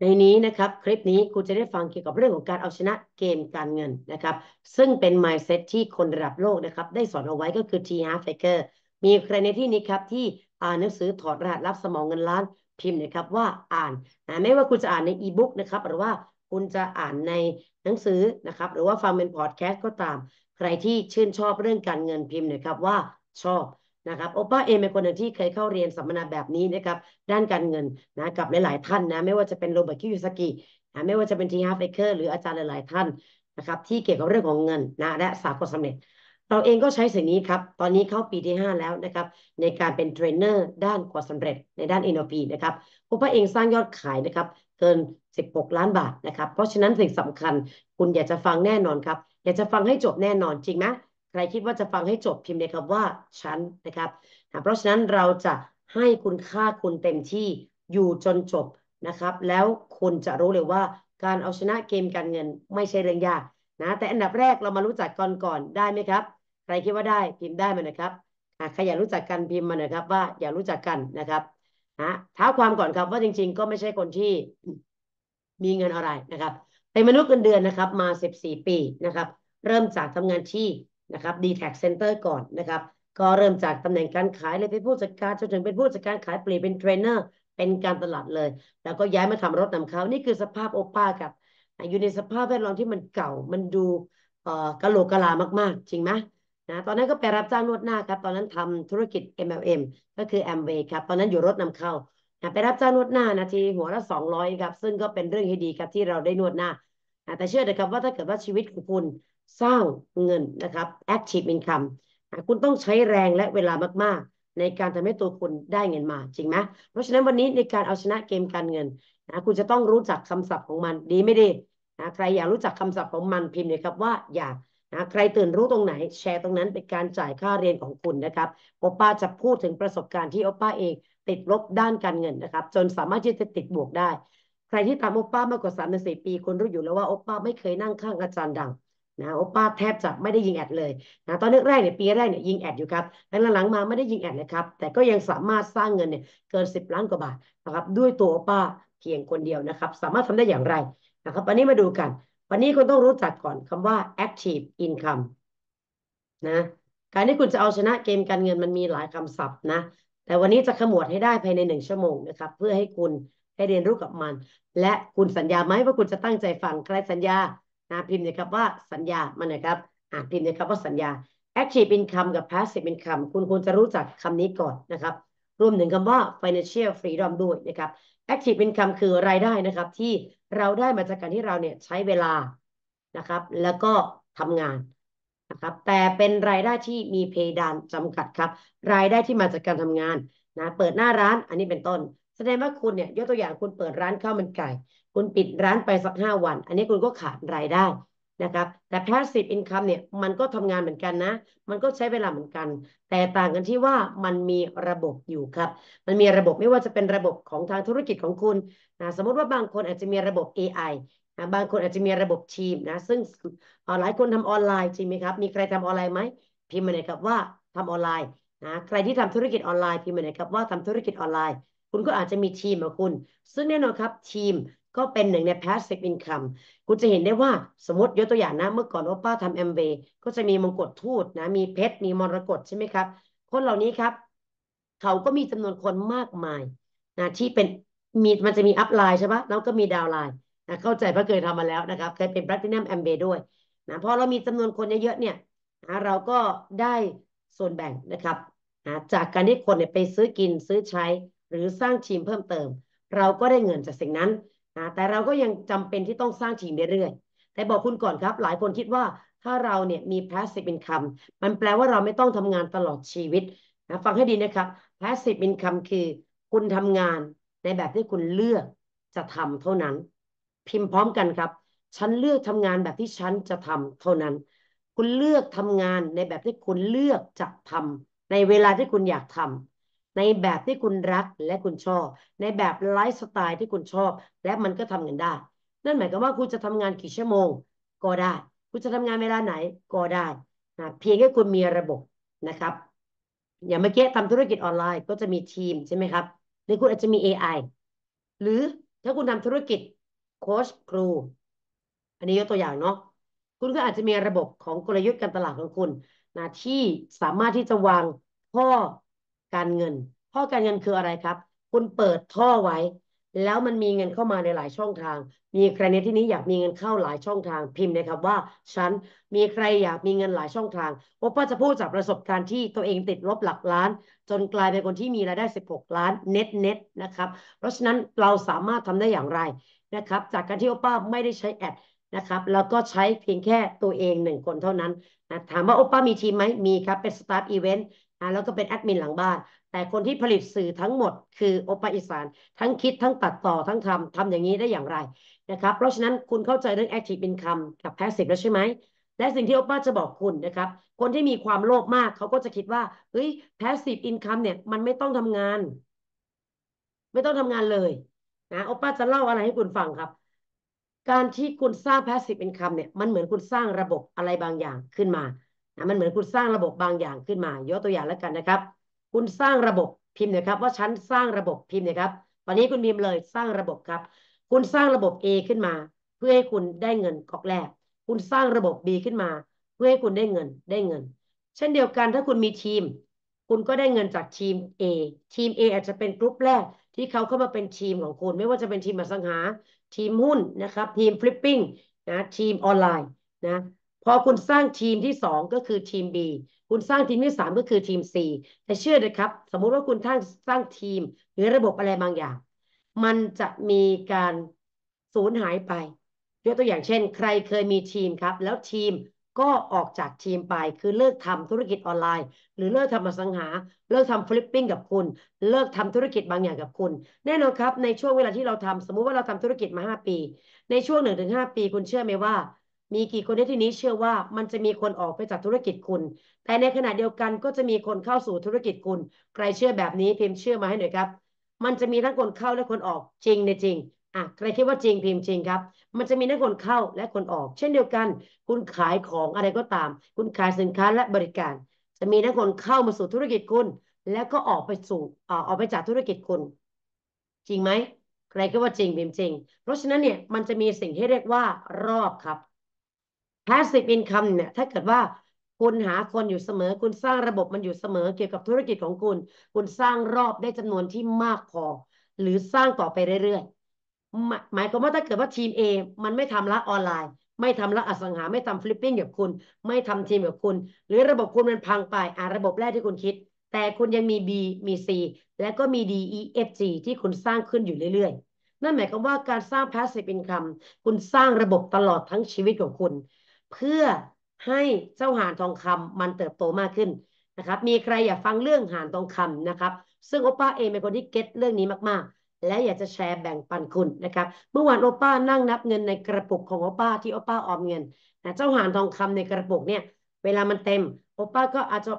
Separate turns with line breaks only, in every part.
ในนี้นะครับคลิปนี้คุณจะได้ฟังเกี่ยวกับเรื่องของการเอาชนะเกมการเงินนะครับซึ่งเป็น mindset ที่คนระดับโลกนะครับได้สอนเอาไว้ก็คือ T Half Faker มีใครในที่นี้ครับที่อ่านหนังสือถอดรหัสรับสมองเงินล้านพิมพ์นะครับว่าอ่านนะไม่ว่าคุณจะอ่านในอีบุ๊กนะครับหรือว่าคุณจะอ่านในหนังสือนะครับหรือว่าฟังเป็นพอดแคสต์ก็ตาม ใครที่ชื่นชอบเรื่องการเงินพิมพ์นะครับว่าชอบนะครับโอป้าเองเป็นคนหนึ่งที่เคยเข้าเรียนสัมมนาแบบนี้นะครับ ด้านการเงินนะ กับหลาย ๆ ท่านนะ ไม่ว่าจะเป็นโรเบิร์ตคิวสกีนะไม่ว่าจะเป็นทีฮาร์ฟเอเคอร์หรืออาจารย์หลาย ๆ ท่านนะครับ ที่เกี่ยวกับเรื่องของเงินนะ และสากลสำเร็จ เราเองก็ใช้สิ่งนี้ครับ ตอนนี้เข้าปีที่ 5 แล้วนะครับ ในการเป็นเทรนเนอร์ด้านความสำเร็จในด้าน n อ p นะครับโอป้าเองสร้างยอดขายนะครับเกิน16 ล้านบาทนะครับ เพราะฉะนั้นสิ่งสำคัญคุณอยากจะฟังแน่นอนครับ อยากจะฟังให้จบแน่นอนจริงไหมใครคิดว่าจะฟังให้จบพิมพ์ในคบว่าฉันนะครับเพราะฉะนั้นเราจะให้คุณค่าคุณเต็มที่อยู่จนจบนะครับ แล้วคุณจะรู้เลยว่าการเอาชนะเกมการเงิน ไม่ใช่เรื่องยากนะแต่อันดับแรกเรามารู้จักก่อนก่อนได้ไหมครับ ใครคิดว่าได้พิมพ์ได้มามนะครับใครอยากรู้จักกันพิมพ์มาหน่อยครับว่า อยากรู้จักกันนะครับนะท้าความก่อนครับว่าจริง ๆ ก็ไม่ใช่คนที่ มีเงินอะไรนะครับเป็นมนุษย์เงินเดือนนะครับ มา14ปีนะครับ เริ่มจากทำงานที่นะครับ d t a c Center ก่อนนะครับก็เริ่มจากตำแหน่งการขายเลยเป็นผู้จัดการจนถึงเป็นผู้จัดการขายปลีกเป็นเทรนเนอร์ เป็นการตลาดเลย แล้วก็ย้ายมาทำรถนำเข้า นี่คือสภาพโอป้ากับอยู่ในสภาพแวดล้อมที่มันเก่ามันดูเอ่อกะโหลกกะลามาก ๆ จริงไหมนะตอนนั้นก็ไปรับจ้างนวดหน้าครับตอนนั้นทำธุรกิจ MLM ก็คือ Amway ครับตอนนั้นอยู่รถนำเข้านะไปรับจ้างนวดหน้านาทีหัวละสองร้อยครับซึ่งก็เป็นเรื่องที่ดีครับที่เราได้นวดหน้านะแต่เชื่อเถอะครับว่าถ้าเกิดว่าชีวิตของคุณสร้างเงินนะครับ active income คุณต้องใช้แรงและเวลามากๆ ในการทำให้ตัวคุณได้เงินมาจริงไหมเพราะฉะนั้นวันนี้ในการเอาชนะเกมการเงินนะคุณจะต้องรู้จักคำศัพท์ของมันดีไม่ดีนะใครอยากรู้จักคำศัพท์ของมันพิมพ์เลยครับว่าอยากนะใครตื่นรู้ตรงไหนแชร์ตรงนั้นเป็นการจ่ายค่าเรียนของคุณนะครับโอป้าจะพูดถึงประสบการณ์ที่โอป้าเองติดลบด้านการเงินนะครับจนสามารถที่จะติดบวกได้ ใครที่ตามโอป้ามากกว่าสามสี่ปี คนรู้อยู่แล้วว่าโอป้าไม่เคยนั่งข้างอาจารย์ดังนะโอป้าแทบจะไม่ได้ยิงแอดเลยนะตอนแรกเนี่ยปีแรกเนี่ยยิงแอดอยู่ครับแหลังๆมาไม่ได้ยิงแอดนะครับแต่ก็ยังสามารถสร้างเงินเนี่ยเกินสิบล้านกว่าบาทนะครับด้วยตัวโอป้าเพียงคนเดียวนะครับ สามารถทำได้อย่างไรนะครับวันนี้มาดูกัน วันนี้คุณต้องรู้จักก่อนคำว่า active income นะการที่คุณจะเอาชนะเกมการเงินมันมีหลายคำศัพท์นะแต่วันนี้จะขมวดให้ได้ภายในหนึ่งชั่วโมงนะครับเพื่อให้คุณได้เรียนรู้กับมัน และคุณสัญญาไหมว่าคุณจะตั้งใจฟังใครสัญญานะพิมพ์นะครับว่าสัญญา มันนะครับอ่าพิมพ์นะครับว่าสัญญา active income กับ passive income คุณควรจะรู้จักคำนี้ก่อนนะครับ รวมถึงคาว่า financial freedom ด้วยนะครับ active income คือรายได้นะครับที่เราได้มาจากการที่เราเนี่ยใช้เวลานะครับแล้วก็ทำงานนะครับแต่เป็นรายได้ที่มีเพดานจำกัดครับ รายได้ที่มาจากการทำงานนะเปิดหน้าร้านอันนี้เป็นต้น แสดงว่าคุณเนี่ยยกตัวอย่างคุณเปิดร้านข้าวมันไก่คุณปิดร้านไปสักห้าวัน อันนี้คุณก็ขาดรายได้นะครับแต่ passive income เนี่ยมันก็ทำงานเหมือนกันนะ มันก็ใช้เวลาเหมือนกัน แต่ต่างกันที่ว่ามันมีระบบอยู่ครับมันมีระบบไม่ว่าจะเป็นระบบของทางธุรกิจของคุณนะสมมติว่าบางคนอาจจะมีระบบ AI นะบางคนอาจจะมีระบบทีมนะซึ่งหลายคนทำออนไลน์จริงไหมครับมีใครทำออนไลน์ไหมพิมพ์มาหน่อยครับว่าทำออนไลน์นะใครที่ทำธุรกิจออนไลน์พิมพ์มาหน่อยครับว่าทำธุรกิจออนไลน์ คุณก็อาจจะมีทีมของคุณ ซึ่งแน่นอนครับทีมก็เป็นหนึ่งใน passive income คุณจะเห็นได้ว่าสมมติยกตัวอย่างนะ เมื่อก่อนว่าป้าทำแอมเบย์ก็จะมีมงกุฎทูตนะ มีเพชร มีมรกตใช่ไหมครับ คนเหล่านี้ครับ เขาก็มีจำนวนคนมากมายนะที่เป็นมีมันจะมี อัพไลน์ใช่ปะแล้วก็มีดาวไลน์นะเข้าใจพระเคยทำมาแล้วนะครับ เคยเป็นแพลตินัมแอมเบย์ด้วยนะพอเรามีจำนวนคนเยอะๆเนี่ยนะเราก็ได้ส่วนแบ่งนะครับนะจากการที่คนเนี่ยไปซื้อกินซื้อใช้หรือสร้างทีมเพิ่มเติม เราก็ได้เงินจากสิ่งนั้นนะแต่เราก็ยังจำเป็นที่ต้องสร้างทีมเรื่อยๆ แต่บอกคุณก่อนครับ หลายคนคิดว่าถ้าเราเนี่ยมี passive income มันแปลว่าเราไม่ต้องทำงานตลอดชีวิตนะฟังให้ดีนะครับ passive income คือ คุณทำงานในแบบที่คุณเลือกจะทำ เท่านั้น พิมพ์พร้อมกันครับ ฉันเลือกทำงานแบบที่ฉันจะทำ เท่านั้น คุณเลือกทำงานในแบบที่คุณเลือกจะทำ ในเวลาที่คุณอยากทำในแบบที่คุณรักและคุณชอบ ในแบบไลฟ์สไตล์ที่คุณชอบ และมันก็ทำเงินได้ นั่นหมายความว่าคุณจะทำงานกี่ชั่วโมงก็ได้ คุณจะทำงานเวลาไหนก็ได้นะเพียงแค่คุณมีระบบนะครับอย่างเมื่อกี้ทำธุรกิจออนไลน์ก็จะมีทีม ใช่ไหมครับหรือคุณอาจจะมี AI หรือถ้าคุณทำธุรกิจโค้ชครูอันนี้ยกตัวอย่างเนาะคุณก็อาจจะมีระบบของกลยุทธ์การตลาดของคุณนะที่สามารถที่จะวางข้อการเงินท่อการเงินคืออะไรครับ คุณเปิดท่อไว้ แล้วมันมีเงินเข้ามาในหลายช่องทาง มีใครในที่นี้อยากมีเงินเข้าหลายช่องทาง พิมพ์เลยครับว่า ฉันมีใครอยากมีเงินหลายช่องทาง โอป้าจะพูดจากประสบการณ์ที่ตัวเองติดลบหลักล้าน จนกลายเป็นคนที่มีรายได้ 16 ล้านเน็ตเน็ตนะครับเพราะฉะนั้นเราสามารถทำได้อย่างไรนะครับ จากการที่โอป้าไม่ได้ใช้แอดนะครับ แล้วก็ใช้เพียงแค่ตัวเองหนึ่งคนเท่านั้นนะถามว่าโอป้ามีทีมไหมมีครับ เป็นสตาฟอีเวนต์อ่าแล้วก็เป็นแอดมินหลังบ้าน แต่คนที่ผลิตสื่อทั้งหมดคือโอปาอิสาน ทั้งคิดทั้งตัดต่อทั้งทำทำอย่างนี้ได้อย่างไรนะครับเพราะฉะนั้นคุณเข้าใจเรื่อง active income กับ passive แล้วใช่ไหมและสิ่งที่โอป้าจะบอกคุณนะครับ คนที่มีความโลภมาก เขาก็จะคิดว่าเฮ้ย passive income เนี่ยมันไม่ต้องทำงาน ไม่ต้องทำงานเลยนะโอป้าจะเล่าอะไรให้คุณฟังครับ การที่คุณสร้าง passive income เนี่ย มันเหมือนคุณสร้างระบบอะไรบางอย่างขึ้นมานะมันเหมือนคุณสร้างระบบบางอย่างขึ้นมายกตัวอย่างแล้วกันนะครับ คุณสร้างระบบพิมพ์นะครับ ว่าฉันสร้างระบบพิมพ์นะครับ ตอนนี้คุณพิมพ์เลยสร้างระบบครับ คุณสร้างระบบ A ขึ้นมา เพื่อให้คุณได้เงินกอกแรก คุณสร้างระบบ B ขึ้นมา เพื่อให้คุณได้เงินได้เงิน เช่นเดียวกันถ้าคุณมีทีม คุณก็ได้เงินจากทีม A ทีม A อาจจะเป็นกลุ่มแรก ที่เขาเข้ามาเป็นทีมของคุณ ไม่ว่าจะเป็นทีมอสังหา ทีมหุ้นนะครับทีมฟลิปปิ้งนะทีมออนไลน์นะพอคุณสร้างทีมที่สองก็คือทีม B คุณสร้างทีมที่สามก็คือทีม C แต่เชื่อเลยครับสมมุติว่าคุณทั้งสร้างทีม หรือระบบอะไรบางอย่าง มันจะมีการสูญหายไปยกตัวอย่างเช่น ใครเคยมีทีมครับ แล้วทีมก็ออกจากทีมไป คือเลิกทำธุรกิจออนไลน์ หรือเลิกทำอสังหาเลิกทำฟลิปปิ้งกับคุณ เลิกทำธุรกิจบางอย่างกับคุณ แน่นอนครับ ในช่วงเวลาที่เราทำสมมุติว่าเราทำธุรกิจมา 5 ปี ในช่วง1นถึงหปี คุณเชื่อไหมว่ามีกี่คนในที่นี้เชื่อว่ามันจะมีคนออกไปจากธุรกิจคุณ แต่ในขณะเดียวกันก็จะมีคนเข้าสู่ธุรกิจคุณ ใครเชื่อแบบนี้พิมพ์เชื่อมาให้หน่อยครับ มันจะมีทั้งคนเข้าและคนออกจริงในจริงอ่ะใครคิดว่าจริงพิมพ์จริงครับ มันจะมีทั้งคนเข้าและคนออก เช่นเดียวกัน คุณขายของอะไรก็ตาม คุณขายสินค้าและบริการ จะมีทั้งคนเข้ามาสู่ธุรกิจคุณ แล้วก็ออกไปสู่อออกไปจากธุรกิจคุณ จริงไหม ใครคิดว่าจริงพิมพ์จริง เพราะฉะนั้นเนี่ยมันจะมีสิ่งที่เรียกว่ารอบครับ passive income เนี่ย ถ้าเกิดว่าคุณหาคนอยู่เสมอ คุณสร้างระบบมันอยู่เสมอเกี่ยวกับธุรกิจของคุณ คุณสร้างรอบได้จำนวนที่มากพอ หรือสร้างต่อไปเรื่อยๆ หมายความว่าถ้าเกิดว่าทีม A มันไม่ทำละออนไลน์ ไม่ทำละอสังหา ไม่ทำฟลิปปิ้งกับคุณ ไม่ทำทีมกับคุณ หรือระบบคุณมันพังไปอ่าระบบแรกที่คุณคิด แต่คุณยังมี B มี C และก็มี D E F G ที่คุณสร้างขึ้นอยู่เรื่อย ๆ นั่นหมายความว่าการสร้าง passive income คุณสร้างระบบตลอดทั้งชีวิตของคุณเพื่อให้เจ้าหานทองคำมันเติบโตมากขึ้นนะครับมีใครอยากฟังเรื่องหานทองคำนะครับซึ่งโอป้าเองเป็นคนที่เก็ตเรื่องนี้มากๆ และอยากจะแชร์แบ่งปันคุณนะครับเมื่อวานโอป้านั่งนับเงินในกระปุกของโอป้าที่โอป้าออมเงินนะเจ้าหานทองคำในกระปุกเนี่ย เวลามันเต็มโอป้าก็อาจจะ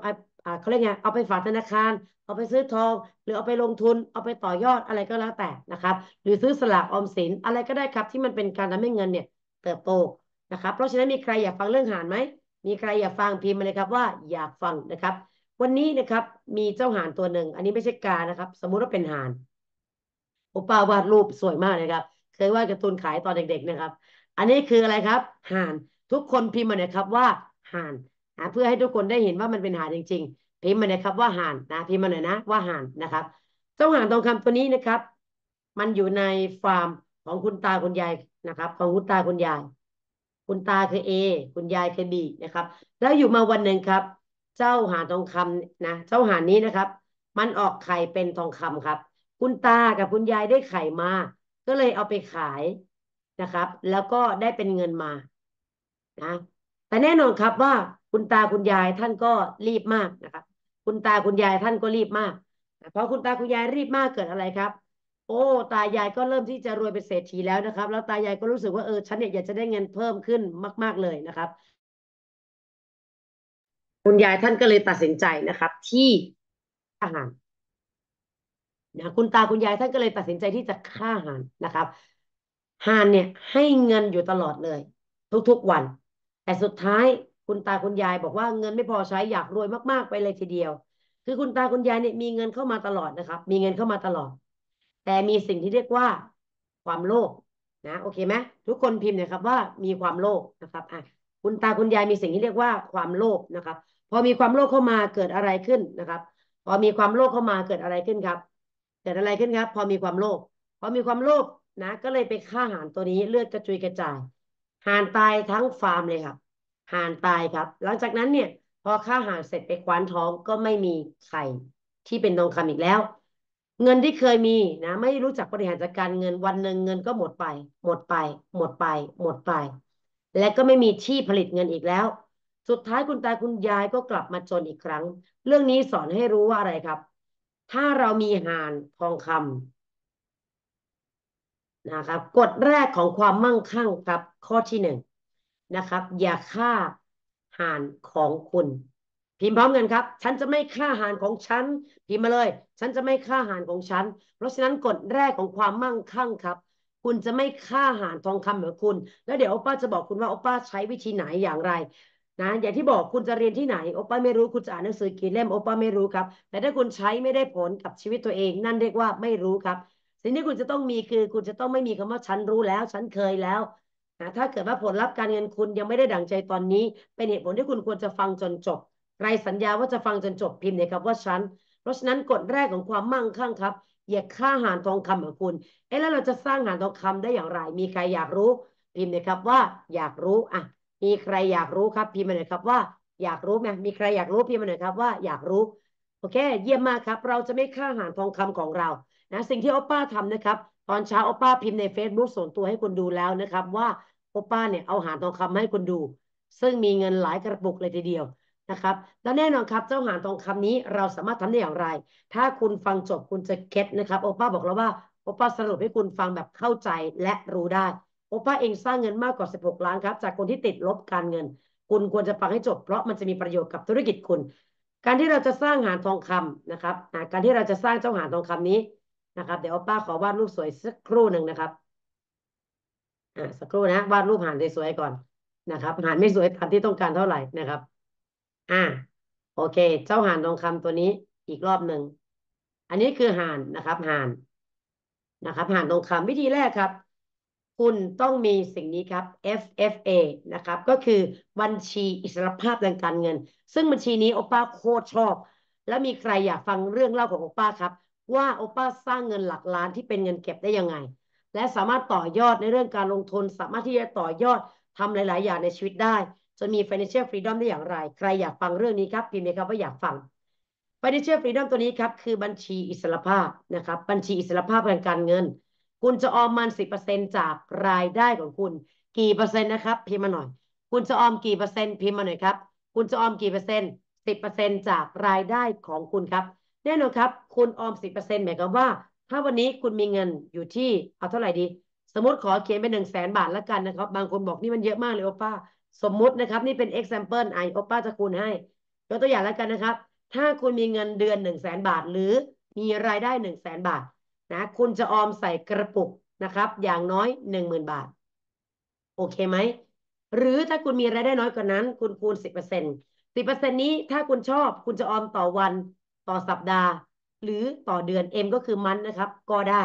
เขาเรียกไงเอาไปฝากธนาคารเอาไปซื้อทองหรือเอาไปลงทุน เอาไปต่อยอดอะไรก็แล้วแต่นะครับหรือซื้อสลากออมสินอะไรก็ได้ครับที่มันเป็นการทำให้เงินเนี่ยเติบโตนะครับเพราะฉะนั้นมีใครอยากฟังเรื่องหานไหมมีใครอยากฟังพิมพ์มาเลยครับว่าอยากฟังนะครับ วันนี้นะครับ มีเจ้าหานตัวหนึ่งอันนี้ไม่ใช่กานะครับ สมมุติว่าเป็นหานโอป้าวาดรูปสวยมากนะครับ เคยวาดการ์ตูนขายตอนเด็กๆนะครับ อันนี้คืออะไรครับหานทุกคนพิมพ์มาเลยครับว่าหานนะเพื่อให้ทุกคนได้เห็นว่ามันเป็นหานจริงๆ พิมพ์มาเลยครับ ว่าหานนะพิมพ์มาหน่อยนะว่าหานนะครับ เจ้าหานทองคำตัวนี้นะครับ มันอยู่ในฟาร์มของคุณตาคุณยายนะครับ ของคุณตาคุณยายคุณตาคือเอ คุณยายคือบีนะครับ แล้วอยู่มาวันหนึ่งครับ เจ้าหานทองคำนะ เจ้าหานี้นะครับ มันออกไข่เป็นทองคำครับ คุณตากับคุณยายได้ไข่มา ก็เลยเอาไปขายนะครับ แล้วก็ได้เป็นเงินมา นะแต่แน่นอนครับว่าคุณตาคุณยายท่านก็รีบมากนะครับ คุณตาคุณยายท่านก็รีบมาก พอคุณตาคุณยายรีบมากเกิดอะไรครับโอ้ตายายก็เริ่มที่จะรวยเป็นเศรษฐีแล้วนะครับแล้วตายายก็รู้สึกว่าเออฉันเนี่ยอยากจะได้เงินเพิ่มขึ้นมาก ๆเลยนะครับ คุณยายท่านก็เลยตัดสินใจนะครับ ที่อาหารนะคุณตาคุณยายท่านก็เลยตัดสินใจที่จะฆ่าห่านนะครับหานเนี่ยให้เงินอยู่ตลอดเลย ทุก ๆวัน แต่สุดท้ายคุณตาคุณยายบอกว่าเงินไม่พอใช้อยากรวยมาก ๆไปเลยทีเดียว คือคุณตาคุณยายเนี่ยมีเงินเข้ามาตลอดนะครับ มีเงินเข้ามาตลอดแต่มีสิ่งที่เรียกว่า ความโลภนะ โอเคไหมทุกคนพิมพ์นะครับว่ามีความโลภนะครับอ่ะคุณตาคุณยายมีสิ่งที่เรียกว่าความโลภนะครับ พอมีความโลภเข้ามาเกิดอะไรขึ้นนะครับ พอมีความโลภเข้ามาเกิดอะไรขึ้นครับเกิดอะไรขึ้นครับ พอมีความโลภพอมีความโลภนะ ก็เลยไปฆ่าห่านตัวนี้เลือดกระจุยกระจายห่านตายทั้งฟาร์มเลยครับห่านตายครับ หลังจากนั้นเนี่ย พอฆ่าห่านเสร็จไปคว้านท้องก็ไม่มีไข่ที่เป็นทองคำอีกแล้วเงินที่เคยมีนะ ไม่รู้จักบริหารจัดการเงินวันหนึ่งเงินก็หมดไป หมดไป หมดไป หมดไป และก็ไม่มีที่ผลิตเงินอีกแล้ว สุดท้ายคุณตาคุณยายก็กลับมาจนอีกครั้ง เรื่องนี้สอนให้รู้ว่าอะไรครับ ถ้าเรามีหานทองคำ นะครับกฎแรกของความมั่งคั่งครับข้อที่หนึ่งนะครับ อย่าฆ่าหานของคุณพิมพ์พร้อมกันครับ ฉันจะไม่ฆ่าหารของฉัน พิมพ์มาเลย ฉันจะไม่ฆ่าหารของฉัน เพราะฉะนั้นกฎแรกของความมั่งคั่งครับ คุณจะไม่ฆ่าหารทองคำเหมือนคุณ แล้วเดี๋ยวอป้าจะบอกคุณว่าอป้าใช้วิธีไหนอย่างไร นะ อย่างที่บอกคุณจะเรียนที่ไหนอป้าไม่รู้ คุณจะอ่านหนังสือกี่เล่มอป้าไม่รู้ครับ แต่ถ้าคุณใช้ไม่ได้ผลกับชีวิตตัวเอง นั่นเรียกว่าไม่รู้ครับ สิ่งที่คุณจะต้องมีคือ คุณจะต้องไม่มีคำว่าฉันรู้แล้ว ฉันเคยแล้ว นะ ถ้าเกิดว่าผลลัพธ์การเงินคุณยังไม่ได้ดั่งใจตอนนี้ เป็นเหตุผลที่คุณควรจะฟังจนจบใครสัญญาว่าจะฟังจนจบพิมพ์เนี่ยครับว่าฉันเพราะฉะนั้นกฎแรกของความมั่งคั่งครับอย่าฆ่าหานทองคำของคุณ เอ๊ะแล้วเราจะสร้างหานทองคำได้อย่างไรมีใครอยากรู้พิมพ์เลยครับว่าอยากรู้อ่ะมีใครอยากรู้ครับพิมพ์มาหน่อยครับว่าอยากรู้ไหมมีใครอยากรู้พิมพ์มาหน่อยครับว่าอยากรู้ โอเคเยี่ยมมากครับเราจะไม่ฆ่าหานทองคำของเรานะสิ่งที่โอป้าทำนะครับตอนเช้าโอป้าพิมพ์ใน Facebook ส่วนตัวให้คนดูแล้วนะครับว่าโอป้าเนี่ยเอาหานทองคำให้คนดูซึ่งมีเงินหลายกระปุกเลยทีเดียวนะครับ แล้วแน่นอนครับเจ้าหางทองคำนี้เราสามารถทำได้อย่างไร ถ้าคุณฟังจบคุณจะเก็ตนะครับโอป้าบอกแล้วว่าโอป้าสรุปให้คุณฟังแบบเข้าใจและรู้ได้โอป้าเองสร้างเงินมากกว่า16 ล้านครับจากคนที่ติดลบการเงิน คุณควรจะฟังให้จบเพราะมันจะมีประโยชน์กับธุรกิจคุณ การที่เราจะสร้างหางทองคำนะครับการที่เราจะสร้างเจ้าหางทองคำนี้นะครับ เดี๋ยวโอป้าขอวาดรูปสวยสักครู่หนึ่งนะครับอ่าสักครู่นะวาดรูปหางสวยๆก่อนนะครับ หางไม่สวยตามที่ต้องการเท่าไหร่นะครับอ่าโอเค เจ้าห่านทองคำตัวนี้อีกรอบหนึ่ง อันนี้คือห่านนะครับห่านนะครับห่านทองคำวิธีแรกครับ คุณต้องมีสิ่งนี้ครับ FFA นะครับ ก็คือบัญชีอิสรภาพทางการเงิน ซึ่งบัญชีนี้โอป้าโคตรชอบ แล้วมีใครอยากฟังเรื่องเล่าของโอป้าครับ ว่าโอป้าสร้างเงินหลักล้านที่เป็นเงินเก็บได้ยังไง และสามารถต่อยอดในเรื่องการลงทุนสามารถที่จะต่อยอดทำหลาย ๆ อย่างในชีวิตได้จะมี financial freedom ได้อย่างไร ใครอยากฟังเรื่องนี้ครับพิมพ์เลยครับว่าอยากฟัง financial freedom ตัวนี้ครับคือบัญชีอิสระภาพนะครับบัญชีอิสระภาพทางการเงิน คุณจะออมมันสิเปอร์เซ็นจากรายได้ของคุณกี่เปอร์เซ็นต์นะครับพิมพ์มาหน่อย คุณจะออมกี่เปอร์เซ็นต์พิมพ์มาหน่อยครับคุณจะออมกี่เปอร์เซ็นต์สิบเปอร์เซ็นจากรายได้ของคุณครับแน่นอนครับคุณออมสิบเปอร์เซ็นต์หมายความว่า ถ้าวันนี้คุณมีเงินอยู่ที่เอาเท่าไหร่ดี สมมติขอเขียนเป็นหนึ่งแสนบาทแล้วกันนะครับบางคนบอกนี่มันเยอะมากเลยโอป้าสมมุตินะครับ นี่เป็น example ไอโอป้าจะคูณให้ยกตัวอย่างแล้วกันนะครับ ถ้าคุณมีเงินเดือน 1 0 0 0 0แสนบาท หรือมีรายได้ 1 0 0 0 0แสนบาท นะคุณจะออมใส่กระปุก นะครับ อย่างน้อย 10,000 บาท โอเคไหม หรือถ้าคุณมีรายได้น้อยกว่านั้น คุณคูณ 10% 10%นี้ถ้าคุณชอบคุณจะออมต่อวันต่อสัปดาห์ หรือต่อเดือน M ก็คือมันนะครับ ก็ได้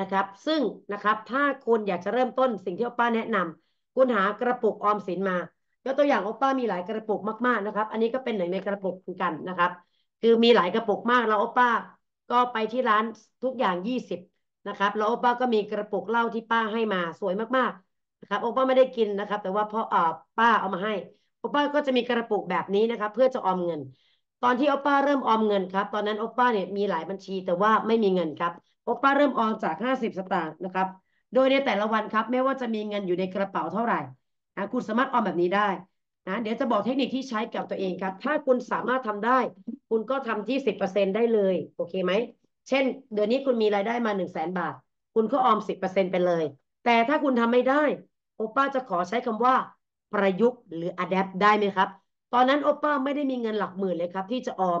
นะครับซึ่งนะครับถ้าคุณอยากจะเริ่มต้นสิ่งที่ป้าแนะนำคุณหากระปุกออมสินมา ยกตัวอย่างโอป้ามีหลายกระปุกมากๆนะครับ อันนี้ก็เป็นหนึ่งในกระปุกเหมือนกันนะครับ คือมีหลายกระปุกมากแล้วโอป้าก็ไปที่ร้านทุกอย่างยี่สิบนะครับแล้วโอป้าก็มีกระปุกเหล้าที่ป้าให้มาสวยมากๆนะครับโอป้าไม่ได้กินนะครับ แต่ว่าพ่ออ่อป้าเอามาให้โอป้าก็จะมีกระปุกแบบนี้นะครับเพื่อจะออมเงิน ตอนที่โอป้าเริ่มออมเงินครับ ตอนนั้นโอป้าเนี่ยมีหลายบัญชีแต่ว่าไม่มีเงินครับโอป้าเริ่มออมจากห้าสิบสตางค์นะครับโดยในแต่ละวันครับ ไม่ว่าจะมีเงินอยู่ในกระเป๋าเท่าไหร่นะคุณสามารถออมแบบนี้ได้นะเดี๋ยวจะบอกเทคนิคที่ใช้กับตัวเองครับ ถ้าคุณสามารถทำได้ คุณก็ทำที่สิบเปอร์เซ็นได้เลย โอเคไหมเช่นเดือนนี้คุณมีรายได้มาหนึ่งแสนบาท คุณก็ออมสิบเปอร์เซ็นไปเลย แต่ถ้าคุณทำไม่ได้โอป้าจะขอใช้คำว่าประยุกต์หรืออัดแอปได้ไหมครับ ตอนนั้นโอป้าไม่ได้มีเงินหลักหมื่นเลยครับที่จะออม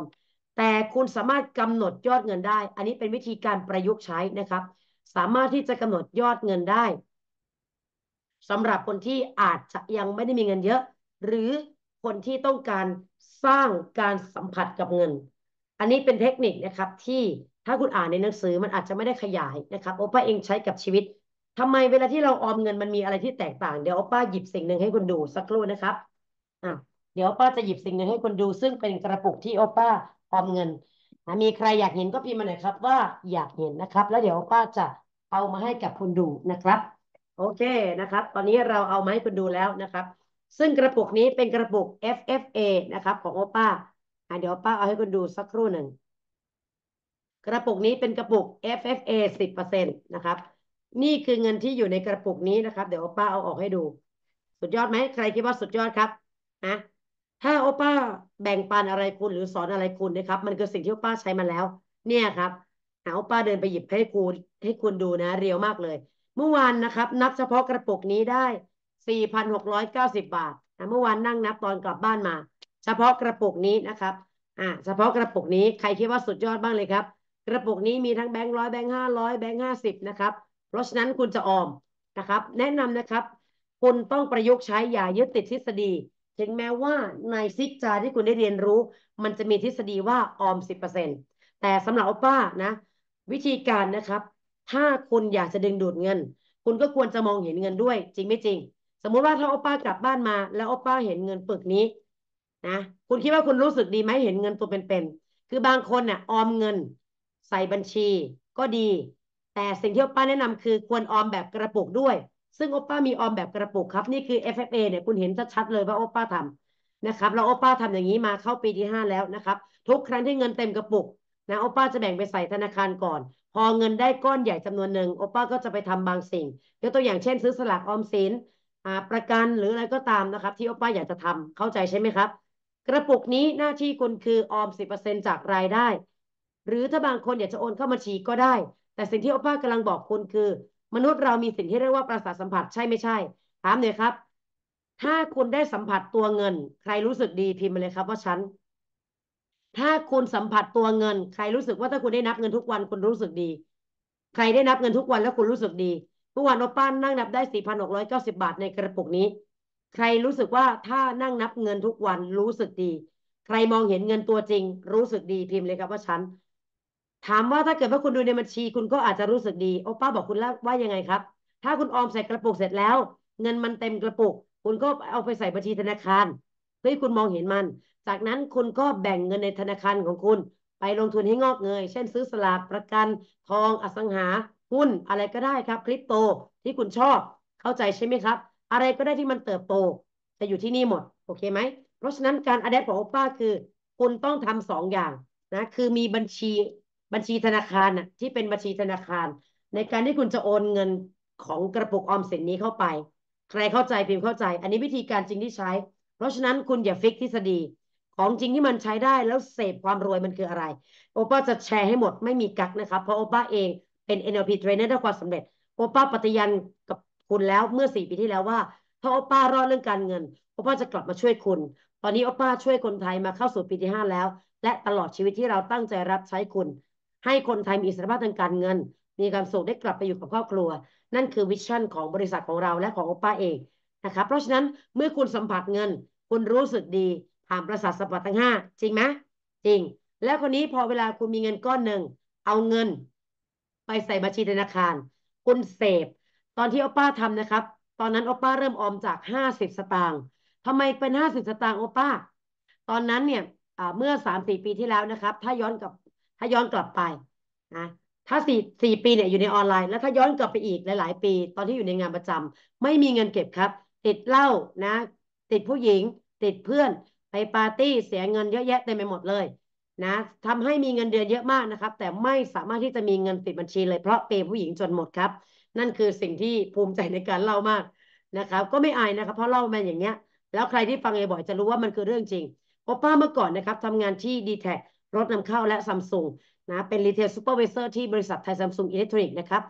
แต่คุณสามารถกำหนดยอดเงินได้ อันนี้เป็นวิธีการประยุกต์ใช้นะครับสามารถที่จะกำหนดยอดเงินได้สำหรับคนที่อาจจะยังไม่ได้มีเงินเยอะ หรือคนที่ต้องการสร้างการสัมผัสกับเงิน อันนี้เป็นเทคนิคนะครับ ที่ถ้าคุณอ่านในหนังสือมันอาจจะไม่ได้ขยายนะครับโอป้าเองใช้กับชีวิตทำไมเวลาที่เราออมเงิน มันมีอะไรที่แตกต่างเดี๋ยวโอป้าหยิบสิ่งหนึ่งให้คุณดูสักครู่นะครับอ่ะเดี๋ยวป้าจะหยิบสิ่งหนึ่งให้คุณดู ซึ่งเป็นกระปุกที่โอป้าออมเงินมีใครอยากเห็นก็พิมพ์มาหน่อยครับ ว่าอยากเห็นนะครับ แล้วเดี๋ยวป้าจะเอามาให้กับคนดูนะครับ โอเคนะครับ ตอนนี้เราเอามาให้คนดูแล้วนะครับ ซึ่งกระปุกนี้เป็นกระปุก FFA นะครับ ของโอป้าเดี๋ยวป้าเอาให้คนดูสักครู่หนึ่งกระปุกนี้เป็นกระปุก FFA สิบเปอร์เซ็นตนะครับ นี่คือเงินที่อยู่ในกระปุกนี้นะครับ เดี๋ยวป้าเอาออกให้ดู สุดยอดไหมใครคิดว่าสุดยอดครับนะถ้าโอป้าแบ่งปันอะไรคุณหรือสอนอะไรคุณนะครับ มันคือสิ่งที่โอป้าใช้มาแล้ว เนี่ยครับ หาโอป้าเดินไปหยิบให้คุณให้คุณดูนะ เรียวมากเลย เมื่อวานนะครับนับเฉพาะกระปุกนี้ได้สี่พันหกร้อยเก้าสิบบาทนะเมื่อวานนั่งนับตอนกลับบ้านมา เฉพาะกระปุกนี้นะครับอ่าเฉพาะกระปุกนี้ใครคิดว่าสุดยอดบ้างเลยครับ กระปุกนี้มีทั้งแบงค์ร้อยแบงค์ห้าร้อยแบงค์ห้าสิบนะครับเพราะฉะนั้นคุณจะออมนะครับ แนะนำนะครับ คุณต้องประยุกต์ใช้อย่ายึดติดทฤษฎีถึงแม้ว่าในซิกจาที่คุณได้เรียนรู้มันจะมีทฤษฎีว่าออมสิบเปอร์เซ็นต์แต่สำหรับป้านะ วิธีการนะครับ ถ้าคุณอยากจะดึงดูดเงินคุณก็ควรจะมองเห็นเงินด้วยจริงไม่จริงสมมุติว่าถ้าป้ากลับบ้านมาแล้วป้าเห็นเงินปึกนี้นะคุณคิดว่าคุณรู้สึกดีไหมเห็นเงินตัวเป็นๆคือบางคนน่ะออมเงินใส่บัญชีก็ดี แต่สิ่งที่ป้าแนะนำคือ ควรออมแบบกระปุกด้วยซึ่งโอป้ามีออมแบบกระปุกครับ นี่คือ FFA เนี่ย คุณเห็นชัดๆเลยว่าโอป้าทำนะครับเราโอป้าทำอย่างนี้มาเข้าปีที่ 5 แล้วนะครับ ทุกครั้งที่เงินเต็มกระปุก นะโอป้าจะแบ่งไปใส่ธนาคารก่อน พอเงินได้ก้อนใหญ่จำนวนหนึ่งโอป้าก็จะไปทำบางสิ่งยกตัวอย่างเช่นซื้อสลากออมสินประกันหรืออะไรก็ตามนะครับ ที่โอป้าอยากจะทำเข้าใจใช่ไหมครับกระปุกนี้หน้าที่คุณคือออม 10%จากรายได้ หรือถ้าบางคนอยากจะโอนเข้าบัญชีก็ได้ แต่สิ่งที่โอป้ากำลังบอกคุณคือมนุษย์เรามีสิ่งที่เรียกว่าประสาทสัมผัสใช่ไม่ใช่ ถามหน่อยครับ ถ้าคุณได้สัมผัสตัวเงิน ใครรู้สึกดีพิมพ์มาเลยครับว่าฉันถ้าคุณสัมผัสตัวเงิน ใครรู้สึกว่าถ้าคุณได้นับเงินทุกวันคุณรู้สึกดี ใครได้นับเงินทุกวันแล้วคุณรู้สึกดีเมื่อวานว่าป้านนั่งนับได้สี่พันหกร้อยเก้าสิบาทในกระปุกนี้ใครรู้สึกว่าถ้านั่งนับเงินทุกวันรู้สึกดี ใครมองเห็นเงินตัวจริง รู้สึกดีพิมพ์เลยครับว่าฉันถามว่าถ้าเกิดว่าคุณดูในบัญชี คุณก็อาจจะรู้สึกดี โอป้าบอกคุณแล้วว่ายังไงครับ ถ้าคุณออมใส่กระปุกเสร็จแล้ว เงินมันเต็มกระปุกคุณก็เอาไปใส่บัญชีธนาคารเพื่อคุณมองเห็นมัน จากนั้นคุณก็แบ่งเงินในธนาคารของคุณ ไปลงทุนให้งอกเงย เช่นซื้อสลากประกันทองอสังหาหุ้นอะไรก็ได้ครับคริปโตที่คุณชอบเข้าใจใช่ไหมครับ อะไรก็ได้ที่มันเติบโตจะอยู่ที่นี่หมดโอเคไหมเพราะฉะนั้นการอดแอปของโอป้าคือคุณต้องทำสองอย่างนะคือมีบัญชีบัญชีธนาคารน่ะที่เป็นบัญชีธนาคาร ในการที่คุณจะโอนเงินของกระปุกออมสินนี้เข้าไป ใครเข้าใจ พิมพ์เข้าใจ อันนี้วิธีการจริงที่ใช้ เพราะฉะนั้นคุณอย่าฟิกทฤษฎีของจริงที่มันใช้ได้แล้วเสพความรวยมันคืออะไรโอป้าจะแชร์ให้หมดไม่มีกักนะครับเพราะโอป้าเองเป็น NLP trainer ได้ความสำเร็จโอป้าปฏิญาณกับคุณแล้วเมื่อสี่ปีที่แล้วว่าถ้าโอป้ารอดเรื่องการเงินโอป้าจะกลับมาช่วยคุณ ตอนนี้โอป้าช่วยคนไทยมาเข้าสู่ปีที่ห้าแล้ว และตลอดชีวิตที่เราตั้งใจรับใช้คุณให้คนไทยมีอิสรภาพทางการเงิน มีความสุขได้กลับไปอยู่กับครอบครัว นั่นคือวิชั่นของบริษัทของเราและของโอป้าเองนะครับ เพราะฉะนั้นเมื่อคุณสัมผัสเงิน คุณรู้สึกดีผ่านประสาทสัมผัสทั้งห้า จริงไหม จริง แล้วคนนี้พอเวลาคุณมีเงินก้อนหนึ่ง เอาเงินไปใส่บัญชีธนาคาร คุณเสพตอนที่โอป้าทำนะครับ ตอนนั้นโอป้าเริ่มออมจากห้าสิบสตางค์ทำไมเป็นห้าสิบสตางค์โอป้าตอนนั้นเนี่ยเมื่อสามสี่ปีที่แล้วนะครับ ถ้าย้อนกลับถ้าย้อนกลับไปนะถ้าสี่สี่ปีเนี่ยอยู่ในออนไลน์แล้วถ้าย้อนกลับไปอีกหลายๆ ปี ตอนที่อยู่ในงานประจำ ไม่มีเงินเก็บครับ ติดเหล้านะ ติดผู้หญิง ติดเพื่อนไปปาร์ตี้เสียเงินเยอะแยะเต็มไปหมดเลยนะทำให้มีเงินเดือนเยอะมากนะครับ แต่ไม่สามารถที่จะมีเงินติดบัญชีเลยเพราะเปย์ผู้หญิงจนหมดครับนั่นคือสิ่งที่ภูมิใจในการเล่ามากนะครับ ก็ไม่อายนะครับ เพราะเล่ามาอย่างเงี้ย แล้วใครที่ฟังอบ่อยจะรู้ว่ามันคือเรื่องจริงโอป้าเมื่อก่อนนะครับทำงานที่ดีแทรถนำเข้าและซัมซุงนะเป็นรีเทลซูเปอร์เวเซอร์ที่บริษัทไทยซัมซุงอิเล็กทรอนิกส์นะครับ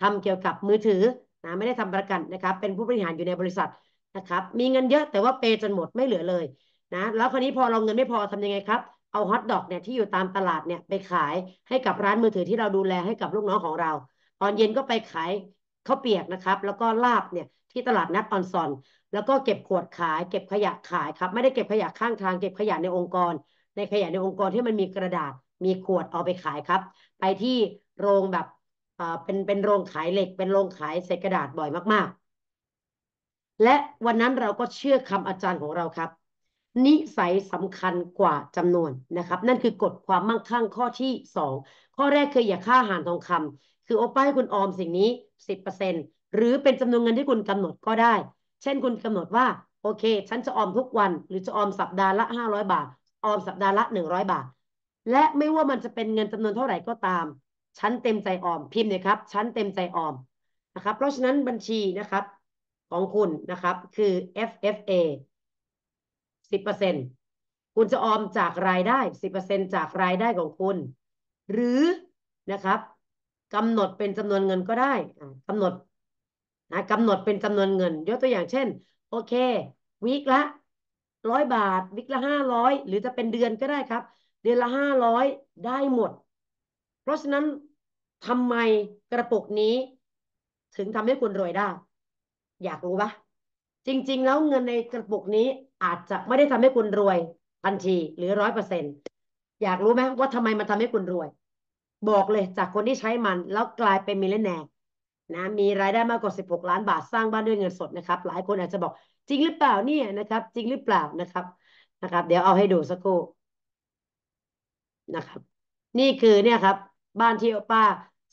ทำเกี่ยวกับมือถือนะไม่ได้ทำประกันนะครับเป็นผู้บริหารอยู่ในบริษัทนะครับมีเงินเยอะแต่ว่าเปจนหมดไม่เหลือเลยนะแล้วคราวนี้พอเราเงินไม่พอทำยังไงครับ เอาฮอตดอกเนี่ยที่อยู่ตามตลาดเนี่ยไปขายให้กับร้านมือถือที่เราดูแลให้กับลูกน้องของเรา ตอนเย็นก็ไปขายข้าวเปียกนะครับแล้วก็ลาบเนี่ยที่ตลาดนัดออนซอน แล้วก็เก็บขวดขาย เก็บขยะขายครับไม่ได้เก็บขยะข้างทาง เก็บขยะในองค์กรในขยะในองค์กรที่มันมีกระดาษ มีขวดเอาไปขายครับ ไปที่โรงแบบเป็นเป็นโรงขายเหล็กเป็นโรงขายเศษกระดาษบ่อยมาก ๆ และวันนั้นเราก็เชื่อคำอาจารย์ของเราครับนิสัยสำคัญกว่าจำนวนนะครับ นั่นคือกฎความมั่งคั่งข้อที่สองข้อแรกคืออย่าค่าหารทองคำคือโอป้าให้คุณออมสิ่งนี้สิบเปอร์เซ็นหรือเป็นจำนวนเงินที่คุณกำหนดก็ได้ เช่นคุณกำหนดว่าโอเค ฉันจะออมทุกวัน หรือจะออมสัปดาห์ละห้าร้อยบาทออมสัปดาห์ละหนึ่งร้อยบาท และไม่ว่ามันจะเป็นเงินจำนวนเท่าไหร่ก็ตามฉันเต็มใจออมพิมพ์เลยครับฉันเต็มใจออมนะครับ เพราะฉะนั้นบัญชีนะครับ ของคุณนะครับ คือ FFA 10%คุณจะออมจากรายได้ 10%จากรายได้ของคุณ หรือนะครับกำหนดเป็นจำนวนเงินก็ได้กำหนดนะกำหนดเป็นจำนวนเงิน ยกตัวอย่างเช่นโอเควีคละร้อยบาทวิกละห้าร้อยหรือจะเป็นเดือนก็ได้ครับ เดือนละห้าร้อยได้หมด เพราะฉะนั้นทำไมกระปุกนี้ถึงทำให้คุณรวยได้ อยากรู้ปะจริงๆแล้วเงินในกระปุกนี้อาจจะไม่ได้ทำให้คุณรวยทันทีหรือร้อยเปอร์เซ็นต์อยากรู้ไหมว่าทำไมมันทำให้คุณรวย บอกเลยจากคนที่ใช้มันแล้วกลายเป็นมิลเลนแนร์นะ มีรายได้มากกว่าสิหกล้านบาทสร้างบ้านด้วยเงินสดนะครับ หลายคนอาจจะบอกจริงหรือเปล่าเนี่ยนะครับ จริงหรือเปล่านะครับนะครับ เดี๋ยวเอาให้ดูสักครู่นะครับ นี่คือเนี่ยครับ บ้านที่ป้า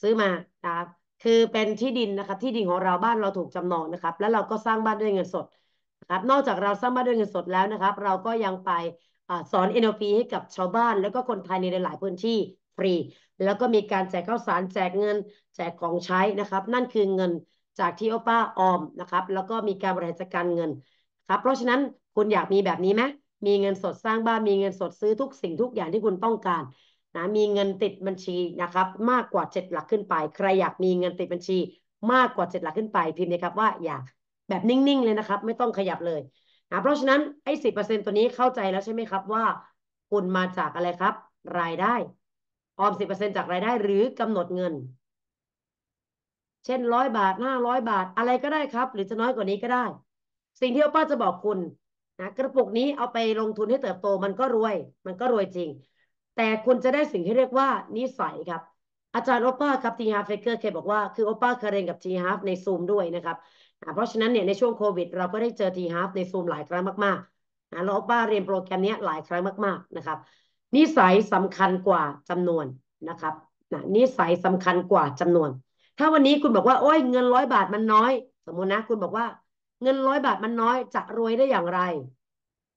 ซื้อมานะครับคือเป็นที่ดินนะครับที่ดินของเราบ้านเราถูกจำนองนะครับ แล้วเราก็สร้างบ้านด้วยเงินสดนะครับนอกจากเราสร้างบ้านด้วยเงินสดแล้วนะครับเราก็ยังไปสอน NLP ให้กับชาวบ้านแล้วก็คนไทยในหลายๆพื้นที่ฟรี แล้วก็มีการแจกข้าวสารแจกเงิน แจกของใช้นะครับ นั่นคือเงินจากที่โอป้าออมนะครับแล้วก็มีการบริหารจัดการเงินครับเพราะฉะนั้นคุณอยากมีแบบนี้ไหมมีเงินสดสร้างบ้านมีเงินสดซื้อทุกสิ่งทุกอย่างที่คุณต้องการนะมีเงินติดบัญชีนะครับมากกว่าเจ็ดหลักขึ้นไป ใครอยากมีเงินติดบัญชีมากกว่าเจ็ดหลักขึ้นไปพิมพ์เลยครับว่าอยากแบบนิ่งๆเลยนะครับ ไม่ต้องขยับเลยนะเพราะฉะนั้นไอ้สิบเปอร์เซ็นตัวนี้เข้าใจแล้วใช่ไหมครับว่า คุณมาจากอะไรครับ รายได้ออมสิบเปอร์เซ็นจากรายได้หรือกำหนดเงินเช่นร้อยบาทห้าร้อยบาทอะไรก็ได้ครับ หรือจะน้อยกว่านี้ก็ได้ สิ่งที่ป้าจะบอกคุณนะกระปุกนี้เอาไปลงทุนให้เติบโตมันก็รวย มันก็รวยจริง แต่คุณจะได้สิ่งที่เรียกว่า นิสัยครับ อาจารย์โอป้าครับทีฮาร์ฟเฟเกอร์เคยบอกว่าคือโอป้าเคยเรียนกับทีฮาร์ฟในซูมด้วยนะครับเพราะฉะนั้นเนี่ยในช่วงโควิด เราก็ได้เจอทีฮาร์ฟในซูมหลายครั้งมากๆนะเราโอป้าเรียนโปรแกรมนี้หลายครั้งมากๆนะครับนิสัยสำคัญกว่าจำนวนนะครับนะนิสัยสำคัญกว่าจำนวนถ้าวันนี้คุณบอกว่าโอ้ยเงินร้อยบาทมันน้อย สมมตินะ คุณบอกว่า เงินร้อยบาทมันน้อย จะรวยได้อย่างไร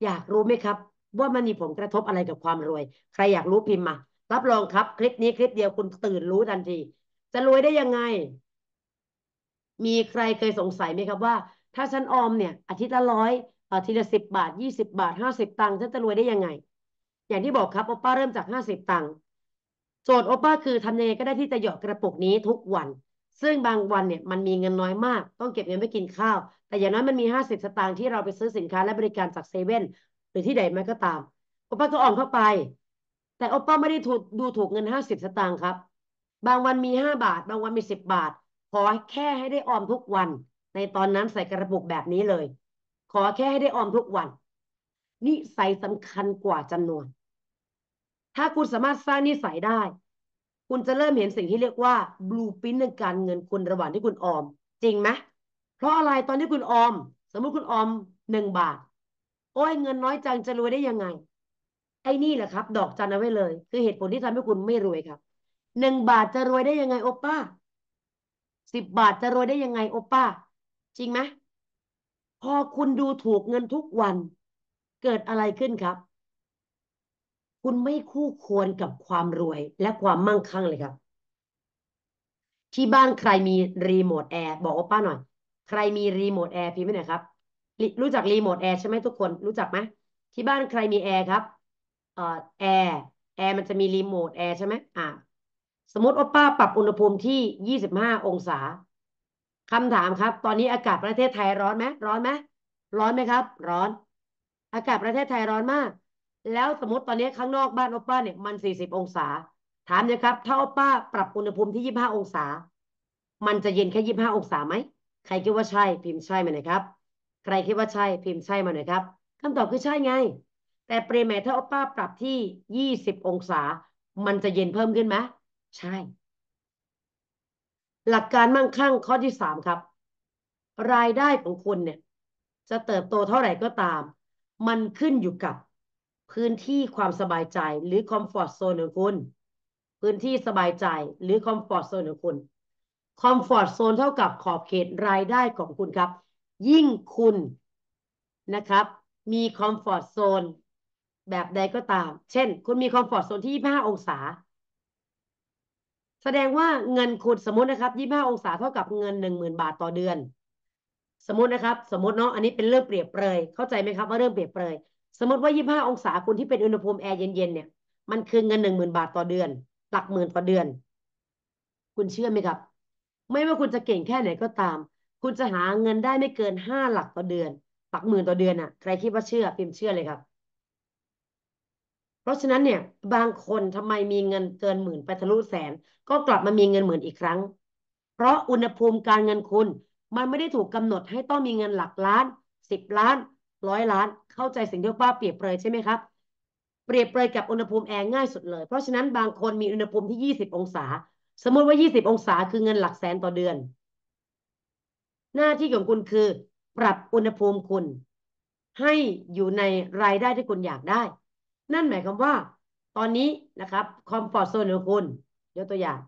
อยากรู้ไหมครับ ว่ามันมีผลกระทบอะไรกับความรวย ใครอยากรู้พิมพ์มารับรองครับ คลิปนี้คลิปเดียวคุณตื่นรู้ทันที จะรวยได้ยังไง มีใครเคยสงสัยไหมครับว่าถ้าฉันออมเนี่ยอาทิตย์ละร้อยอาทิตย์ละสิบบาทยี่สิบบาทห้าสิบตังค์ฉันจะรวยได้ยังไง อย่างที่บอกครับโอป้าเริ่มจากห้าสิบตังค์โจทย์โอป้าคือทำยังไงก็ได้ที่จะหยอดกระปุกนี้ทุกวันซึ่งบางวันเนี่ยมันมีเงินน้อยมากต้องเก็บเงินไปกินข้าว แต่อย่างน้อยมันมีห้าสิบสตางค์ที่เราไปซื้อสินค้าและบริการจากเซเว่นหรือที่ใดม่ก็ตามโอป้าก็ออมเข้าไป แต่โอป้าไม่ได้ถูกดูถูกเงินห้าสิบสตางค์ครับ บางวันมีห้าบาท บางวันมีสิบบาท ขอแค่ให้ได้ออมทุกวัน ในตอนนั้นใส่กระปุกแบบนี้เลย ขอแค่ให้ได้ออมทุกวันนิสัยสำคัญกว่าจำนวน ถ้าคุณสามารถสร้างนิสัยได้คุณจะเริ่มเห็นสิ่งที่เรียกว่าบลูพิ้นในการเงินคุณระหว่างที่คุณออมจริงไหม เพราะอะไรตอนที่คุณออมสมมุติคุณออมหนึ่งบาท โอ้ยเงินน้อยจังจะรวยได้ยังไง ไอ้นี่แหละครับ ดอกจันเอาไว้เลย คือเหตุผลที่ทำให้คุณไม่รวยครับหนึ่งบาทจะรวยได้ยังไงโอป้าสิบบาทจะรวยได้ยังไงโอป้า จริงไหมพอคุณดูถูกเงินทุกวัน เกิดอะไรขึ้นครับคุณไม่คู่ควรกับความรวยและความมั่งคั่งเลยครับ ที่บ้านใครมีรีโมทแอร์บอกว่าป้าหน่อย ใครมีรีโมทแอร์พิมพ์่หนครับรู้จักรีโมทแอร์ใช่ไหมทุกคนรู้จักไหมที่บ้านใครมีแอร์ครับเอ่อแอร์แอร์มันจะมีรีโมทแอร์ใช่ไหมอ่า สมมติว่าป้าปรับอุณหภูมิที่ยี่สิบห้าองศาคำถามครับตอนนี้อากาศประเทศไทยร้อนไหมร้อนไหมร้อนไหมครับ ร้อน อากาศประเทศไทยร้อนมากแล้วสมมติตอนนี้ข้างนอกบ้านอป้าเนี่ย มันสี่สิบองศา ถามนะครับถ้าอป้าปรับอุณหภูมิที่ยี่ห้าองศา มันจะเย็นแค่ยี่ห้าองศาไหมใครคิดว่าใช่พิมพ์ใช่มาหน่อยครับใครคิดว่าใช่พิมพ์ใช่มาหน่อยครับคำตอบคือใช่ไงแต่เปรย์แมถ้าอป้าปรับที่ยี่สิบองศา มันจะเย็นเพิ่มขึ้นไหมใช่ หลักการมั่งคั่งข้อที่สามครับ รายได้ของคุณเนี่ย จะเติบโตเท่าไหร่ก็ตาม มันขึ้นอยู่กับพื้นที่ความสบายใจหรือคอมฟอร์ทโซนของคุณ พื้นที่สบายใจหรือคอมฟอร์ทโซนของคุณคอมฟอร์ทโซนเท่ากับขอบเขตรายได้ของคุณครับ ยิ่งคุณนะครับ มีคอมฟอร์ทโซนแบบใดก็ตาม เช่น คุณมีคอมฟอร์ตโซนที่ 25 องศา แสดงว่าเงินคุณสมมตินะครับ 25 องศาเท่ากับเงิน 10,000 บาทต่อเดือน สมมตินะครับ สมมติเนาะอันนี้เป็นเรื่องเปรียบเปรยเข้าใจไหมครับว่าเรื่องเปรียบเปรยสมมติว่ายี่ห้าองศา คุณที่เป็นอุณหภูมิแอร์เย็นๆ เนี่ย มันคือเงินหนึ่งหมื่นบาทต่อเดือนหลักหมื่นต่อเดือน คุณเชื่อไหมครับ ไม่ว่าคุณจะเก่งแค่ไหนก็ตาม คุณจะหาเงินได้ไม่เกินห้าหลักต่อเดือนหลักหมื่นต่อเดือนอ่ะ ใครคิดว่าเชื่อ พิมพ์เชื่อเลยครับ เพราะฉะนั้นเนี่ย บางคนทำไมมีเงินเกินหมื่นไปทะลุแสน ก็กลับมามีเงินหมื่นอีกครั้ง เพราะอุณหภูมิการเงินคุณ มันไม่ได้ถูกกำหนดให้ต้องมีเงินหลักล้าน สิบล้าน ร้อยล้านเข้าใจสิ่งที่ว่าเปรียบเปรยใช่ไหมครับ เปรียบเปรยกับอุณหภูมิแอร์ง่ายสุดเลยเพราะฉะนั้นบางคนมีอุณหภูมิที่ยี่สิบองศา สมมติว่ายี่สิบองศาคือเงินหลักแสนต่อเดือน หน้าที่ของคุณคือ ปรับอุณหภูมิคุณ ให้อยู่ในรายได้ที่คุณอยากได้ นั่นหมายความว่า ตอนนี้นะครับคอมฟอร์ทโซนของคุณยกตัวอย่าง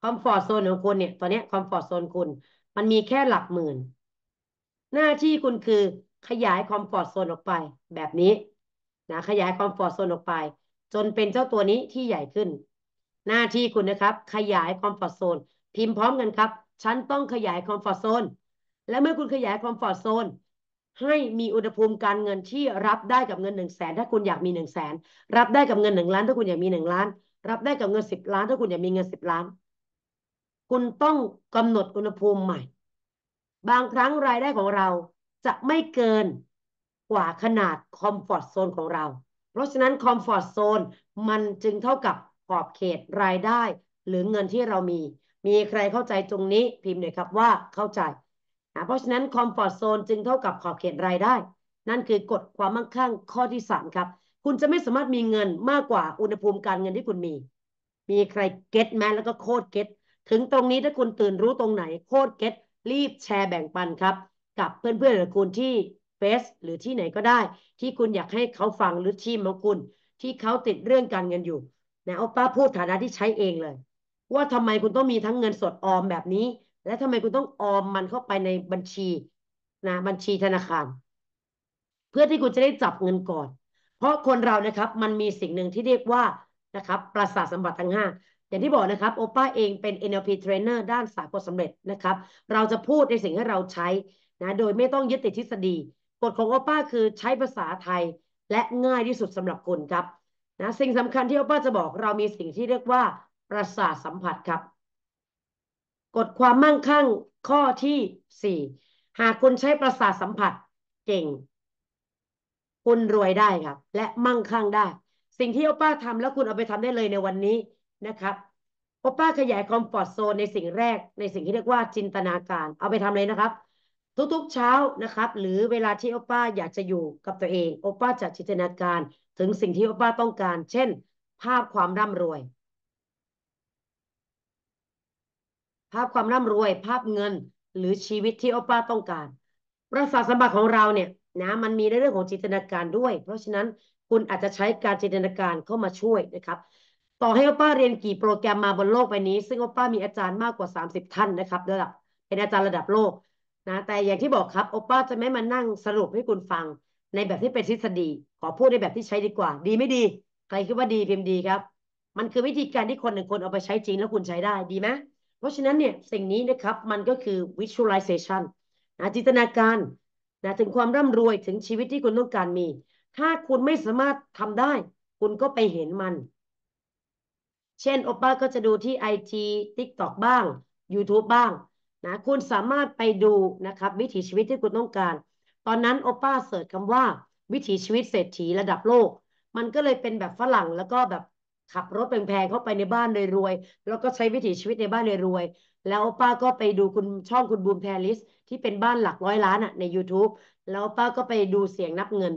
คอมฟอร์ทโซนของคุณเนี่ยตอนนี้คอมฟอร์ทโซนคุณ มันมีแค่หลักหมื่นหน้าที่คุณคือขยายคอมฟอร์ตโซนออกไปแบบนี้นะขยายคอมฟอร์ตโซนออกไป จนเป็นเจ้าตัวนี้ที่ใหญ่ขึ้น หน้าที่คุณนะครับ ขยายคอมฟอร์ตโซนพิมพ์พร้อมกันครับฉันต้องขยายคอมฟอร์ตโซนและเมื่อคุณขยายคอมฟอร์ตโซนให้มีอุณหภูมิการเงินที่รับได้กับเงินหนึ่งแสนถ้าคุณอยากมีหนึ่งแสนรับได้กับเงินหนึ่งล้าน ถ้าคุณอยากมีหนึ่งล้าน รับได้กับเงินสิบล้าน ถ้าคุณอยากมีเงินสิบล้านคุณต้องกำหนดอุณหภูมิใหม่ บางครั้งรายได้ของเราจะไม่เกินกว่าขนาดคอมฟอร์ตโซนของเรา เพราะฉะนั้นคอมฟอร์ตโซนมันจึงเท่ากับขอบเขตรายได้ หรือเงินที่เรามี มีใครเข้าใจตรงนี้พิมพ์หน่อยครับว่าเข้าใจนะเพราะฉะนั้นคอมฟอร์ตโซนจึงเท่ากับขอบเขตรายได้ นั่นคือกฎความมั่งคั่งข้อที่สามครับ คุณจะไม่สามารถมีเงินมากกว่าอุณหภูมิการเงินที่คุณมี มีใครเก็ตไหมแล้วก็โคตรเก็ตถึงตรงนี้ถ้าคุณตื่นรู้ตรงไหนโคตรเก็ตรีบแชร์แบ่งปันครับกับเพื่อนๆหรือคุณที่เฟซหรือที่ไหนก็ได้ ที่คุณอยากให้เขาฟังหรือ ทีมของคุณที่เขาติดเรื่องการเงินอยู่นะโอป้าพูดฐานะที่ใช้เองเลย ว่าทำไมคุณต้องมีทั้งเงินสดออมแบบนี้ และทำไมคุณต้องออมมันเข้าไปในบัญชีนะบัญชีธนาคาร เพื่อที่คุณจะได้จับเงินก่อน เพราะคนเรานะครับมันมีสิ่งหนึ่งที่เรียกว่านะครับประสาทสัมผัสทั้งห้าอย่างที่บอกนะครับโอป้าเองเป็น NLP Trainer ด้านสายผลสำเร็จนะครับ เราจะพูดในสิ่งที่เราใช้นะโดยไม่ต้องยึดติดทฤษฎี กฎของโอป้าคือใช้ภาษาไทยและง่ายที่สุดสำหรับคนครับนะสิ่งสำคัญที่โอป้าจะบอกเรามีสิ่งที่เรียกว่าประสาทสัมผัสครับ กฎความมั่งคั่งข้อที่สี่หากคุณใช้ประสาทสัมผัสเก่ง คุณรวยได้ครับและมั่งคั่งได้ สิ่งที่โอป้าทำแล้วคุณเอาไปทำได้เลยในวันนี้นะครับโอป้าขยายคอมฟอร์ทโซน ในสิ่งแรก ในสิ่งที่เรียกว่าจินตนาการเอาไปทำเลยนะครับทุกๆเช้านะครับหรือเวลาที่โอป้าอยากจะอยู่กับตัวเองโอป้าจะจินตนาการถึงสิ่งที่โอป้าต้องการเช่น ภาพความร่ำรวย ภาพความร่ำรวย ภาพเงินหรือชีวิตที่โอป้าต้องการประสาทสัมผัสของเราเนี่ยนะมันมีในเรื่องของจินตนาการด้วย เพราะฉะนั้นคุณอาจจะใช้การจินตนาการเข้ามาช่วยนะครับ ต่อให้โอป้าเรียนกี่โปรแกรมมาบนโลกใบนี้ซึ่งโอป้ามีอาจารย์มากกว่า 30 ท่านนะครับระดับเป็นอาจารย์ระดับโลกนะแต่อย่างที่บอกครับโอป้าจะไม่มานั่งสรุปให้คุณฟัง ในแบบที่เป็นทฤษฎีขอพูดในแบบที่ใช้ดีกว่า ดีไม่ดี ใครคิดว่าดีพิมพ์ดีครับ มันคือวิธีการที่คนหนึ่งคนเอาไปใช้จริงแล้วคุณใช้ได้ดีไหมเพราะฉะนั้นเนี่ยสิ่งนี้นะครับ มันก็คือ visualization นะจินตนาการนะถึงความร่ำรวยถึงชีวิตที่คุณต้องการมี ถ้าคุณไม่สามารถทำได้ คุณก็ไปเห็นมัน เช่นโอป้าก็จะดูที่ไอจีทิกตอกบ้าง YouTube บ้างนะคุณสามารถไปดูนะครับวิถีชีวิตที่คุณต้องการ ตอนนั้นโอป้าเสิร์ชคำว่าวิถีชีวิตเศรษฐีระดับโลกมันก็เลยเป็นแบบฝรั่งแล้วก็แบบขับรถแพงๆเข้าไปในบ้านรวยๆแล้วก็ใช้วิถีชีวิตในบ้านรวยๆแล้วป้าก็ไปดูคุณช่องคุณบูมแพลิสที่เป็นบ้านหลักร้อยล้านอ่ะใน YouTube แล้วป้าก็ไปดูเสียงนับเงิน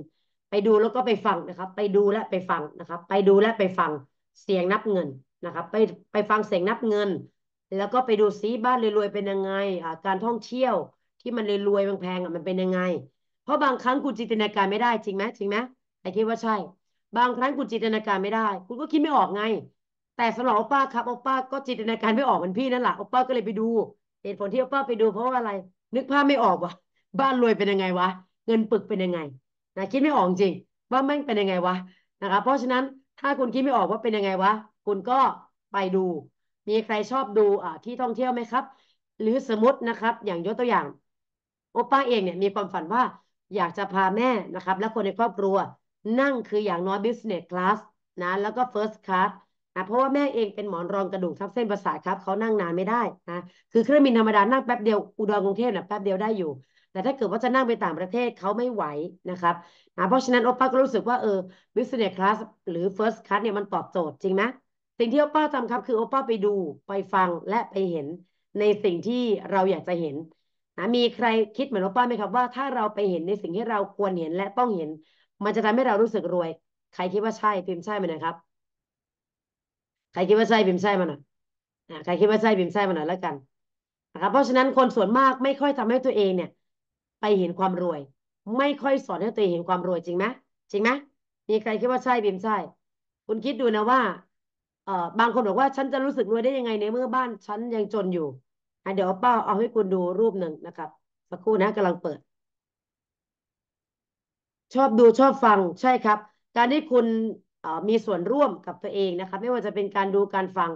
ไปดูแล้วก็ไปฟังนะครับไปดูและไปฟังนะครับไปดูและไปฟังเสียงนับเงินนะครับไปไปฟังเสียงนับเงินแล้วก็ไปดูซิบ้านรวยๆเป็นยังไงอ่าการท่องเที่ยวที่มันรวยๆแพงๆอ่ะมันเป็นยังไง เพราะบางครั้งคุณจินตนาการไม่ได้จริงไหมจริงไหมไอ้คิดว่าใช่ บางครั้งคุณจินตนาการไม่ได้ คุณก็คิดไม่ออกไง แต่สำหรับอป้าครับอป้าก็จินตนาการไม่ออกเหมือนพี่นั่นแหละอป้าก็เลยไปดูเหตุผลที่อป้าไปดูเพราะว่าอะไร นึกภาพไม่ออกว่ะบ้านรวยเป็นยังไงวะเงินปึกเป็นยังไงนะคิดไม่ออกจริง ว่าแม่งเป็นยังไงวะนะคะเพราะฉะนั้นถ้าคุณคิดไม่ออกว่าเป็นยังไงวะคุณก็ไปดูมีใครชอบดูอ่าที่ท่องเที่ยวไหมครับหรือสมมตินะครับ อย่างยกตัวอย่าง โอป้าเองเนี่ยมีความฝันว่าอยากจะพาแม่นะครับ และคนในครอบครัว นั่งคืออย่างน้อย business class นะแล้วก็ first class นะเพราะว่าแม่เองเป็นหมอนรองกระดูกทับเส้นประสาทครับ เขานั่งนานไม่ได้นะคือเครื่องบินธรรมดานั่งแป๊บเดียว อุดรกรุงเทพเนี่ยแป๊บเดียวได้อยู่ แต่ถ้าเกิดว่าจะนั่งไปต่างประเทศเขาไม่ไหวนะครับนะเพราะฉะนั้นโอป้าก็รู้สึกว่าเออ business class หรือ first class เนี่ยมันตอบโจทย์จริงไหมสิ่งที่โอป้าทำครับ คือโอป้าไปดูไปฟังและไปเห็นในสิ่งที่เราอยากจะเห็นนะมีใครคิดเหมือนโอป้าไหมครับว่า ถ้าเราไปเห็นในสิ่งที่เราควรเห็นและต้องเห็น มันจะทำให้เรารู้สึกรวย ใครคิดว่าใช่พิมพ์ใช่ไหมนะครับ ใครคิดว่าใช่พิมพ์ใช่มาหน่อยนะใครคิดว่าใช่พิมพ์ใช่มาหน่อยแล้วกันนะครับ เพราะฉะนั้นคนส่วนมากไม่ค่อยทำให้ตัวเองเนี่ย ไปเห็นความรวย ไม่ค่อยสอนให้ตัวเองเห็นความรวยจริงไหมจริงไหมมีใครคิดว่าใช่พิมพ์ใช่คุณคิดดูนะว่าอ่อบางคนบอกว่าฉันจะรู้สึกรวยได้ยังไงในเมื่อบ้านฉันยังจนอยู่เดี๋ยวป้าเอาให้คุณดูรูปหนึ่งนะครับสักครู่นะกำลังเปิด ชอบดูชอบฟังใช่ครับ การที่คุณมีส่วนร่วมกับตัวเองนะครับ ไม่ว่าจะเป็นการดูการฟัง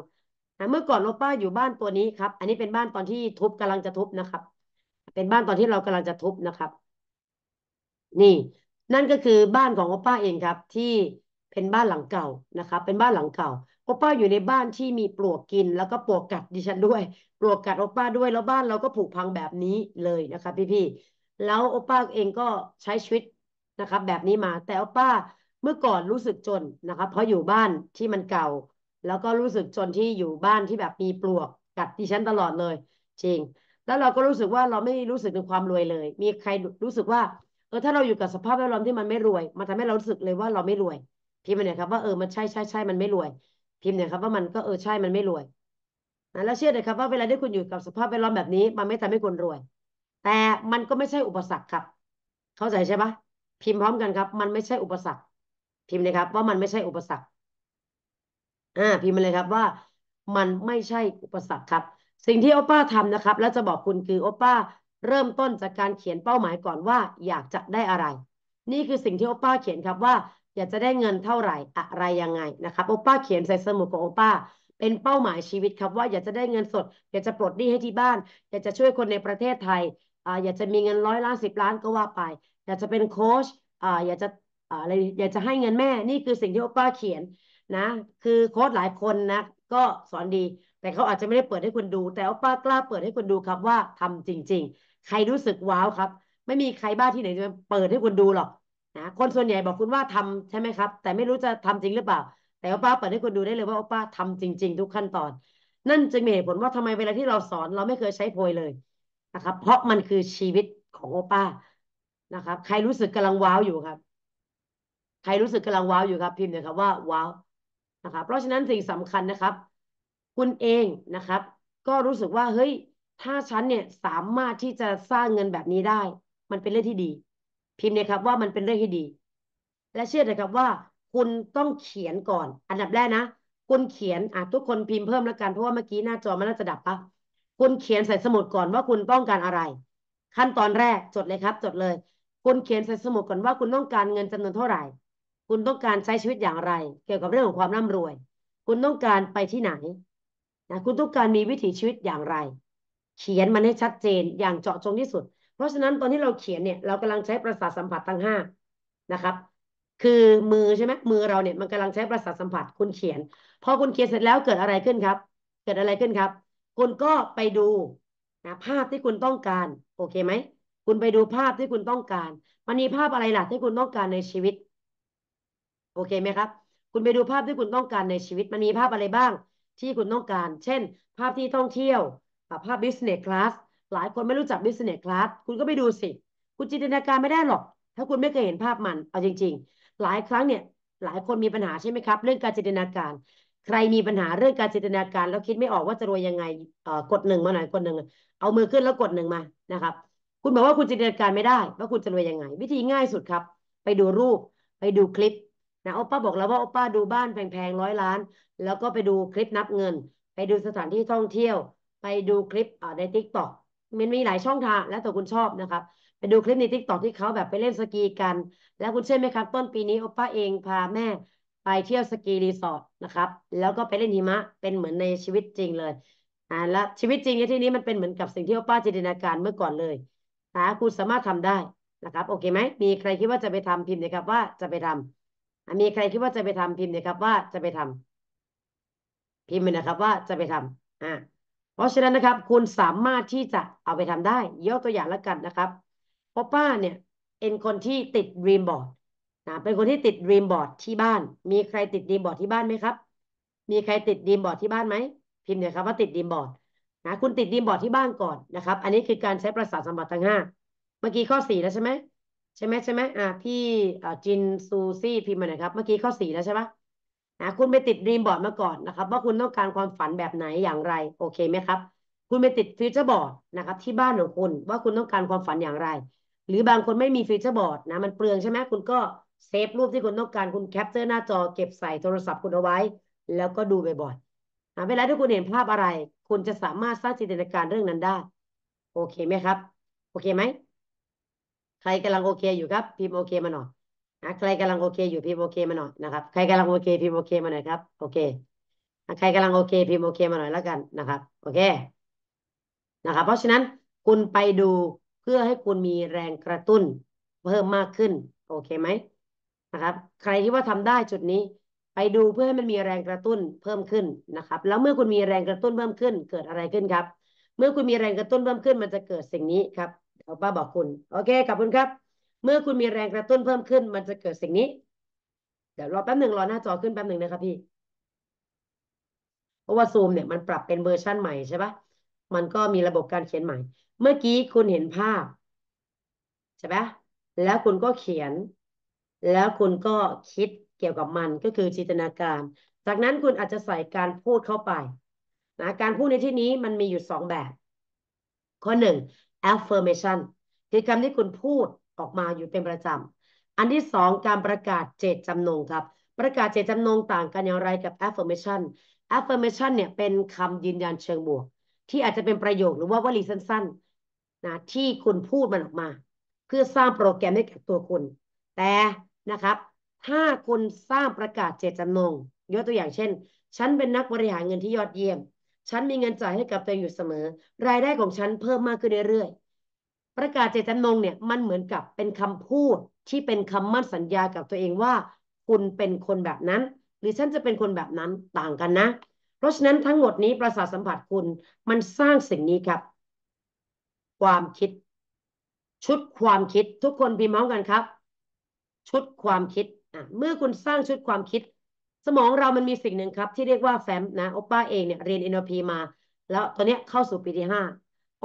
นะเมื่อก่อนโอป้าอยู่บ้านตัวนี้ครับ อันนี้เป็นบ้านตอนที่ทุบกำลังจะทุบนะครับ เป็นบ้านตอนที่เรากำลังจะทุบนะครับ นี่ นั่นก็คือบ้านของโอป้าเองครับ ที่เป็นบ้านหลังเก่านะครับ เป็นบ้านหลังเก่าโอป้าอยู่ในบ้านที่มีปลวกกินแล้วก็ปลวกกัดดิฉันด้วยปลวกกัดโอป้าด้วยแล้วบ้านเราก็ผุพังแบบนี้เลยนะคะพี่ๆแล้วโอป้าเองก็ใช้ชีวิตนะครับ แบบนี้มาแต่โอป้าเมื่อก่อนรู้สึกจนนะคะเพราะอยู่บ้านที่มันเก่า แล้วก็รู้สึกจนที่อยู่บ้านที่แบบมีปลวกกัดดิฉันตลอดเลยจริง แล้วเราก็รู้สึกว่าเราไม่รู้สึกถึงความรวยเลย มีใครรู้สึกว่าเออถ้าเราอยู่กับสภาพแวดล้อมที่มันไม่รวยมันทำให้เรารู้สึกเลยว่าเราไม่รวยพี่มันเนี่ยครับว่าเออมันใช่ใช่ใช่มันไม่รวยพิมพ์เนี่ยครับว่ามันก็เออใช่มันไม่รวย นะแล้วเชื่อเลยครับว่าเวลาที่คุณอยู่กับสภาพแวดล้อมแบบนี้ มันไม่ทำให้คนรวย แต่มันก็ไม่ใช่อุปสรรคครับ เข้าใจใช่ปะพิมพ์พร้อมกันครับ มันไม่ใช่อุปสรรค พิมพ์เลยครับว่ามันไม่ใช่อุปสรรค อ่าพิมพ์มาเลยครับว่ามันไม่ใช่อุปสรรคครับ สิ่งที่โอป้าทำนะครับ แล้วจะบอกคุณคือโอป้าเริ่มต้นจากการเขียนเป้าหมายก่อนว่า อยากจะได้อะไร นี่คือสิ่งที่โอป้าเขียนครับว่าอยากจะได้เงินเท่าไหร่อะไรยังไงนะครับโอป้าเขียนใส่สมุดของโอป้าเป็นเป้าหมายชีวิตครับว่าอยากจะได้เงินสดอยากจะปลดหนี้ให้ที่บ้านอยากจะช่วยคนในประเทศไทยอยากจะมีเงินร้อยล้านสิบล้านก็ว่าไป อยากจะเป็นโค้ชออยากจะอะไรอยากจะให้เงินแม่นี่คือสิ่งที่โอป้าเขียนนะคือโค้ชหลายคนนะก็สอนดีแต่เขาอาจจะไม่ได้เปิดให้คุณดู แต่โอป้ากล้าเปิดให้คุณดูครับว่าทำจริง ๆ ใครรู้สึกว้าวครับ ไม่มีใครบ้าที่ไหนจะเปิดให้คุณดูหรอกนะคนส่วนใหญ่บอกคุณว่าทำใช่ไหมครับ แต่ไม่รู้จะทำจริงหรือเปล่า แต่ป้าเปิดให้คุณดูได้เลยว่าป้าทำจริง ๆ ทุกขั้นตอน นั่นจึงมีเหตุผลว่าทำไมเวลาที่เราสอนเราไม่เคยใช้โพยเลยนะครับ เพราะมันคือชีวิตของโอป้านะครับ ใครรู้สึกกำลังว้าวอยู่ครับ ใครรู้สึกกำลังว้าวอยู่ครับ พิมพ์เลยครับว่าว้าวนะครับเพราะฉะนั้นสิ่งสำคัญนะครับ คุณเองนะครับ ก็รู้สึกว่าเฮ้ยถ้าฉันเนี่ยสามารถที่จะสร้างเงินแบบนี้ได้ มันเป็นเรื่องที่ดีพิมพ์เลยครับว่ามันเป็นเรื่องที่ดี และเชื่อเลยครับว่าคุณต้องเขียนก่อน อันดับแรกนะ คุณเขียนอ่ะทุกคนพิมพ์เพิ่มแล้วกันเพราะว่าเมื่อกี้หน้าจอมันน่าจะดับปะคุณเขียนใส่สมุดก่อนว่าคุณต้องการอะไร ขั้นตอนแรกจดเลยครับ จดเลย คุณเขียนใส่สมุดก่อนว่าคุณต้องการเงินจำนวนเท่าไหร่ คุณต้องการใช้ชีวิตอย่างไร เกี่ยวกับเรื่องของความร่ำรวย คุณต้องการไปที่ไหนนะคุณต้องการมีวิถีชีวิตอย่างไร เขียนมันให้ชัดเจนอย่างเจาะจงที่สุดเพราะฉะนั้นตอนที่เราเขียนเนี่ยเรากำลังใช้ประสาทสัมผัสทั้งห้านะครับ คือมือใช่ไหมมือเราเนี่ยมันกำลังใช้ประสาทสัมผัสคุณเขียนพอคุณเขียนเสร็จแล้วเกิดอะไรขึ้นครับ เกิดอะไรขึ้นครับ คุณก็ไปดูนะภาพที่คุณต้องการ โอเคไหมคุณไปดูภาพที่คุณต้องการมันมีภาพอะไรล่ะที่คุณต้องการในชีวิต โอเคไหมครับ คุณไปดูภาพที่คุณต้องการในชีวิตมันมีภาพอะไรบ้างที่คุณต้องการ เช่น ภาพที่ท่องเที่ยวภาพ business class หลายคนไม่รู้จักดิสนีย์คลาส คุณก็ไปดูสิ คุณจินตนาการไม่ได้หรอก ถ้าคุณไม่เคยเห็นภาพมัน เอาจริง ๆ หลายครั้งเนี่ย หลายคนมีปัญหาใช่ไหมครับเรื่องการจินตนาการ ใครมีปัญหาเรื่องการจินตนาการ แล้วคิดไม่ออกว่าจะรวยยังไงเอ่อกดหนึ่งมาหน่อยกดหนึ่ง เอามือขึ้นแล้วกดหนึ่งมา นะครับ คุณบอกว่าคุณจินตนาการไม่ได้ ว่าคุณจะรวยยังไง วิธีง่ายสุดครับ ไปดูรูป ไปดูคลิป นะโอป้าบอกแล้วว่าโอป้าดูบ้านแพงๆ ร้อยล้าน แล้วก็ไปดูคลิปนับเงิน ไปดูสถานที่ท่องเที่ยว ไปดูคลิปในทิกตอกมันมีหลายช่องทางแล้วแต่คุณชอบนะครับไปดูคลิปในทิกตอกที่เขาแบบไปเล่นสกีกัน แล้วคุณเชื่อไหมครับต้นปีนี้โอป้าเองพาแม่ ไปเที่ยวสกีรีสอร์ทนะครับ แล้วก็ไปเล่นหิมะ เป็นเหมือนในชีวิตจริงเลย อ่าและชีวิตจริงในที่นี้มันเป็นเหมือนกับสิ่งที่โอป้าจินตนาการเมื่อก่อนเลยนะคุณสามารถทำได้นะครับ โอเคไหม มีใครคิดว่าจะไปทำพิมพ์นะครับว่าจะไปทำมีใครคิดว่าจะไปทำพิมพ์นะครับ ว่าจะไปทำ พิมพ์นะครับ ว่าจะไปทำอ่าเพราะฉะนั้นนะครับคุณสามารถที่จะเอาไปทำได้ยกตัวอย่างแล้วกันนะครับเพราะป้าเนี่ยเป็นคนที่ติดรีมบอร์ดนะเป็นคนที่ติดรีมบอร์ดที่บ้าน มีใครติดรีมบอร์ดที่บ้านไหมครับ มีใครติดรีมบอร์ดที่บ้านไหมพิมพ์หน่อยครับว่าติดรีมบอร์ดนะคุณติดรีมบอร์ดที่บ้านก่อนนะครับอันนี้คือการใช้ประสาทสัมผัสทั้งห้าเมื่อกี้ข้อสี่แล้วใช่ไหมใช่ไหมใช่ไหมอ่าพี่จินซูซี่พิมพ์มาหน่อยครับเมื่อกี้ข้อสี่แล้วใช่ปะนะคุณไปติดดรีมบอร์ดมาก่อนนะครับ ว่าคุณต้องการความฝันแบบไหนอย่างไร โอเคไหมครับ คุณไปติดฟิวเจอร์บอร์ดนะครับที่บ้านของคุณว่าคุณต้องการความฝันอย่างไร หรือบางคนไม่มีฟิวเจอร์บอร์ดนะ มันเปลืองใช่ไหมคุณก็เซฟรูปที่คุณต้องการคุณแคปเจอร์หน้าจอ เก็บใส่โทรศัพท์คุณเอาไว้ แล้วก็ดูบ่อยๆนะเวลาที่คุณเห็นภาพอะไร คุณจะสามารถสร้างจินตนาการเรื่องนั้นได้ โอเคไหมครับ โอเคไหมใครกำลังโอเคอยู่ครับพิมพ์โอเคมาหน่อยใครกำลังโอเคอยู่พิมโอเคมาหน่อยนะครับใครกำลังโอเคพิมโอเคมาหน่อยครับโอเคใครกำลังโอเคพิมโอเคมาหน่อยแล้วกันนะครับโอเคนะครับเพราะฉะนั้นคุณไปดูเพื่อให้คุณมีแรงกระตุ้นเพิ่มมากขึ้นโอเคไหมนะครับ ใครที่ว่าทำได้จุดนี้ไปดูเพื่อให้มันมีแรงกระตุ้นเพิ่มขึ้นนะครับ แล้วเมื่อคุณมีแรงกระตุ้นเพิ่มขึ้นเกิดอะไรขึ้นครับ เมื่อคุณมีแรงกระตุ้นเพิ่มขึ้นมันจะเกิดสิ่งนี้ครับเดี๋ยวป้าบอกคุณโอเคขอบคุณครับเมื่อคุณมีแรงกระตุ้นเพิ่มขึ้น มันจะเกิดสิ่งนี้ เดี๋ยวรอแป๊บหนึ่งรอหน้าจอขึ้นแป๊บหนึ่งนะครับพี่ เพราะว่าซูมเนี่ยมันปรับเป็นเวอร์ชั่นใหม่ใช่ปะมันก็มีระบบการเขียนใหม่ เมื่อกี้คุณเห็นภาพใช่ปะแล้วคุณก็เขียน แล้วคุณก็คิดเกี่ยวกับมันก็คือจินตนาการ จากนั้นคุณอาจจะใส่การพูดเข้าไปนะการพูดในที่นี้มันมีอยู่สองแบบ ข้อหนึ่ง affirmation คือคำที่คุณพูดออกมาอยู่เป็นประจำ อันที่สองการประกาศเจตจำนงครับ ประกาศเจตจำนงต่างกันอย่างไรกับ affirmation affirmation เนี่ยเป็นคำยืนยันเชิงบวก ที่อาจจะเป็นประโยคหรือว่าวลีสั้นๆนะที่คุณพูดมันออกมา เพื่อสร้างโปรแกรมให้กับตัวคุณ แต่นะครับถ้าคุณสร้างประกาศเจตจำนง ยกตัวอย่างเช่น ฉันเป็นนักบริหารเงินที่ยอดเยี่ยมฉันมีเงินจ่ายให้กับตัวเองอยู่เสมอ รายได้ของฉันเพิ่มมากขึ้นเรื่อยๆประกาศเจตจำนงเนี่ยมันเหมือนกับเป็นคำพูดที่เป็นคำมั่นสัญญากับตัวเองว่า คุณเป็นคนแบบนั้นหรือฉันจะเป็นคนแบบนั้นต่างกันนะ เพราะฉะนั้นทั้งหมดนี้ประสาทสัมผัสคุณมันสร้างสิ่งนี้ครับ ความคิด ชุดความคิดทุกคนพิมพ์พร้อมกันครับ ชุดความคิดอ่ะ เมื่อคุณสร้างชุดความคิด สมองเรามันมีสิ่งหนึ่งครับที่เรียกว่าแฟมนะโอป้าเองเนี่ยเรียนเอ็นอพีมาแล้วตอนนี้เข้าสู่ปีที่ห้า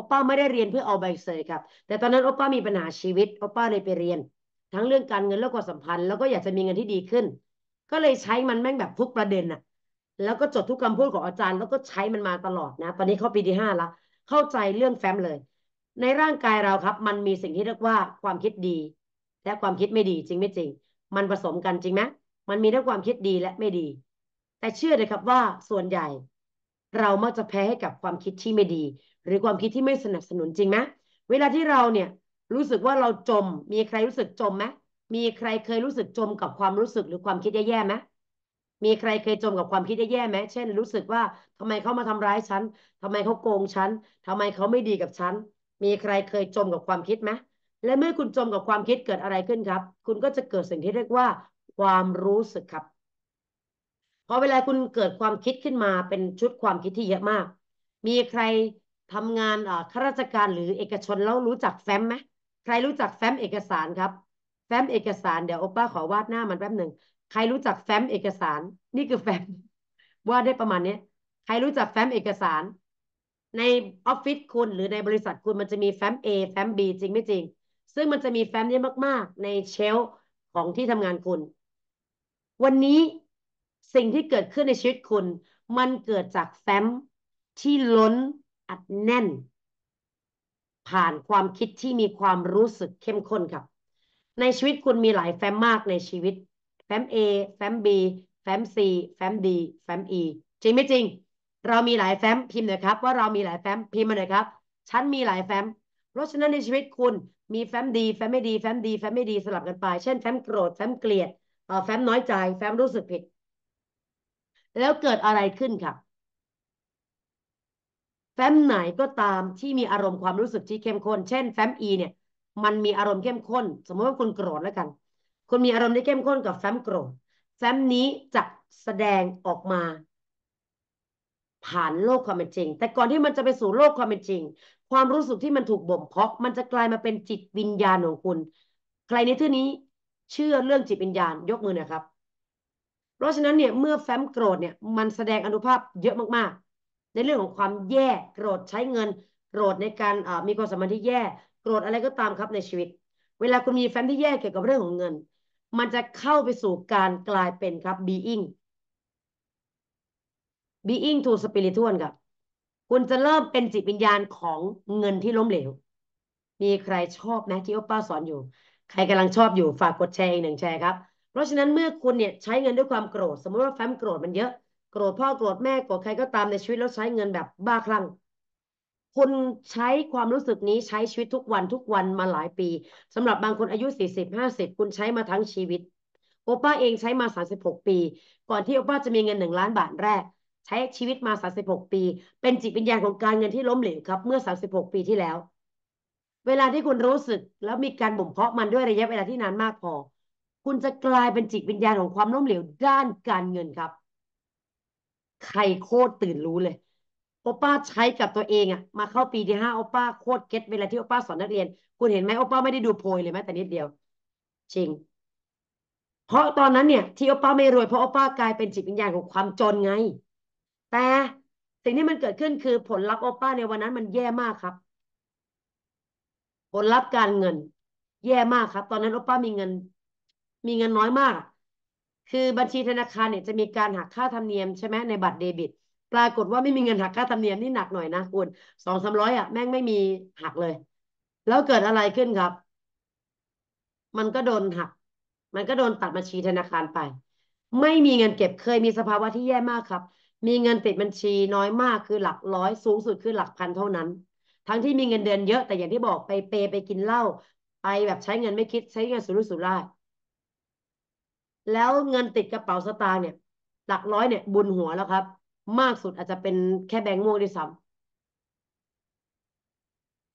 อป้าไม่ได้เรียนเพื่อเอาใบเสร็จครับ แต่ตอนนั้นอป้ามีปัญหาชีวิตอป้าเลยไปเรียน ทั้งเรื่องการเงินและความสัมพันธ์แล้วก็อยากจะมีเงินที่ดีขึ้น ก็เลยใช้มันแม่งแบบทุกประเด็นน่ะ แล้วก็จดทุกคำพูดของอาจารย์ แล้วก็ใช้มันมาตลอดนะ ตอนนี้เข้าปีที่ห้าละ เข้าใจเรื่องแฟ้มเลย ในร่างกายเราครับ มันมีสิ่งที่เรียกว่าความคิดดี และความคิดไม่ดี จริงไม่จริง มันผสมกันจริงไหมมันมีทั้งความคิดดีและไม่ดี แต่เชื่อเลยครับว่าส่วนใหญ่ เรามักจะแพ้ให้กับความคิดที่ไม่ดีหรือความคิดที่ไม่สนับสนุนจริงไหมเวลาที่เราเนี่ยรู้สึกว่าเราจม มีใครรู้สึกจมไหมมีใครเคยรู้สึกจมกับความรู้สึกหรือความคิดแย่ๆไหมมีใครเคยจมกับความคิดแย่ๆไหมเช่นรู้สึกว่าทำไมเขามาทำร้ายฉันทำไมเขาโกงฉันทำไมเขาไม่ดีกับฉัน มีใครเคยจมกับความคิดไหมและเมื่อคุณจมกับความคิดเกิดอะไรขึ้นครับ คุณก็จะเกิดสิ่งที่เรียกว่า ความรู้สึกครับพอเวลาคุณเกิดความคิดขึ้นมาเป็นชุดความคิดที่เยอะมาก มีใครทำงานข้าราชการหรือเอกชนแล้วรู้จักแฟ้มไหมใครรู้จักแฟ้มเอกสารครับ แฟ้มเอกสาร เดี๋ยวโอป้าขอวาดหน้ามันแป๊บหนึ่งใครรู้จักแฟ้มเอกสารนี่คือแฟ้มวาดได้ประมาณนี้ใครรู้จักแฟ้มเอกสาร ในออฟฟิศคุณ หรือในบริษัทคุณมันจะมีแฟ้ม A แฟ้ม B จริงไม่จริง ซึ่งมันจะมีแฟ้มนี้มากๆ ในเชลของที่ทำงานคุณ วันนี้สิ่งที่เกิดขึ้นในชีวิตคุณ มันเกิดจากแฟ้มที่ล้นอัดแน่น ผ่านความคิดที่มีความรู้สึกเข้มข้นครับ ในชีวิตคุณมีหลายแฟ้มมากในชีวิต แฟ้ม A แฟ้ม B แฟ้ม C แฟ้ม D แฟ้ม E จริงไม่จริงเรามีหลายแฟ้มพิมพ์หน่อยครับ ว่าเรามีหลายแฟ้มพิมพ์มาหน่อยครับฉันมีหลายแฟ้ม เพราะฉะนั้นในชีวิตคุณมีแฟ้มดีแฟ้มไม่ดีแฟ้มดีแฟ้มไม่ดีสลับกันไปเช่นแฟ้มโกรธแฟ้มเกลียดแฟ้มน้อยใจแฟ้มรู้สึกผิด แล้วเกิดอะไรขึ้นครับแฟ้มไหนก็ตามที่มีอารมณ์ความรู้สึกที่เข้มข้นเช่นแฟ้ม E เนี่ยมันมีอารมณ์เข้มข้นสมมติว่าคุณโกรธแล้วกันคุณมีอารมณ์ที่เข้มข้นกับแฟ้มโกรธแฟ้มนี้จะแสดงออกมาผ่านโลกความเป็นจริงแต่ก่อนที่มันจะไปสู่โลกความเป็นจริงความรู้สึกที่มันถูกบ่มเพาะมันจะกลายมาเป็นจิตวิญญาณของคุณใครในที่นี้เชื่อเรื่องจิตวิญญาณยกมือนะครับเพราะฉะนั้นเนี่ยเมื่อแฟ้มโกรธเนี่ยมันแสดงอนุภาพเยอะมากๆในเรื่องของความแย่โกรธใช้เงิน โกรธในการมีความสัมพันธ์ที่แย่โกรธอะไรก็ตามครับในชีวิต เวลาคุณมีแฟนที่แย่เกี่ยวกับเรื่องของเงิน มันจะเข้าไปสู่การกลายเป็นครับ being being to spiritual ครับคุณจะเริ่มเป็นจิตวิญญาณของเงินที่ล้มเหลว มีใครชอบไหมที่อป้าสอนอยู่ ใครกำลังชอบอยู่ฝากกดแชร์อีกหนึ่งแชร์ครับ เพราะฉะนั้นเมื่อคุณเนี่ยใช้เงินด้วยความโกรธสมมติว่าแฟ้มโกรธมันเยอะโกรธพ่อโกรธแม่โกรธใครก็ตามในชีวิตแล้วใช้เงินแบบบ้าคลั่ง คุณใช้ความรู้สึกนี้ใช้ชีวิตทุกวันทุกวันมาหลายปี สำหรับบางคนอายุสี่สิบห้าสิบคุณใช้มาทั้งชีวิต โอป้าเองใช้มาสามสิบหกปี ก่อนที่โอป้าจะมีเงินหนึ่งล้านบาทแรก ใช้ชีวิตมาสามสิบหกปี เป็นจิตวิญญาณของการเงินที่ล้มเหลวครับ เมื่อสามสิบหกปีที่แล้ว เวลาที่คุณรู้สึกแล้วมีการบ่มเพาะมันด้วยระยะเวลาที่นานมากพอ คุณจะกลายเป็นจิตวิญญาณของความล้มเหลวด้านการเงินครับใครโคตรตื่นรู้เลย โอป้าใช้กับตัวเองอะมาเข้าปีที่ห้าโอป้าโคตรเก็ตเวลาที่โอป้าสอนนักเรียน คุณเห็นไหมโอป้าไม่ได้ดูโพยเลยแม้แต่นิดเดียว จริง เพราะตอนนั้นเนี่ยที่โอป้าไม่รวย เพราะโอป้ากลายเป็นจิตวิญญาณของความจนไง แต่สิ่งที่มันเกิดขึ้นคือผลลัพธ์โอป้าในวันนั้นมันแย่มากครับ ผลลัพธ์การเงิน แย่มากครับ ตอนนั้นโอป้ามีเงิน มีเงินน้อยมากคือ บัญชีธนาคารเนี่ยจะมีการหักค่าธรรมเนียมใช่ไหมในบัตรเดบิตปรากฏว่าไม่มีเงินหักค่าธรรมเนียมนี่หนักหน่อยนะคุณสองสามร้อยอ่ะแม่งไม่มีหักเลย แล้วเกิดอะไรขึ้นครับ มันก็โดนหักมันก็โดนตัดบัญชีธนาคารไป ไม่มีเงินเก็บเคยมีสภาวะที่แย่มากครับ มีเงินติดบัญชีน้อยมากคือหลักร้อยสูงสุดคือหลักพันเท่านั้น ทั้งที่มีเงินเดือนเยอะ แต่อย่างที่บอกไปเปไปกินเหล้าไปแบบใช้เงินไม่คิดใช้เงินสุรุ่ยสุร่ายแล้วเงินติดกระเป๋าสตางค์เนี่ยหลักร้อยเนี่ยบุญหัวแล้วครับ มากสุดอาจจะเป็นแค่แบงค์ม่วงด้วยซ้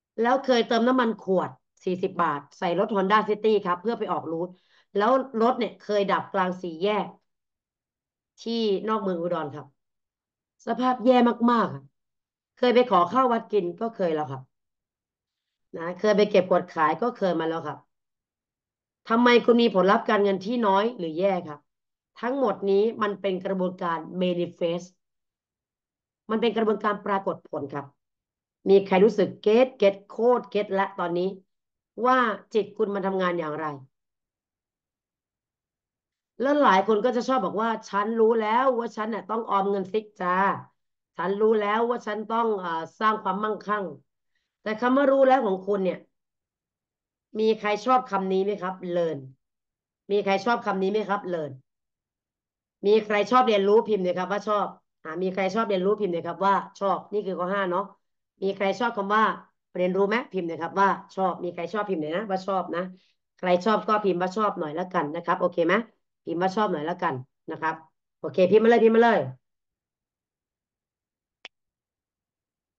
ำแล้วเคยเติมน้ำมันขวดสี่สิบาท ใส่รถฮอนด้าซิตี้ครับ เพื่อไปออกรูทแล้วรถเนี่ยเคยดับกลางสี่แยก ที่นอกเมืองอุดรครับ สภาพแย่มากๆคเคยไปขอข้าววัดกินก็เคยแล้วครับนะเคยไปเก็บกวดขายก็เคยมาแล้วครับทำไมคุณมีผลลัพธ์การเงินที่น้อยหรือแย่ครับ ทั้งหมดนี้มันเป็นกระบวนการ manifest มันเป็นกระบวนการปรากฏผลครับ มีใครรู้สึกเก็ตเก็ตโคตรเก็ตและตอนนี้ว่าจิตคุณมันทำงานอย่างไรแล้วหลายคนก็จะชอบบอกว่าฉันรู้แล้วว่าฉันน่ยต้องออมเงินซิกจ้าฉันรู้แล้วว่าฉันต้องอสร้างความมั่งคั่ง แต่คำว่ารู้แล้วของคุณเนี่ยมีใครชอบคำนี้ไหมครับ learn มีใครชอบคำนี้ไหมครับ learn มีใครชอบเรียนรู้พิมพ์เลยครับว่าชอบ อ่า มีใครชอบเรียนรู้พิมพ์เลยครับว่าชอบ นี่คือข้อห้าเนาะ มีใครชอบคำว่าเรียนรู้ไหมพิมพ์เลยครับ ว่าชอบ มีใครชอบพิมพ์เลยนะว่าชอบนะ ใครชอบก็พิมพ์ว่าชอบหน่อยแล้วกันนะครับ โอเคไหมพิมพ์ว่าชอบหน่อยแล้วกันนะครับ โอเคพิมพ์มาเลยพิมพ์มาเลย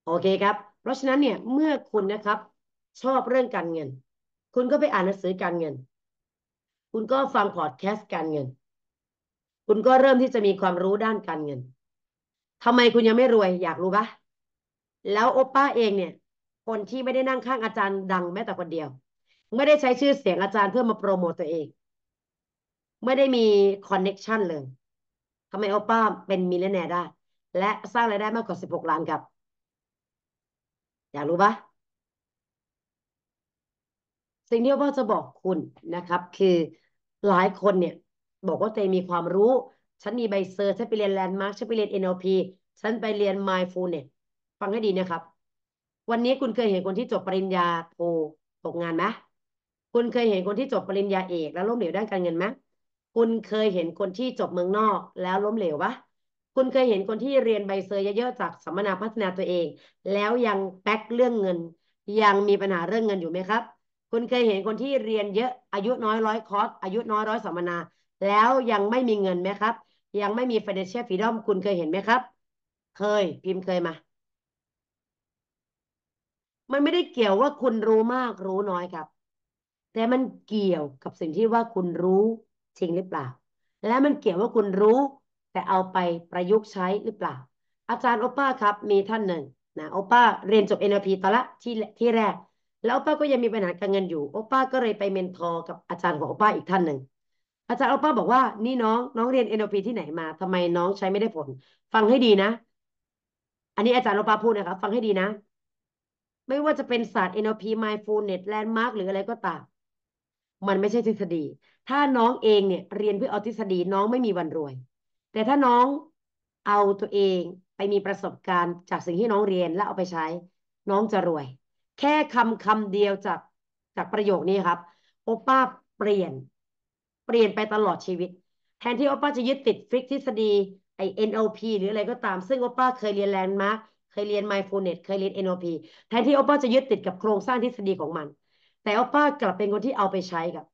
โอเคครับ เพราะฉะนั้นเนี่ยเมื่อคุณนะครับ ชอบเรื่องการเงินคุณก็ไปอ่านหนังสือการเงิน คุณก็ฟังพอดแคสต์การเงิน คุณก็เริ่มที่จะมีความรู้ด้านการเงิน ทำไมคุณยังไม่รวย อยากรู้ปะแล้วโอป้าเองเนี่ย คนที่ไม่ได้นั่งข้างอาจารย์ดังแม้แต่คนเดียว ไม่ได้ใช้ชื่อเสียงอาจารย์เพื่อมาโปรโมตตัวเอง ไม่ได้มีคอนเน็ชันเลยทำไมโอป้าเป็นมิเลนเนียได้และสร้างรายได้มากกว่า16ล้านครับ อยากรู้ปะสิ่งที่พ่อจะบอกคุณนะครับ คือ หลายคนเนี่ย บอกว่าตัวเองมีความรู้ ฉันมีใบเซอร์ฉันไปเรียนแลนด์มาร์คฉันไปเรียน NLP ฉันไปเรียน mindfulness ฟังให้ดีนะครับ วันนี้คุณเคยเห็นคนที่จบปริญญาโทตกงานไหมคุณเคยเห็นคนที่จบปริญญาเอกแล้วล้มเหลวด้านการเงินไหมคุณเคยเห็นคนที่จบเมืองนอกแล้วล้มเหลวปะคุณเคยเห็นคนที่เรียนใบเซอร์เยอะๆจากสัมมนาพัฒนาตัวเอง แล้วยังแป๊กเรื่องเงินยังมีปัญหาเรื่องเงินอยู่ไหมครับคุณเคยเห็นคนที่เรียนเยอะอายุน้อยร้อย คอร์สอายุน้อยร้อยสัมมนา แล้วยังไม่มีเงินไหมครับ ยังไม่มี financial freedom คุณเคยเห็นไหมครับ เคย พิมพ์เคยมา มันไม่ได้เกี่ยวว่าคุณรู้มากรู้น้อยครับ แต่มันเกี่ยวกับสิ่งที่ว่าคุณรู้จริงหรือเปล่า และมันเกี่ยวว่าคุณรู้แต่เอาไปประยุกต์ใช้หรือเปล่า อาจารย์โอป้าครับมีท่านหนึ่งนะโอป้าเรียนจบ NLP ตอนละที่ที่แรกแล้วป้าก็ยังมีปัญหาการเงินอยู่โอป้าก็เลยไปเมนทอร์กับอาจารย์ของโอป้าอีกท่านหนึ่งอาจารย์โอป้าบอกว่า นี่น้องน้องเรียน NLP ที่ไหนมา ทำไมน้องใช้ไม่ได้ผล ฟังให้ดีนะ อันนี้อาจารย์โอป้าพูดนะคะ ฟังให้ดีนะ ไม่ว่าจะเป็นศาสตร์ NLP mindfulness landmark หรืออะไรก็ตาม มันไม่ใช่ทฤษฎี ถ้าน้องเองเนี่ยเรียนเพื่อเอาทฤษฎีน้องไม่มีวันรวย แต่ถ้าน้องเอาตัวเองไปมีประสบการณ์จากสิ่งที่น้องเรียนแล้วเอาไปใช้ น้องจะรวยแค่คำคำเดียวจากจากประโยคนี้ครับโอป้าเปลี่ยนเปลี่ยนไปตลอดชีวิตแทนที่โอป้าจะยึดติดฟิกทฤษฎีไอ NLP หรืออะไรก็ตามซึ่งโอป้าเคยเรียนแลนด์มาร์คเคยเรียน Mindfulness เคยเรียน NLP แทนที่โอป้าจะยึดติดกับโครงสร้างทฤษฎีของมันแต่โอป้ากลับเป็นคนที่เอาไปใช้กับ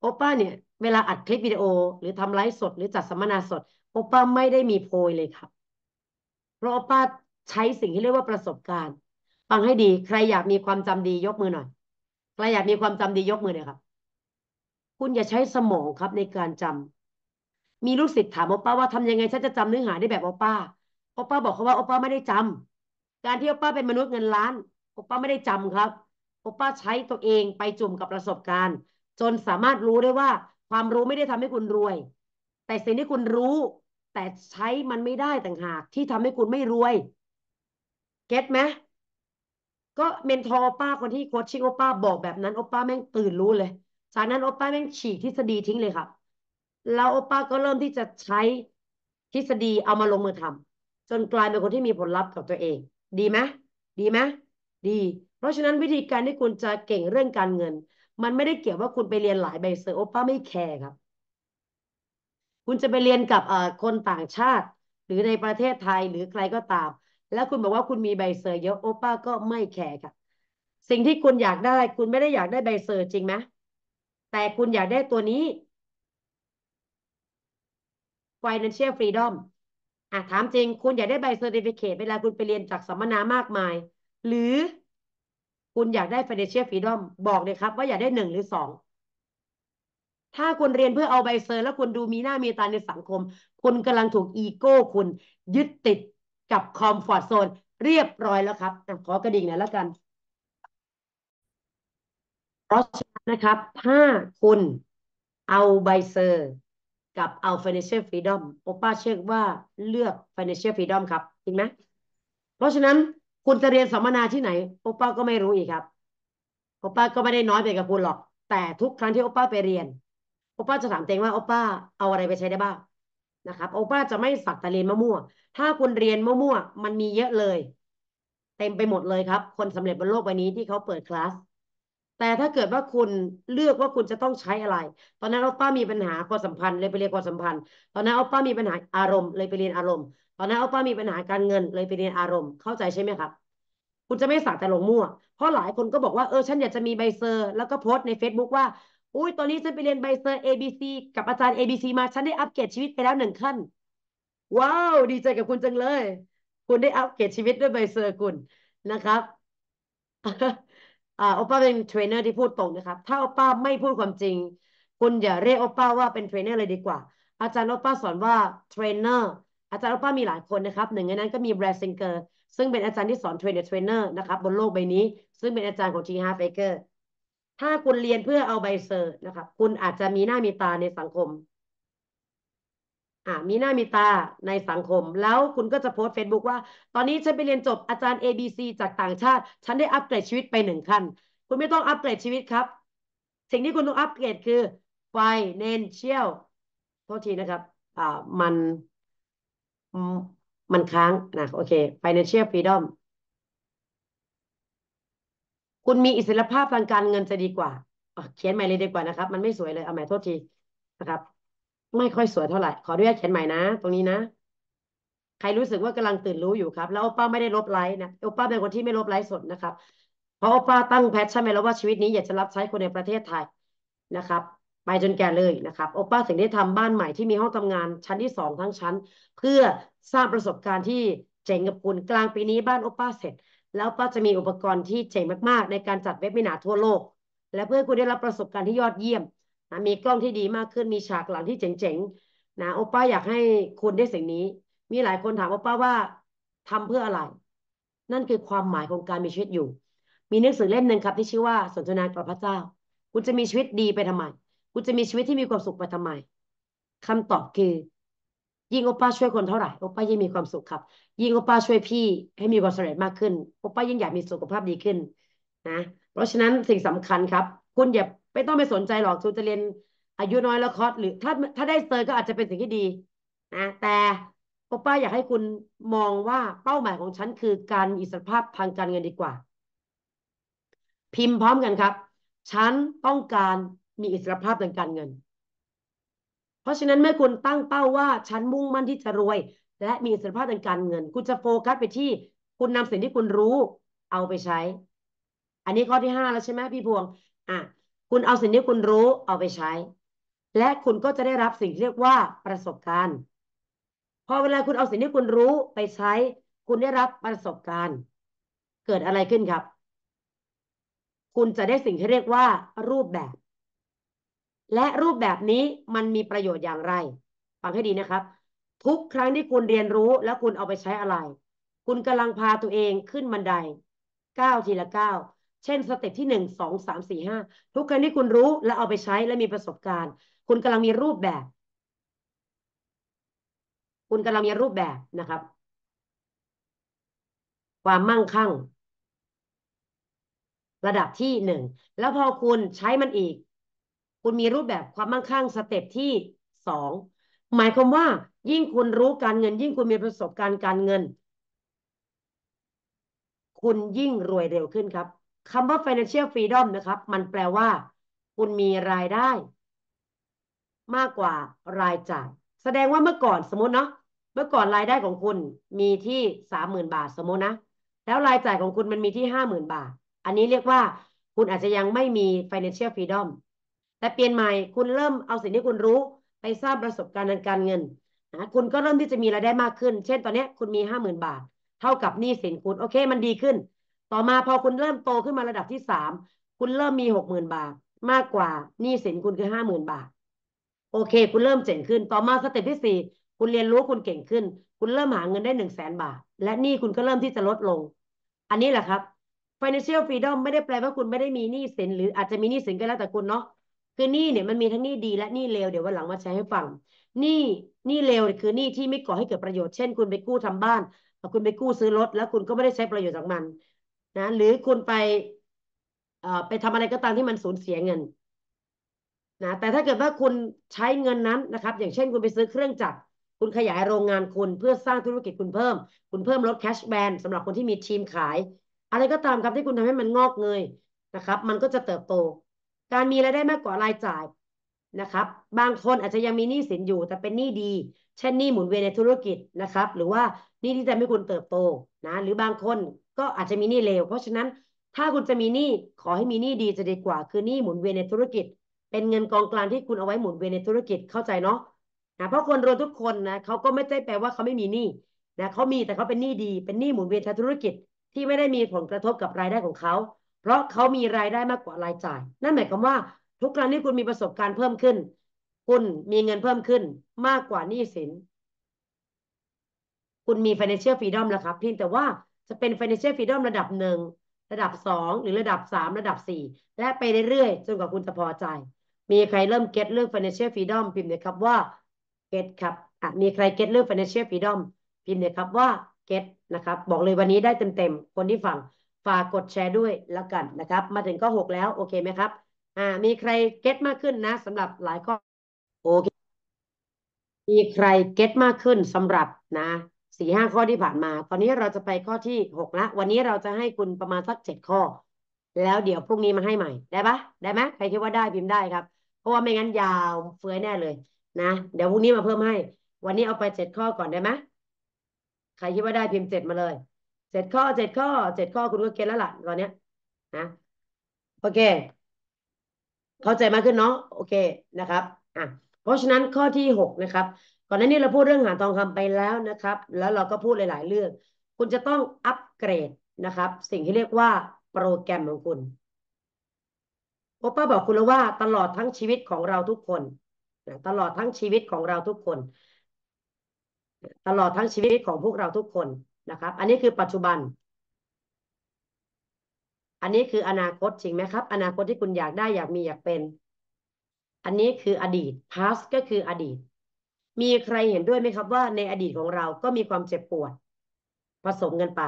โอป้าเนี่ยเวลาอัดคลิปวิดีโอ หรือทำไลฟ์สดหรือจัดสัมมนาสดโอป้าไม่ได้มีโพยเลยครับเพราะโอป้าใช้สิ่งที่เรียกว่าประสบการณ์ฟังให้ดีใครอยากมีความจำดียกมือหน่อย ใครอยากมีความจำดียกมือหน่อยครับ คุณอย่าใช้สมองครับในการจำ มีลูกศิษย์ถามอป้าว่าทำยังไงฉันจะจำเนื้อหาได้แบบอป้า อป้าบอกเขาว่าอป้าไม่ได้จำ การที่อป้าเป็นมนุษย์เงินล้าน อป้าไม่ได้จำครับ อป้าใช้ตัวเองไปจุ่มกับประสบการณ์ จนสามารถรู้ได้ว่า ความรู้ไม่ได้ทำให้คุณรวย แต่สิ่งที่คุณรู้ แต่ใช้มันไม่ได้ต่างหากที่ทำให้คุณไม่รวยเก็ตไหมก็เมนทอรอป้าคนที่โคชชิ่งโอป้าบอกแบบนั้นโอป้าแม่งตื่นรู้เลยจากนั้นโอป้าแม่งฉีกทฤษฎีทิ้งเลยค่ะแล้วโอป้าก็เริ่มที่จะใช้ทฤษฎีเอามาลงมือทำ จนกลายเป็นคนที่มีผลลัพธ์กับตัวเอง ดีไหมดีไหมดี เพราะฉะนั้นวิธีการที่คุณจะเก่งเรื่องการเงิน มันไม่ได้เกี่ยวว่าคุณไปเรียนหลายใบเซอร์โอป้าไม่แคร์ครับ คุณจะไปเรียนกับเอ่อคนต่างชาติ หรือในประเทศไทยหรือใครก็ตามแล้วคุณบอกว่าคุณมีใบเซอร์เยอะโอป้าก็ไม่แคร์ค่ะ สิ่งที่คุณอยากได้ คุณไม่ได้อยากได้ใบเซอร์จริงไหมแต่คุณอยากได้ตัวนี้ financial freedom อ่ะถามจริงคุณอยากได้ใบเซอร์ติฟิเคตเวลาคุณไปเรียนจากสัมมนามากมาย หรือคุณอยากได้ financial freedom บอกเลยครับ ว่าอยากได้หนึ่งหรือสองถ้าคุณเรียนเพื่อเอาใบเซอร์แล้วคุณดูมีหน้ามีตาในสังคมคุณกำลังถูกอีโก้ คุณยึดติดกับคอมฟอร์ทโซนเรียบร้อยแล้วครับขอกระดิ่งหน่อยแล้วกัน เพราะฉะนั้นนะครับถ้าคุณเอาไบเซอร์ กับเอา financial freedom โอป้าเช็อว่าเลือก financial freedom ครับจริงไหม เพราะฉะนั้นคุณจะเรียนสัมมนาที่ไหนโอป้าก็ไม่รู้อีกครับโอป้าก็ไม่ได้น้อยไปกับคุณหรอก แต่ทุกครั้งที่โอป้าไปเรียนโอป้าจะถามเตงว่าโอป้าเอาอะไรไปใช้ได้บ้างนะครับโอป้าจะไม่สักแต่เรียนมม่วงถ้าคุณเรียนมะม่วงมันมีเยอะเลย เต็มไปหมดเลยครับ คนสำเร็จบนโลกใบนี้ที่เขาเปิดคลาสแต่ถ้าเกิดว่าคุณเลือกว่าคุณจะต้องใช้อะไร ตอนนั้นโอป้ามีปัญหาความสัมพันธ์เลยไปเรียนความสัมพันธ์ ตอนนั้นโอป้ามีปัญหาอารมณ์เลยไปเรียนอารมณ์ ตอนนั้นโอป้ามีปัญหาการเงินเลยไปเรียนอารมณ์เข้าใจใช่ไหมครับ คุณจะไม่สักแต่ลงมั่ว เพราะหลายคนก็บอกว่าเออฉันอยากจะมีใบเซอร์ แล้วก็โพสต์ใน Facebook ว่าอุ้ยตอนนี้ฉันไปเรียนใบเซอร์ ABC กับอาจารย์ ABC มาฉันได้อัปเกรดชีวิตไปแล้วหนึ่งขั้น ว้าว ดีใจกับคุณจังเลย คุณได้อัปเกรดชีวิตด้วยใบเซอร์คุณนะครับอ่าโอป้าเป็นเทรนเนอร์ที่พูดตรงนะครับ ถ้าโอป้าไม่พูดความจริง คุณอย่าเรียกโอป้าว่าเป็นเทรนเนอร์เลยดีกว่า อาจารย์โอป้าสอนว่าเทรนเนอร์ อาจารย์โอป้ามีหลายคนนะครับ หนึ่งในนั้นก็มีแบรซิงเกอร์ ซึ่งเป็นอาจารย์ที่สอนเทรนเนอร์นะครับบนโลกใบนี้ ซึ่งเป็นอาจารย์ของจีฮาร์เฟเกอร์ถ้าคุณเรียนเพื่อเอาใบเซอร์นะครับ คุณอาจจะมีหน้ามีตาในสังคม อ่า มีหน้ามีตาในสังคม แล้วคุณก็จะโพสต์เฟซบุ๊กว่า ตอนนี้ฉันไปเรียนจบอาจารย์ ABC จากต่างชาติ ฉันได้อัปเกรดชีวิตไปหนึ่งขั้น คุณไม่ต้องอัปเกรดชีวิตครับ สิ่งที่คุณต้องอัปเกรดคือ financial โทษทีนะครับ อ่า มันมันค้างนะโอเค financial freedom คุณมีอิสรภาพทางการเงินจะดีกว่าเขียนใหม่เลยดีกว่านะครับ มันไม่สวยเลย เอาใหม่โทษทีนะครับ ไม่ค่อยสวยเท่าไหร่ ขออนุญาตเขียนใหม่นะ ตรงนี้นะ ใครรู้สึกว่ากำลังตื่นรู้อยู่ครับ แล้วโอป้าไม่ได้ลบไลค์นะโอป้าเป็นคนที่ไม่ลบไลค์สดนะครับ เพราะโอป้าตั้งแพชชั่นไว้แล้วว่าชีวิตนี้อยากจะรับใช้คนในประเทศไทยนะครับ ไปจนแก่เลยนะครับโอป้าถึงได้ทำบ้านใหม่ที่มีห้องทำงานชั้นที่สองทั้งชั้น เพื่อสร้างประสบการณ์ที่เจ๋งกับคุณกลางปีนี้บ้านโอป้าเสร็จแล้วก็จะมีอุปกรณ์ที่เจ๋งมากๆ ในการจัดเว็บมินาทั่วโลก และเพื่อคุณได้รับประสบการณ์ที่ยอดเยี่ยมนะมีกล้องที่ดีมากขึ้น มีฉากหลังที่เจ๋งๆ นะโอป้าอยากให้คุณได้สิ่งนี้ มีหลายคนถามโอป้าว่า ทำเพื่ออะไร นั่นคือความหมายของการมีชีวิตอยู่ มีหนังสือเล่มหนึ่งครับ ที่ชื่อว่าสนทนากับพระเจ้า คุณจะมีชีวิตดีไปทำไม คุณจะมีชีวิตที่มีความสุขไปทำไมคำตอบคือยิ่งโอป้าช่วยคนเท่าไหร่โอป้ายิ่งมีความสุขครับ ยิ่งโอป้าช่วยพี่ให้มีความสำเร็จมากขึ้นโอป้ายิ่งอยากมีสุขภาพดีขึ้นนะเพราะฉะนั้นสิ่งสำคัญครับ คุณอย่าไม่ต้องไปสนใจหรอกคุณจะเรียนอายุน้อยแล้วคอร์สหรือ ถ้าถ้าได้เซอร์ก็อาจจะเป็นสิ่งที่ดีนะแต่โอป้าอยากให้คุณมองว่าเป้าหมายของฉันคือการอิสรภาพทางการเงินดีกว่า พิมพ์พร้อมกันครับฉันต้องการมีอิสรภาพทางการเงินเพราะฉะนั้นแม่คุณตั้งเป้าว่าฉันมุ่งมั่นที่จะรวย และมีสภาพทางการเงิน คุณจะโฟกัสไปที่คุณนำสิ่งที่คุณรู้ เอาไปใช้ อันนี้ข้อที่ห้าแล้วใช่ไหมพี่พวง อ่ะ คุณเอาสิ่งที่คุณรู้เอาไปใช้ และคุณก็จะได้รับสิ่งที่เรียกว่าประสบการณ์พอเวลาคุณเอาสิ่งที่คุณรู้ไปใช้ คุณได้รับประสบการณ์ เกิดอะไรขึ้นครับ คุณจะได้สิ่งที่เรียกว่ารูปแบบและรูปแบบนี้มันมีประโยชน์อย่างไรฟังให้ดีนะครับ ทุกครั้งที่คุณเรียนรู้แล้วคุณเอาไปใช้อะไร คุณกำลังพาตัวเองขึ้นบันไดก้าวทีละก้าวเช่นสเต็ปที่หนึ่งสองสามสี่ห้าทุกครั้งที่คุณรู้และเอาไปใช้และมีประสบการณ์ คุณกำลังมีรูปแบบ คุณกำลังมีรูปแบบนะครับ ความมั่งคั่ง ระดับที่หนึ่งแล้วพอคุณใช้มันอีกคุณมีรูปแบบความมั่งคั่งสเต็ปที่สองหมายความว่า ยิ่งคุณรู้การเงิน ยิ่งคุณมีประสบการณ์การเงิน คุณยิ่งรวยเร็วขึ้นครับคำว่า financial freedom นะครับมันแปลว่า คุณมีรายได้ มากกว่า รายจ่าย แสดงว่าเมื่อก่อนสมมตินะเมื่อก่อนรายได้ของคุณมีที่สามหมื่นบาท สมมตินะแล้วรายจ่ายของคุณมันมีที่ห้าหมื่นบาท อันนี้เรียกว่าคุณอาจจะยังไม่มี financial freedom แต่เปลี่ยนใหม่คุณเริ่มเอาสิ่งที่คุณรู้ไปสร้างประสบการณ์ทางการเงินนะคุณก็เริ่มที่จะมีรายได้มากขึ้น เช่นตอนนี้คุณมีห้าหมื่นบาทเท่ากับหนี้สินคุณโอเคมันดีขึ้น ต่อมาพอคุณเริ่มโตขึ้นมาระดับที่สามคุณเริ่มมีหกหมื่นบาท มากกว่าหนี้สินคุณคือห้าหมื่นบาทโอเค คุณเริ่มเจ๋งขึ้นต่อมาสเต็ปที่สี่คุณเรียนรู้คุณเก่งขึ้น คุณเริ่มหาเงินได้หนึ่งแสนบาท และหนี้คุณก็เริ่มที่จะลดลง อันนี้แหละครับ financial freedom ไม่ได้แปลว่าคุณไม่ได้มีหนี้สินหรืออาจจะมีหนี้สินก็แล้วแต่คุณเนาะคือหนี้เนี่ยมันมีทั้งหนี้ดีและหนี้เลวเดี๋ยววันหลังมาใช้ให้ฟังหนี้หนี้เลวคือหนี้ที่ไม่ก่อให้เกิดประโยชน์เช่นคุณไปกู้ทำบ้านคุณไปกู้ซื้อรถแล้วคุณก็ไม่ได้ใช้ประโยชน์จากมัน นะ หรือคุณไป เอ่อไปทำอะไรก็ตามที่มันสูญเสียเงินนะ แต่ถ้าเกิดว่าคุณใช้เงินนั้นนะครับ อย่างเช่นคุณไปซื้อเครื่องจักรคุณขยายโรงงานคุณเพื่อสร้างธุรกิจคุณเพิ่ม คุณเพิ่มลดแคชแบนสำหรับคนที่มีทีมขาย อะไรก็ตามครับที่คุณทำให้มันงอกเงยนะครับ มันก็จะเติบโตการมีรายได้มากกว่ารายจ่ายนะครับ บางคนอาจจะยังมีหนี้สินอยู่ แต่เป็นหนี้ดี เช่นหนี้หมุนเวียนในธุรกิจนะครับ หรือว่าหนี้ที่จะไม่คุณเติบโตนะหรือบางคนก็อาจจะมีหนี้เลวเพราะฉะนั้น ถ้าคุณจะมีหนี้ขอให้มีหนี้ดีจะดีกว่าคือหนี้หมุนเวียนในธุรกิจ เป็นเงินกองกลางที่คุณเอาไว้หมุนเวียนในธุรกิจเข้าใจเนาะนะ เพราะคนรวยทุกคนนะเขาก็ไม่ใช่แปลว่าเขาไม่มีหนี้นะเขามีแต่เขาเป็นหนี้ดีเป็นหนี้หมุนเวียนในธุรกิจ ที่ไม่ได้มีผลกระทบกับรายได้ของเขาเพราะเขามีรายได้มากกว่ารายจ่าย นั่นหมายความว่าทุกครั้งที่คุณมีประสบการณ์เพิ่มขึ้น คุณมีเงินเพิ่มขึ้นมากกว่านี้สิน คุณมี financial freedom แล้วครับเพียงแต่ว่าจะเป็น financial freedom ระดับหนึ่งระดับสองหรือระดับสามระดับสี่และไปเรื่อยๆจนกว่าคุณจะพอใจ มีใครเริ่มเก็ตเรื่อง financial freedom พิมพ์เลยครับว่าเก็ตครับ อ่ะมีใครเก็ตเรื่อง financial freedom พิมพ์เลยครับว่าเก็ตนะครับ บอกเลยวันนี้ได้เต็มๆคนที่ฟังฝากกดแชร์ด้วยแล้วกันนะครับ มาถึงข้อหกแล้วโอเคไหมครับ อ่า มีใครเก็ตมากขึ้นนะสำหรับหลายข้อโอเคมีใครเก็ตมากขึ้นสำหรับนะสี่ห้าข้อที่ผ่านมา ตอนนี้เราจะไปข้อที่หกละวันนี้เราจะให้คุณประมาณสักเจ็ดข้อ แล้วเดี๋ยว พรุ่งนี้มาให้ใหม่ ได้ปะได้ไหมใครคิดว่าได้พิมพ์ได้ครับ เพราะว่าไม่งั้นยาวเฟือยแน่เลยนะ เดี๋ยวพรุ่งนี้มาเพิ่มให้ วันนี้เอาไปเจ็ดข้อก่อนได้ไหมใครคิดว่าได้พิมพ์เจ็ดมาเลยเจ็ดข้อเจ็ดข้อ เจ็ดข้อ คุณ ก็เก็ตแล้วล่ะตอนเนี้ยนะโอเค เข้าใจมากขึ้นเนาะโอเคนะครับอ่ะเพราะฉะนั้นข้อที่หกนะครับ ก่อนหน้านี้เราพูดเรื่องหาทองคำไปแล้วนะครับ แล้วเราก็พูดหลาย ๆเรื่องคุณจะต้องอัปเกรดนะครับ สิ่งที่เรียกว่าโปรแกรมของคุณ่อป้าบอกคุณแล้วว่าตลอดทั้งชีวิตของเราทุกคนนะตลอดทั้งชีวิตของเราทุกคน ตลอดทั้งชีวิตของพวกเราทุกคนนะครับ อันนี้คือปัจจุบัน อันนี้คืออนาคตจริงไหมครับ อนาคตที่คุณอยากได้อยากมีอยากเป็น อันนี้คืออดีต past ก็คืออดีต มีใครเห็นด้วยไหมครับว่าในอดีตของเราก็มีความเจ็บปวดผสมกันไป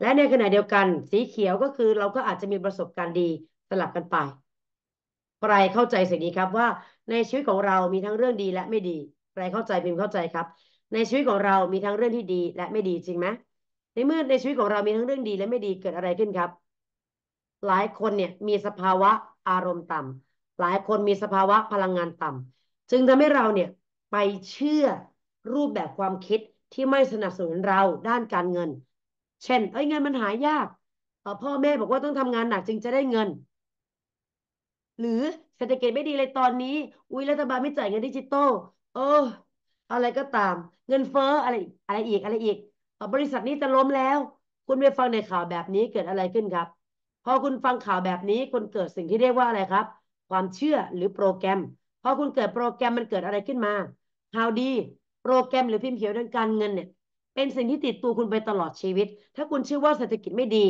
และในขณะเดียวกัน สีเขียวก็คือเราก็อาจจะมีประสบการณ์ดีสลับกันไป ใครเข้าใจสิ่งนี้ครับว่าในชีวิตของเรามีทั้งเรื่องดีและไม่ดี ใครเข้าใจพิมพ์เข้าใจครับในชีวิตของเรามีทั้งเรื่องที่ดีและไม่ดีจริงไหมในเมื่อในชีวิตของเรามีทั้งเรื่องดีและไม่ดี เกิดอะไรขึ้นครับ หลายคนเนี่ยมีสภาวะอารมณ์ต่ำ หลายคนมีสภาวะพลังงานต่ำจึงทำให้เราเนี่ยไปเชื่อรูปแบบความคิดที่ไม่สนับสนุนเราด้านการเงิน เช่นเอ้ยเงินมันหายากพ่อแม่บอกว่าต้องทำงานหนักจึงจะได้เงิน หรือเศรษฐกิจไม่ดีเลยตอนนี้ อุ้ยรัฐบาลไม่จ่ายเงินดิจิตอลเอออะไรก็ตาม เงินเฟ้ออะไรอะไรอีกอะไรอีกบริษัทนี้จะล้มแล้ว คุณไปฟังในข่าวแบบนี้เกิดอะไรขึ้นครับพอคุณฟังข่าวแบบนี้คุณเกิดสิ่งที่เรียกว่าอะไรครับ ความเชื่อหรือโปรแกรม พอคุณเกิดโปรแกรมมันเกิดอะไรขึ้นมา ข่าวดี โปรแกรมหรือพิมพ์เขียวด้านการเงินเนี่ยเป็นสิ่งที่ติดตัวคุณไปตลอดชีวิต ถ้าคุณเชื่อว่าเศรษฐกิจไม่ดี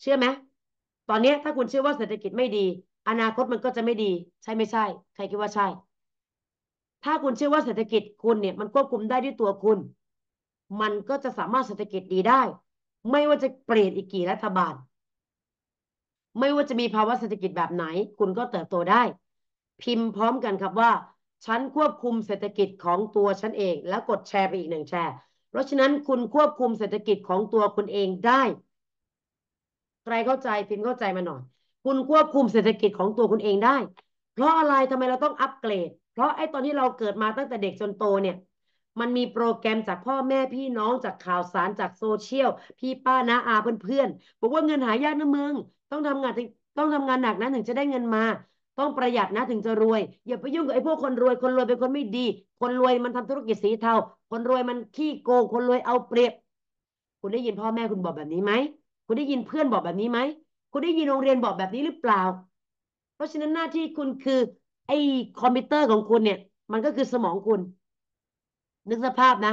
เชื่อไหมตอนนี้ถ้าคุณเชื่อว่าเศรษฐกิจไม่ดี อนาคตมันก็จะไม่ดี ใช่ไม่ใช่ ใครคิดว่าใช่ถ้าคุณเชื่อว่าเศรษฐกิจคุณเนี่ย มันควบคุมได้ด้วยตัวคุณ มันก็จะสามารถเศรษฐกิจดีได้ ไม่ว่าจะเปลี่ยนอีกกี่รัฐบาล ไม่ว่าจะมีภาวะเศรษฐกิจแบบไหน คุณก็เติบโตได้ พิมพ์พร้อมกันครับว่า ฉันควบคุมเศรษฐกิจของตัวฉันเอง แล้วกดแชร์ไปอีกหนึ่งแชร์ เพราะฉะนั้นคุณควบคุมเศรษฐกิจของตัวคุณเองได้ ใครเข้าใจพิมพ์เข้าใจมาหน่อยคุณควบคุมเศรษฐกิจของตัวคุณเองได้ เพราะอะไรทำไมเราต้องอัปเกรดเพราะไอ้ตอนที่เราเกิดมาตั้งแต่เด็กจนโตเนี่ย มันมีโปรแกรมจากพ่อแม่พี่น้องจากข่าวสารจากโซเชียล พี่ป้านะอาเพื่อนๆบอกว่าเงินหายากนะมึงต้องทำงานต้องทำงานหนักนะถึงจะได้เงินมา ต้องประหยัดนะถึงจะรวยอย่าไปยุ่งกับไอ้พวกคนรวยคนรวยเป็นคนไม่ดี คนรวยมันทำธุรกิจสีเทาคนรวยมันขี้โกงคนรวยเอาเปรียบคุณได้ยินพ่อแม่คุณบอกแบบนี้ไหมคุณได้ยินเพื่อนบอกแบบนี้ไหมคุณได้ยินโรงเรียนบอกแบบนี้หรือเปล่า เพราะฉะนั้นหน้าที่คุณคือไอ้คอมพิวเตอร์ของคุณเนี่ย มันก็คือสมองคุณ นึกสภาพนะ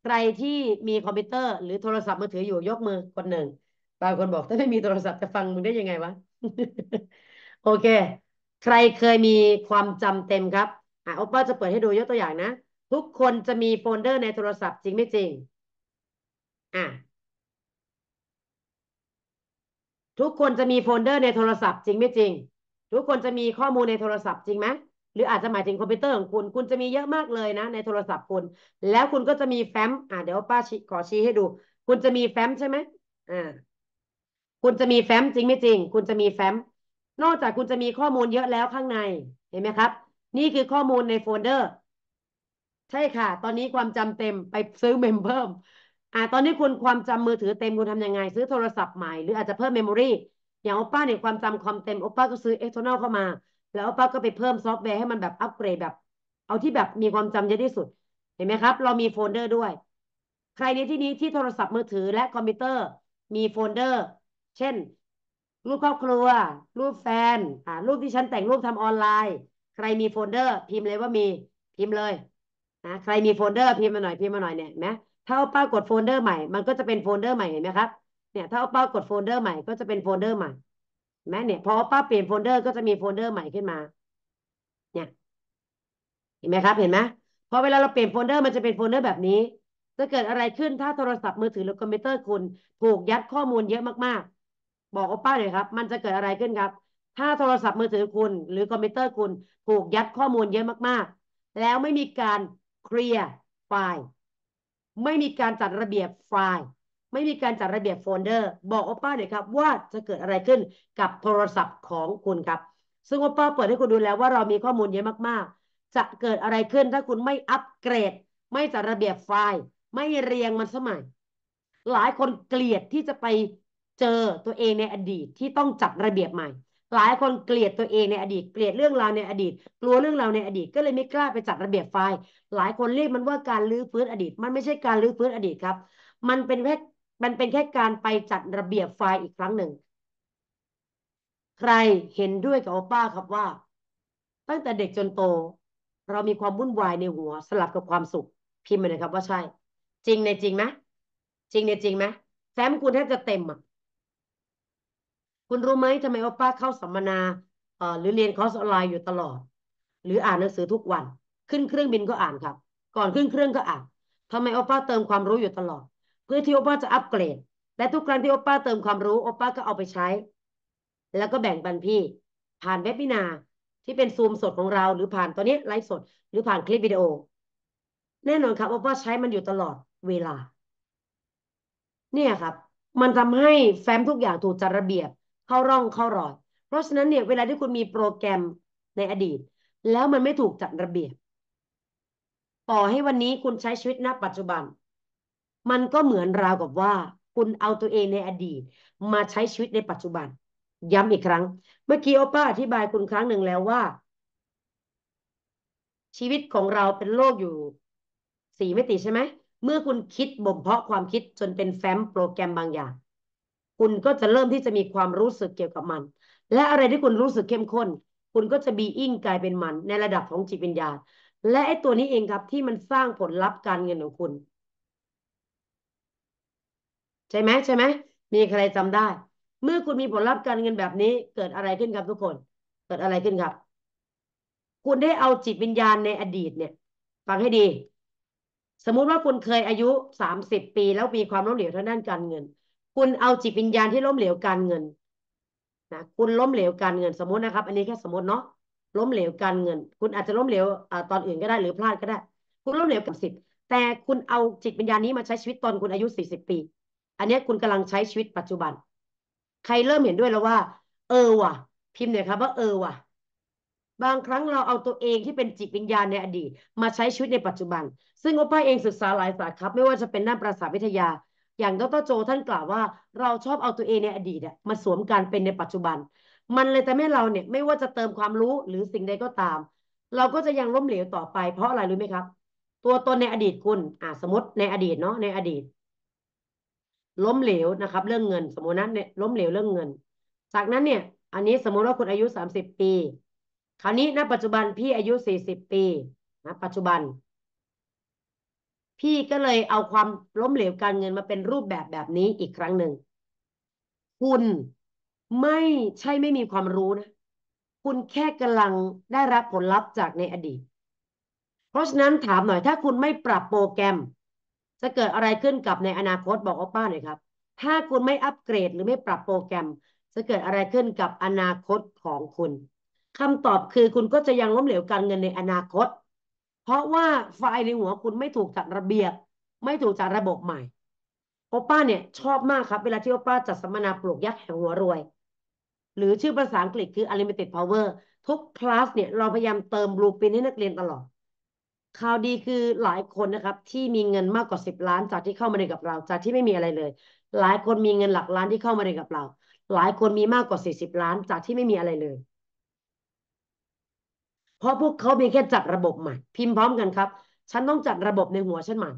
ใครที่มีคอมพิวเตอร์หรือโทรศัพท์มือถืออยู่ยกมือคนหนึ่งบางคนบอกถ้าไม่มีโทรศัพท์จะฟังมึงได้ยังไงวะ โอเค ใครเคยมีความจำเต็มครับอ่ะโอป้าจะเปิดให้ดูยกตัวอย่างนะทุกคนจะมีโฟลเดอร์ในโทรศัพท์จริงไม่จริง อ่ะทุกคนจะมีโฟลเดอร์ในโทรศัพท์จริงไม่จริงทุกคนจะมีข้อมูลในโทรศัพท์จริงไหม หรืออาจจะหมายถึงคอมพิวเตอร์ของคุณคุณจะมีเยอะมากเลยนะ ในโทรศัพท์คุณ แล้วคุณก็จะมีแฟ้มอ่าเดี๋ยวป้าขอชี้ให้ดู คุณจะมีแฟ้มใช่ไหมอ่าคุณจะมีแฟ้มจริงไม่จริง คุณจะมีแฟ้มนอกจากคุณจะมีข้อมูลเยอะแล้วข้างในเห็นไหมครับ นี่คือข้อมูลในโฟลเดอร์ ใช่ค่ะ ตอนนี้ความจำเต็มไปซื้อเมมเพิ่ม อ่าตอนนี้คุณความจำมือถือเต็มคุณทํำยังไงซื้อโทรศัพท์ใหม่หรืออาจจะเพิ่มเมมโมรี่อย่างโอป้าเนี่ยความจำความเต็มโอป้าก็ซื้อเ e x t โทนอลเข้ามา แล้วโอป้าก็ไปเพิ่มซอฟต์แวร์ให้มันแบบอัปเกรดแบบ เอาที่แบบมีความจำเยอะที่สุดเห็นไหมครับ เรามีโฟลเดอร์ด้วย ใครในที่นี้ที่โทรศัพท์มือถือและคอมพิวเตอร์มีโฟลเดอร์ เช่น รูปครอบครัว รูปแฟน อ่า รูปที่ฉันแต่งรูปทำออนไลน์ ใครมีโฟลเดอร์พิมพ์เลยว่ามีพิมพ์เลยนะใครมีโฟลเดอร์พิมพ์มาหน่อยพิมพ์มาหน่อยเนี่ยนไหมถ้าอป้ากดโฟลเดอร์ใหม่ มันก็จะเป็นโฟลเดอร์ใหม่เห็นไหมครับเนี่ยถ้าป้ากดโฟลเดอร์ใหม่ก็จะเป็นโฟลเดอร์ใหม่แม่เนี่ยพอป้าเปลี่ยนโฟลเดอร์ก็จะมีโฟลเดอร์ใหม่ขึ้นมา เนี่ย เห็นไหมครับเห็นไหมพอเวลาเราเปลี่ยนโฟลเดอร์มันจะเป็นโฟลเดอร์แบบนี้ จะเกิดอะไรขึ้นถ้าโทรศัพท์มือถือหรือคอมพิวเตอร์คุณ ถูกยัดข้อมูลเยอะมากๆ บอกอป้าหน่อยครับ มันจะเกิดอะไรขึ้นครับ ถ้าโทรศัพท์มือถือคุณหรือคอมพิวเตอร์คุณ ถูกยัดข้อมูลเยอะมากๆ แล้วไม่มีการเคลียร์ไฟล์ ไม่มีการจัดระเบียบไฟล์ไม่มีการจัดระเบียบโฟลเดอร์บอกโอป้าหน่อยครับว่าจะเกิดอะไรขึ้นกับโทรศัพท์ของคุณครับ ซึ่งโอป้าเปิดให้คุณดูแล้ว ว่าเรามีข้อมูลเยอะมาก ๆ จะเกิดอะไรขึ้นถ้าคุณไม่อัปเกรด ไม่จัดระเบียบไฟล์ ไม่เรียงมันสมัยหลายคนเกลียดที่จะไปเจอตัวเองในอดีตที่ต้องจัดระเบียบใหม่ หลายคนเกลียดตัวเองในอดีตเกลียดเรื่องราวในอดีต กลัวเรื่องราวในอดีต ก็เลยไม่กล้าไปจัดระเบียบไฟล์ หลายคนเรียกมันว่าการลื้อฟื้นอดีต มันไม่ใช่การลื้อฟื้นอดีตครับ มันเป็นแค่มันเป็นแค่การไปจัดระเบียบไฟล์อีกครั้งหนึ่ง ใครเห็นด้วยกับโอป้าครับว่า ตั้งแต่เด็กจนโต เรามีความวุ่นวายในหัวสลับกับความสุขพิมพ์มาเลยครับว่าใช่ จริงในจริงไหมจริงในจริงไหมแฟ้มคุณแทบจะเต็มอ่ะคุณรู้ไหมทำไมโอป้าเข้าสัมมนา หรือเรียนคอร์สออนไลน์อยู่ตลอด หรืออ่านหนังสือทุกวัน ขึ้นเครื่องบินก็อ่านครับ ก่อนขึ้นเครื่องก็อ่านทำไมโอป้าเติมความรู้อยู่ตลอดเพื่อที่โอป้าจะอัปเกรด และทุกครั้งที่โอป้าเติมความรู้โอป้าก็เอาไปใช้ แล้วก็แบ่งปันพี่ ผ่านเว็บพินาที่เป็นซูมสดของเรา หรือผ่านตอนนี้ไลฟ์สด หรือผ่านคลิปวิดีโอ แน่นอนครับโอป้าใช้มันอยู่ตลอดเวลา เนี่ยครับ มันทำให้แฟ้มทุกอย่างถูกจัดระเบียบ เข้าร่องเข้ารอยเพราะฉะนั้นเนี่ยเวลาที่คุณมีโปรแกรมในอดีต แล้วมันไม่ถูกจัดระเบียบ ต่อให้วันนี้คุณใช้ชีวิตณปัจจุบันมันก็เหมือนราวกับว่า คุณเอาตัวเองในอดีตมาใช้ชีวิตในปัจจุบัน ย้ำอีกครั้ง เมื่อกี้โอป้าอธิบายคุณครั้งหนึ่งแล้วว่า ชีวิตของเราเป็นโลกอยู่ สี่มิติใช่ไหม เมื่อคุณคิดบ่มเพาะความคิดจนเป็นแฟ้มโปรแกรมบางอย่าง คุณก็จะเริ่มที่จะมีความรู้สึกเกี่ยวกับมัน และอะไรที่คุณรู้สึกเข้มข้น คุณก็จะบีอิ่งกลายเป็นมัน ในระดับของจิตวิญญาณและไอ้ตัวนี้เองครับที่มันสร้างผลลัพธ์การเงินของคุณช่ไหมใช่ไหมมีใครจำได้ เมื่อคุณมีผลลัพธ์การเงินแบบนี้เกิดอะไรขึ้นครับทุกคน เกิดอะไรขึ้นครับ คุณได้เอาจิตวิญญาณในอดีตเนี่ยฟังให้ดี สมมุติว่าคุณเคยอายุสามสิบปี แล้วมีความล้มเหลวทางด้านการเงิน คุณเอาจิตวิญญาณที่ล้มเหลวการเงินนะคุณล้มเหลวการเงินสมมตินะครับอันนี้แค่สมมติเนาะล้มเหลวการเงิน คุณอาจจะล้มเหลวอตอนอื่นก็ได้หรือพลาดก็ได้ คุณล้มเหลวกับสิบแต่คุณเอาจิตวิญญาณนี้มาใช้ชีวิตตอนคุณอายุสี่สิบปีอันนี้คุณกำลังใช้ชีวิตปัจจุบัน ใครเริ่มเห็นด้วยแล้วว่า เออว่ะ พิมพ์หน่อยครับ ว่าเออว่ะบางครั้งเราเอาตัวเองที่เป็นจิตวิญญาณในอดีต มาใช้ชีวิตในปัจจุบัน ซึ่งโอป้าเองศึกษาหลายศาสตร์ครับ ไม่ว่าจะเป็นด้านประสาทวิทยา อย่างดรโจท่านกล่าวว่า เราชอบเอาตัวเองในอดีตมาสวมการเป็นในปัจจุบัน มันเลยทำให้เราเนี่ยไม่ว่าจะเติมความรู้หรือสิ่งใดก็ตาม เราก็จะยังล้มเหลวต่อไปเพราะอะไรรู้ไหมครับ ตัวตนในอดีตคุณอ่าสมมติในอดีตเนาะในอดีตล้มเหลวนะครับ เรื่องเงิน สมมตินั้นเนี่ยล้มเหลวเรื่องเงิน จากนั้นเนี่ย อันนี้สมมติว่าคุณอายุสามสิบปีคราวนี้ณ ปัจจุบันพี่อายุสี่สิบปีนะปัจจุบัน พี่ก็เลยเอาความล้มเหลวการเงินมาเป็นรูปแบบแบบนี้อีกครั้งหนึ่งคุณไม่ใช่ไม่มีความรู้นะคุณแค่กำลังได้รับผลลัพธ์จากในอดีต เพราะฉะนั้นถามหน่อยถ้าคุณไม่ปรับโปรแกรมจะเกิดอะไรขึ้นกับในอนาคตบอกอป้าหน่อยครับ ถ้าคุณไม่อัปเกรดหรือไม่ปรับโปรแกรม จะเกิดอะไรขึ้นกับอนาคตของคุณ คำตอบคือคุณก็จะยังล้มเหลวการเงินในอนาคต เพราะว่าไฟล์ในหัวคุณไม่ถูกจัดระเบียบ ไม่ถูกจัดระบบใหม่โอป้าเนี่ยชอบมากครับเวลาที่โอป้าจัดสัมมนาปลูกยักษ์แห่งหัวรวย หรือชื่อภาษาอังกฤษคือ unlimited power ทุกคลาสเนี่ยเราพยายามเติมบลูปินให้นักเรียนตลอดข่าวดีคือหลายคนนะครับ ที่มีเงินมากกว่าสิบล้าน จากที่เข้ามาเรียนกับเรา จากที่ไม่มีอะไรเลย หลายคนมีเงินหลักล้านที่เข้ามาเรียนกับเราหลายคนมีมากกว่าสี่สิบล้าน จากที่ไม่มีอะไรเลยเพราะพวกเขาเพียงแค่จัดระบบใหม่ พิมพ์พร้อมกันครับ ฉันต้องจัดระบบในหัวฉันใหม่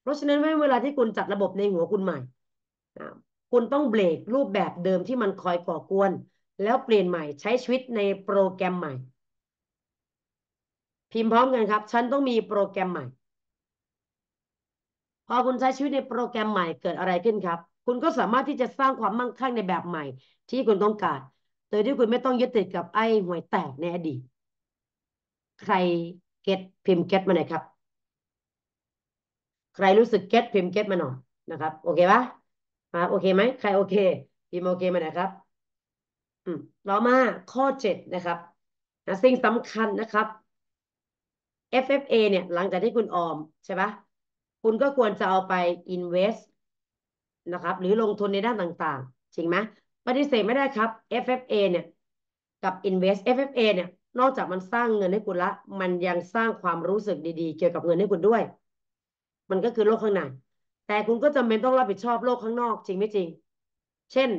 เพราะฉะนั้นเวลาที่คุณจัดระบบในหัวคุณใหม่คุณต้องเบรกรูปแบบเดิมที่มันคอยก่อกวน แล้วเปลี่ยนใหม่ใช้ชีวิตในโปรแกรมใหม่พิมพ์พร้อมกันครับ ฉันต้องมีโปรแกรมใหม่ พอคุณใช้ชีวิตในโปรแกรมใหม่เกิดอะไรขึ้นครับ คุณก็สามารถที่จะสร้างความมั่งคั่งในแบบใหม่ ที่คุณต้องการโดยที่คุณไม่ต้องยึดติดกับไอ้หวยแตกในอดีต ใครเก็ตพิมพ์เก็ตมาหน่อยครับ ใครรู้สึกเก็ตพิมพ์เก็ตมาหน่อยนะครับ โอเคปะครับ โอเคไหมใครโอเค พิมพ์โอเค มาหน่อยครับ อืมต่อมาข้อเจ็ดนะครับนะสิ่งสำคัญนะครับ FFA เนี่ยหลังจากที่คุณออมใช่ปะคุณก็ควรจะเอาไป invest นะครับหรือลงทุนในด้านต่างๆจริงไหมปฏิเสธไม่ได้ครับ FFA เนี่ยกับ invest FFA เนี่ยนอกจากมันสร้างเงินให้คุณละ มันยังสร้างความรู้สึกดีๆเกี่ยวกับเงินให้คุณด้วย มันก็คือโลกข้างในแต่คุณก็จำเป็นต้องรับผิดชอบโลกข้างนอก จริงไม่จริง เช่น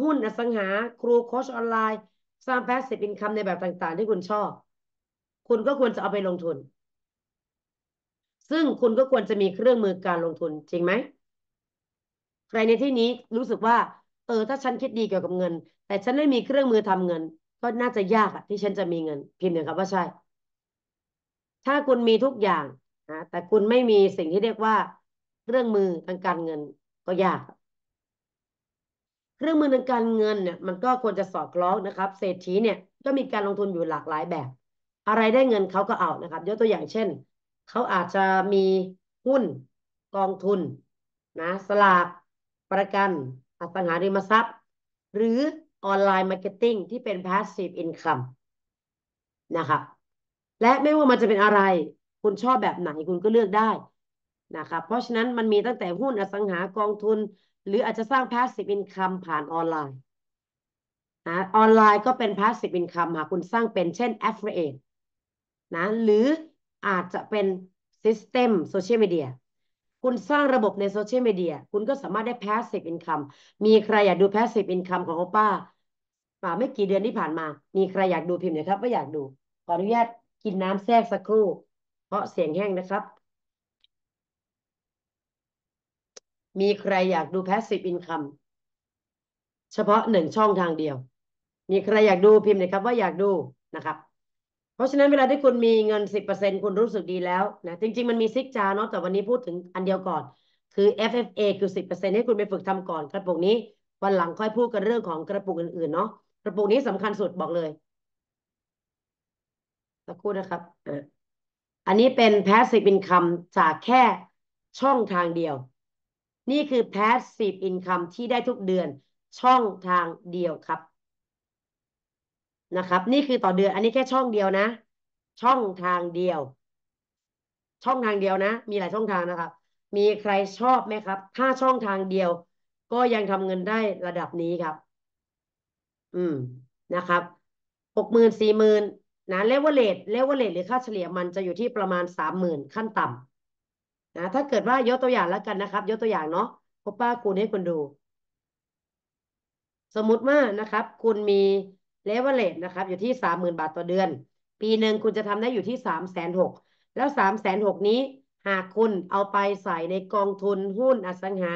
หุ้นอสังหาครูโค้ชออนไลน์ สร้าง passive income ในแบบต่างๆ ที่คุณชอบคุณก็ควรจะเอาไปลงทุน ซึ่งคุณก็ควรจะมีเครื่องมือการลงทุน จริงไหม ใครในที่นี้รู้สึกว่า เออ ถ้าฉันคิดดีเกี่ยวกับเงิน แต่ฉันไม่มีเครื่องมือทำเงิน ก็น่าจะยากอะที่ฉันจะมีเงินพิมพ์หนึ่งครับว่าใช่ ถ้าคุณมีทุกอย่างนะ แต่คุณไม่มีสิ่งที่เรียกว่า เครื่องมือทางการเงินก็ยาก เครื่องมือทางการเงินเนี่ย มันก็ควรจะสอดคล้องนะครับ เศรษฐีเนี่ยก็มีการลงทุนอยู่หลากหลายแบบอะไรได้เงินเขาก็เอานะครับยกตัวอย่างเช่น เขาอาจจะมีหุ้น กองทุนนะสลากประกันอสังหาริมทรัพย์ หรือออนไลน์มาร์เก็ตติ้งที่เป็น passive income นะครับและไม่ว่ามันจะเป็นอะไรคุณชอบแบบไหนคุณก็เลือกได้นะครับเพราะฉะนั้นมันมีตั้งแต่หุ้นอสังหากองทุน หรืออาจจะสร้าง passive income ผ่านออนไลน์นะออนไลน์ก็เป็น passive income หากคุณสร้างเป็นเช่น affiliate นะหรืออาจจะเป็นซิสเต็มโซเชียลมีเดียคุณสร้างระบบในโซเชียลมีเดียคุณก็สามารถได้ passive income มีใครอยากดู passive income ของป้าป่าไม่กี่เดือนที่ผ่านมา มีใครอยากดูพิมพ์นะครับว่าอยากดูขออนุญาตกินน้ำแทรกสักครู่ เพราะเสียงแห้งนะครับ มีใครอยากดู passive income เฉพาะหนึ่งช่องทางเดียว มีใครอยากดูพิมพ์นะครับ ว่าอยากดูนะครับเพราะฉะนั้นเวลาที่คุณมีเงิน 10%คุณรู้สึกดีแล้วนะ จริงๆ มันมีซิกจาเนาะแต่วันนี้พูดถึงอันเดียวก่อน คือ FFA คือ 10%ให้คุณไปฝึกทำก่อน กระปุกนี้ วันหลังค่อยพูดกันเรื่องของกระปุกอื่นๆ เนาะ กระปุกนี้สำคัญสุดบอกเลยสักครู่นะครับอันนี้เป็น passive income จากแค่ช่องทางเดียว นี่คือ passive income ที่ได้ทุกเดือนช่องทางเดียวครับนะครับนี่คือต่อเดือนอันนี้แค่ช่องเดียวนะ ช่องทางเดียว ช่องทางเดียวนะ มีหลายช่องทางนะครับ มีใครชอบไหมครับถ้าช่องทางเดียว ก็ยังทำเงินได้ระดับนี้ครับ อืมนะครับหกหมื่นสี่หมื่นนะเลเวลเลทเลเวลเลทหรือค่าเฉลี่ยมันจะอยู่ที่ประมาณสามหมื่นขั้นต่ำนะถ้าเกิดว่ายกตัวอย่างแล้วกันนะครับยกตัวอย่างเนาะพบป้าคุณให้คุณดู สมมติว่านะครับ คุณมีเลเวลเลทนะครับ อยู่ที่สามหมื่นบาท ต่อเดือน ปีหนึ่งคุณจะทำได้อยู่ที่สามแสนหกแล้วสามแสนหกนี้ หากคุณเอาไปใส่ในกองทุนหุ้นอสังหา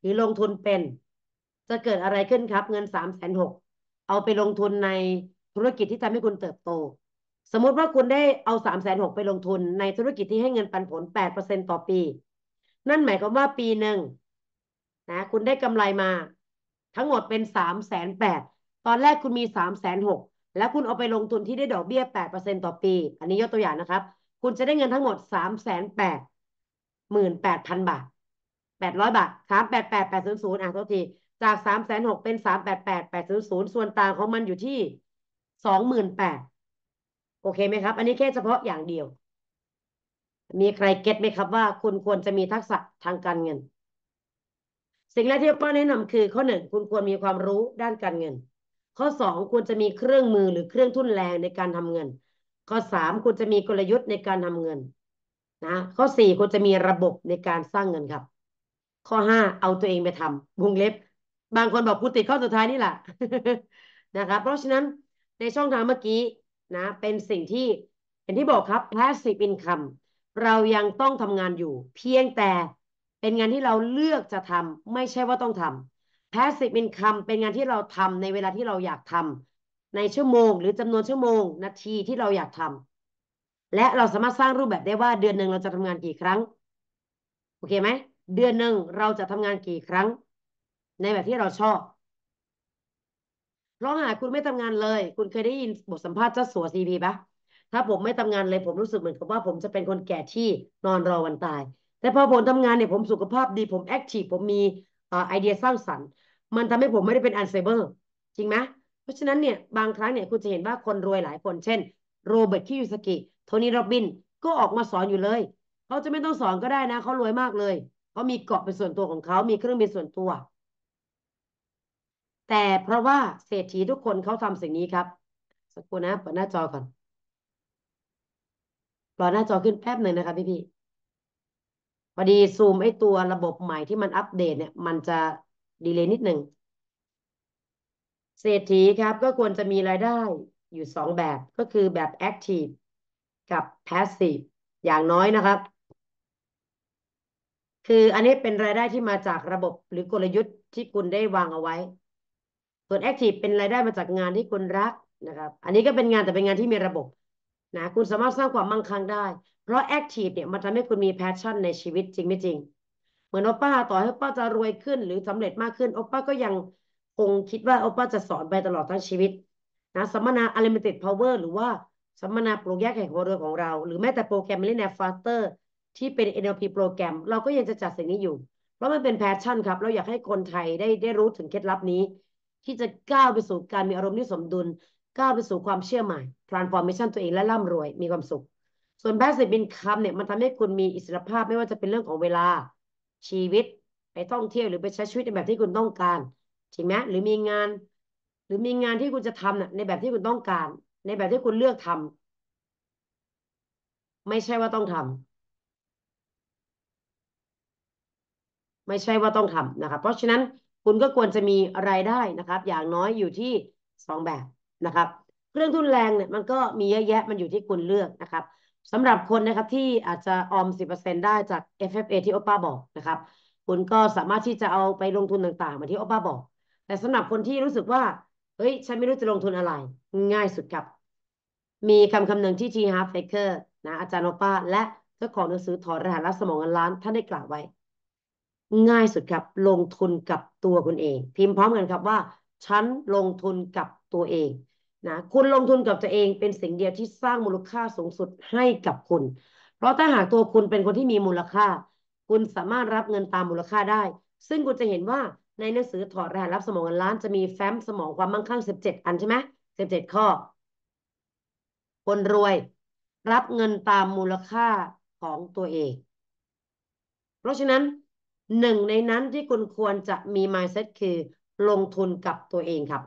หรือลงทุนเป็น จะเกิดอะไรขึ้นครับ เงินสามแสนหกเอาไปลงทุนในธุรกิจที่ทำให้คุณเติบโต สมมติว่าคุณได้เอาสามแสนหกไปลงทุนในธุรกิจที่ให้เงินปันผลแปดเปอร์เซ็นต่อปี นั่นหมายความว่าปีหนึ่งนะคุณได้กำไรมา ทั้งหมดเป็นสามแสนแปดตอนแรกคุณมีสามแสนหกแล้วคุณเอาไปลงทุนที่ได้ดอกเบี้ยแปดเปอร์เซ็นต์ต่อปี อันนี้ยกตัวอย่างนะครับ คุณจะได้เงินทั้งหมดสามแสนแปดหมื่นแปดพันบาทแปดร้อยบาทสามแปดแปดแปดศูนย์ศูนย์อ่ะโทษที จากสามแสนหกเป็นสามแปดแปดแปดศูนย์ศูนย์ส่วนต่างของมันอยู่ที่สองหมื่นแปดโอเคไหมครับ อันนี้แค่เฉพาะอย่างเดียว มีใครเก็ตไหมครับว่าคุณควรจะมีทักษะทางการเงิน สิ่งแรกที่ป้าแนะนำคือข้อหนึ่งคุณควรมีความรู้ด้านการเงินข้อ2ควรจะมีเครื่องมือหรือเครื่องทุนแรงในการทำเงิน ข้อ3ควรจะมีกลยุทธ์ในการทำเงินนะข้อ4ควรจะมีระบบในการสร้างเงินครับ ข้อ5เอาตัวเองไปทำวงเล็บ บางคนบอกกูติดข้อสุดท้ายนี่แหละ นะครับ เพราะฉะนั้นในช่องทางเมื่อกี้นะ เป็นสิ่งที่เห็นที่บอกครับ passive income เรายังต้องทำงานอยู่ เพียงแต่เป็นงานที่เราเลือกจะทำไม่ใช่ว่าต้องทำ passive income เป็นงานที่เราทำในเวลาที่เราอยากทำในชั่วโมงหรือจำนวนชั่วโมง นาทีที่เราอยากทำและเราสามารถสร้างรูปแบบได้ว่า เดือนหนึ่งเราจะทำงานกี่ครั้ง โอเคไหมเดือนหนึ่งเราจะทำงานกี่ครั้ง ในแบบที่เราชอบลองหาคุณไม่ทำงานเลย คุณเคยได้ยินบทสัมภาษณ์เจ้าสัวซีพีปะถ้าผมไม่ทำงานเลยผมรู้สึกเหมือนกับว่า ผมจะเป็นคนแก่ที่นอนรอวันตาย แต่พอผมทำงานเนี่ยผมสุขภาพดีผมแอคทีฟผมมีไอเดียสร้างสรรค์มันทำให้ผมไม่ได้เป็นอันเซเบอร์จริงไหม เพราะฉะนั้นเนี่ยบางครั้งเนี่ย คุณจะเห็นว่าคนรวยหลายคนเช่น โรเบิร์ต คิวสกิ โทนี่โรบิน ก็ออกมาสอนอยู่เลย เขาจะไม่ต้องสอนก็ได้นะเขารวยมากเลยเขามีเกาะเป็นส่วนตัวของเขา มีเครื่องบินส่วนตัว แต่เพราะว่าเศรษฐีทุกคนเขาทำสิ่งนี้ครับ สักครู่นะเปิดหน้าจอก่อน รอหน้าจอขึ้นแป๊บหนึ่งนะคะพี่พี่พอดีซูมไอตัวระบบใหม่ที่มันอัปเดต เนี่ย มันจะดีเลยนิดหนึ่ง เศรษฐีครับ ก็ควรจะมีรายได้อยู่สองแบบก็คือแบบ Active กับ Passive อย่างน้อยนะครับ คืออันนี้เป็นรายได้ที่มาจากระบบ หรือกลยุทธ์ที่คุณได้วางเอาไว้ ส่วน Active เป็นรายได้มาจากงานที่คุณรักนะครับ อันนี้ก็เป็นงานแต่เป็นงานที่มีระบบ นะ คุณสามารถสร้างความมั่งคั่งได้เพราะ Active เนี่ยมันทำให้คุณมีแพชชั่นในชีวิตจริงไม่จริงเหมือนโอป้าต่อให้โอป้าจะรวยขึ้นหรือสำเร็จมากขึ้นโอป้าก็ยังคงคิดว่าโอป้าจะสอนไปตลอดทั้งชีวิต นะสัมมนา unlimited power หรือว่าสัมมนาโปรแกแยกแห่งความรวยของเรา หรือแม้แต่โปรแกรมเล่นแอฟฟ i r เตอร์ที่เป็น NLP โปรแกรม เราก็ยังจะจัดสิ่งนี้อยู่ เพราะมันเป็นแพชชั่นครับ เราอยากให้คนไทยได้ได้รู้ถึงเคล็ดลับนี้ ที่จะก้าวไปสู่การมีอารมณ์ที่สมดุล ก้าวไปสู่ความเชื่อใหม่ transformation ตัวเองและร่ำรวยมีความสุข ส่วน passive income เนี่ยมันทำให้คุณมีอิสรภาพไม่ว่าจะเป็นเรื่องของเวลาชีวิตไปท่องเที่ยวหรือไปใช้ชีวิตในแบบที่คุณต้องการ จริงไหมหรือมีงาน หรือมีงานที่คุณจะทำนะ่ะในแบบที่คุณต้องการ ในแบบที่คุณเลือกทำ ไม่ใช่ว่าต้องทำ ไม่ใช่ว่าต้องทำนะคะเพราะฉะนั้นคุณก็ควรจะมีรายได้นะครับ อย่างน้อยอยู่ที่สองแบบนะครับเรื่องทุนแรงเนี่ยมันก็มีเยอะแยะมันอยู่ที่คุณเลือกนะครับสำหรับคนนะครับ ที่อาจจะออม 10%ได้จาก FFA ที่โอป้าบอกนะครับ คุณก็สามารถที่จะเอาไปลงทุนต่างๆเหมือนที่โอป้าบอก แต่สำหรับคนที่รู้สึกว่าเฮ้ยฉันไม่รู้จะลงทุนอะไร ง่ายสุดครับ มีคำคำหนึ่งที่ทีฮารฟเฟ r เกอร์นะอาจารย์โอป้าและเจ้าของหนังสือถอดรหัสับสมองเงินล้านท่านได้กล่าวไว้ ง่ายสุดครับลงทุนกับตัวคุณเองพิมพ์พร้อมกันครับว่าฉันลงทุนกับตัวเองนะคุณลงทุนกับตัวเองเป็นสิ่งเดียวที่สร้างมูลค่าสูงสุดให้กับคุณ เพราะถ้าหากตัวคุณเป็นคนที่มีมูลค่า คุณสามารถรับเงินตามมูลค่าได้ ซึ่งคุณจะเห็นว่าในหนังสือถอดรหัสรับสมองเงินล้านจะมีแฟ้มสมองความมั่งคั่งสิบเจ็ดอันใช่ไหมสิบเจ็ดข้อ คนรวย รับเงินตามมูลค่าของตัวเอง เพราะฉะนั้นหนึ่งในนั้นที่คุณควรจะมี mindset คือ ลงทุนกับตัวเองครับ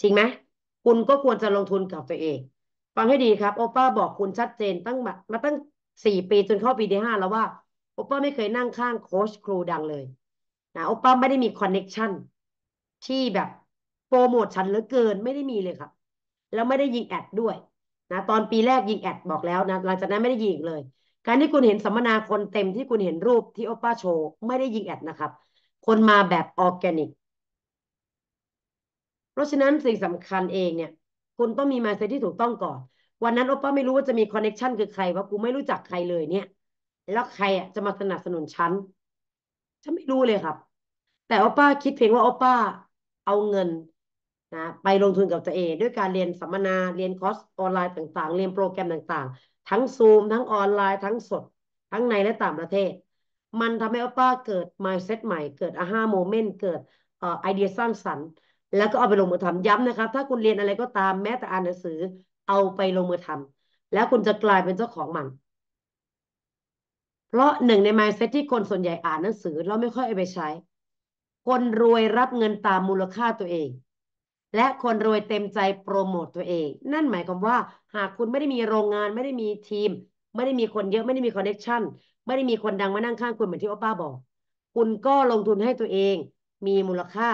จริงไหมคุณก็ควรจะลงทุนกับตัวเอง ฟังให้ดีครับโอป้าบอกคุณชัดเจนตั้งมามาตั้งสี่ปีจนเข้าปีที่ห้าแล้วว่าโอป้าไม่เคยนั่งข้างโค้ชครูดังเลยนะโอป้าไม่ได้มีคอนเน็กชันที่แบบโปรโมทชันเหลือเกินไม่ได้มีเลยครับ แล้วไม่ได้ยิงแอดด้วยนะตอนปีแรกยิงแอดบอกแล้วนะ หลังจากนั้นไม่ได้ยิงเลย การที่คุณเห็นสัมมนาคนเต็มที่คุณเห็นรูปที่โอป้าโชว์ไม่ได้ยิงแอดนะครับ คนมาแบบออร์แกนิกเพราะฉะนั้นสิ่งสำคัญเองเนี่ย คุณต้องมี mindset ที่ถูกต้องก่อน วันนั้นโอป้าไม่รู้ว่าจะมีคอนเน็ชันคือใครว่ากูไม่รู้จักใครเลยเนี่ย แล้วใครอ่ะจะมาสนับสนุนฉัน ฉันไม่รู้เลยครับ แต่โอป้าคิดเพียงว่าโอป้าเอาเงินนะไปลงทุนกับตัวเอง ด้วยการเรียนสัมมนาเรียนคอร์ส ออนไลน์ต่างๆ เรียนโปรแกรมต่าง ๆ ทั้งซูมทั้งออนไลน์ทั้งสด ทั้งในและต่างประเทศ มันทำให้อป้าเกิด mindset ใหม่เกิด aha moment เกิดอ่อไอเดียสร้างสรรค์แล้วก็เอาไปลงมือทำย้ำนะครับถ้าคุณเรียนอะไรก็ตามแม้แต่อ่านหนังสือเอาไปลงมือทำ แล้วคุณจะกลายเป็นเจ้าของมัน เพราะหนึ่งในมายเซตที่คนส่วนใหญ่อ่านหนังสือแล้วไม่ค่อยเอาไปใช้ คนรวยรับเงินตามมูลค่าตัวเอง และคนรวยเต็มใจโปรโมตตัวเอง นั่นหมายความว่า หากคุณไม่ได้มีโรงงาน ไม่ได้มีทีม ไม่ได้มีคนเยอะไม่ได้มีคอนเน็ชันไม่ได้มีคนดังมานั่งข้างคุณเหมือนที่้อป้าบอก คุณก็ลงทุนให้ตัวเอง มีมูลค่า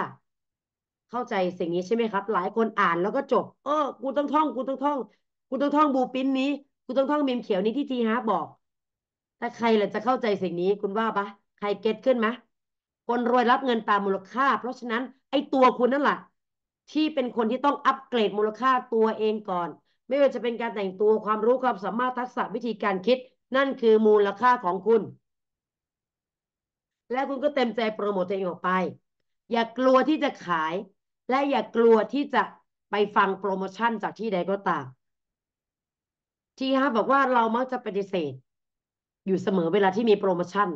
เข้าใจสิ่งนี้ใช่ไหมครับหลายคนอ่านแล้วก็จบเออกูต้องท่องกูต้องท่องกูต้องท่องบูปินนี้ กูต้องท่องมีมเขียวนี้ที่ทีฮาบอกถ้าใครล่ะจะเข้าใจสิ่งนี้คุณว่าปะใครเก็ตขึ้นไหมคนรวยรับเงินตามมูลค่า เพราะฉะนั้นไอ้ตัวคุณนั่นแหละที่เป็นคนที่ต้องอัปเกรดมูลค่าตัวเองก่อน ไม่ว่าจะเป็นการแต่งตัวความรู้ความสามารถทักษะวิธีการคิด นั่นคือมูลค่าของคุณ และคุณก็เต็มใจโปรโมทตัวเองออกไป อย่ากลัวที่จะขายและอย่ากลัวที่จะไปฟังโปรโมชั่นจากที่ใดก็ตาม ที่ฮะบอกว่าเรามักจะปฏิเสธอยู่เสมอเวลาที่มีโปรโมชั่น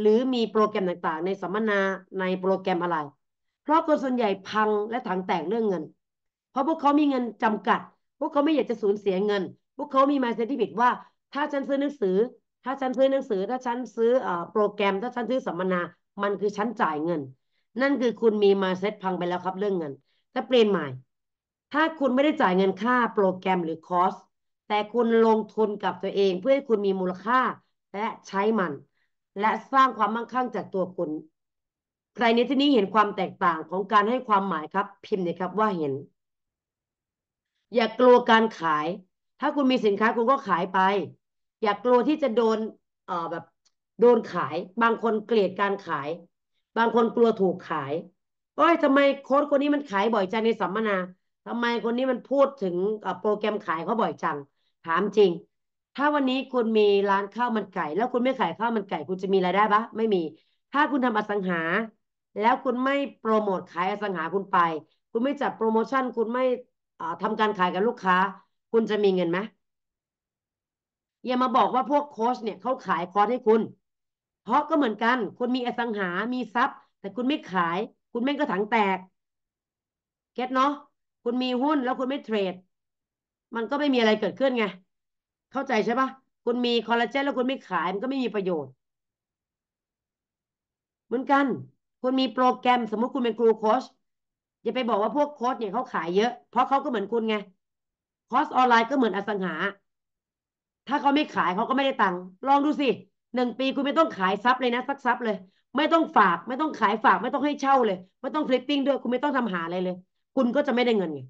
หรือมีโปรแกรมต่างๆในสัมมนาในโปรแกรมอะไร เพราะคนส่วนใหญ่พังและถังแตกเรื่องเงิน เพราะพวกเขามีเงินจำกัด พวกเขาไม่อยากจะสูญเสียเงิน พวกเขามีมายเซตที่ผิดว่า ถ้าฉันซื้อหนังสือ ถ้าฉันซื้อหนังสือ ถ้าฉันซื้อโปรแกรมถ้าฉันซื้อสัมมนา มันคือฉันจ่ายเงินนั่นคือคุณมีมาเซ็ตพังไปแล้วครับเรื่องเงินถ้าเปลี่ยนใหม่ ถ้าคุณไม่ได้จ่ายเงินค่าโปรแกรมหรือคอสแต่คุณลงทุนกับตัวเองเพื่อให้คุณมีมูลค่าและใช้มัน และสร้างความมั่งคั่งจากตัวคุณใครในที่นี้เห็นความแตกต่างของการให้ความหมายครับพิมพ์นะครับ ว่าเห็น อย่ากลัวการขาย ถ้าคุณมีสินค้าคุณก็ขายไป อย่ากลัวที่จะโดนเอ่อแบบ โดนขาย บางคนเกลียดการขายบางคนกลัวถูกขายโอ้ย ทำไมโค้ดคนนี้มันขายบ่อยจังในสัมมนา ทำไมคนนี้มันพูดถึงโปรแกรมขายเขาบ่อยจัง ถามจริง ถ้าวันนี้คุณมีร้านข้าวมันไก่ แล้วคุณไม่ขายข้าวมันไก่ คุณจะมีรายได้ปะไม่มี ถ้าคุณทำอสังหา แล้วคุณไม่โปรโมทขายอสังหาคุณไป คุณไม่จัดโปรโมชั่น คุณไม่ทำการขายกับลูกค้า คุณจะมีเงินไหมอย่ามาบอกว่าพวกโค้ชเนี่ยเขาขายคอร์สให้คุณเพราะก็เหมือนกันคนมีอสังหามีทรัพย์ แต่คุณไม่ขาย คุณแม่งก็ถังแตกเก็ตเนาะคุณมีหุ้นแล้วคุณไม่เทรด มันก็ไม่มีอะไรเกิดขึ้นไงเข้าใจใช่ปะคุณมีคอลลาเจนแล้วคุณไม่ขายมันก็ไม่มีประโยชน์ เหมือนกัน คุณมีโปรแกรมสมมุติคุณเป็นครูโค้ชอย่าไปบอกว่าพวกโค้ชเนี่ยเขาขายเยอะเพราะเขาก็เหมือนคุณไงคอร์สออนไลน์ก็เหมือนอสังหา ถ้าเขาไม่ขายเขาก็ไม่ได้ตังค์ลองดูสิหนึ่งปีคุณไม่ต้องขายทรัพย์เลยนะสักทรัพย์เลย ไม่ต้องฝาก ไม่ต้องขายฝาก ไม่ต้องให้เช่าเลย ไม่ต้องฟลิปปิ้งด้วย คุณไม่ต้องทำหาอะไรเลย คุณก็จะไม่ได้เงินไง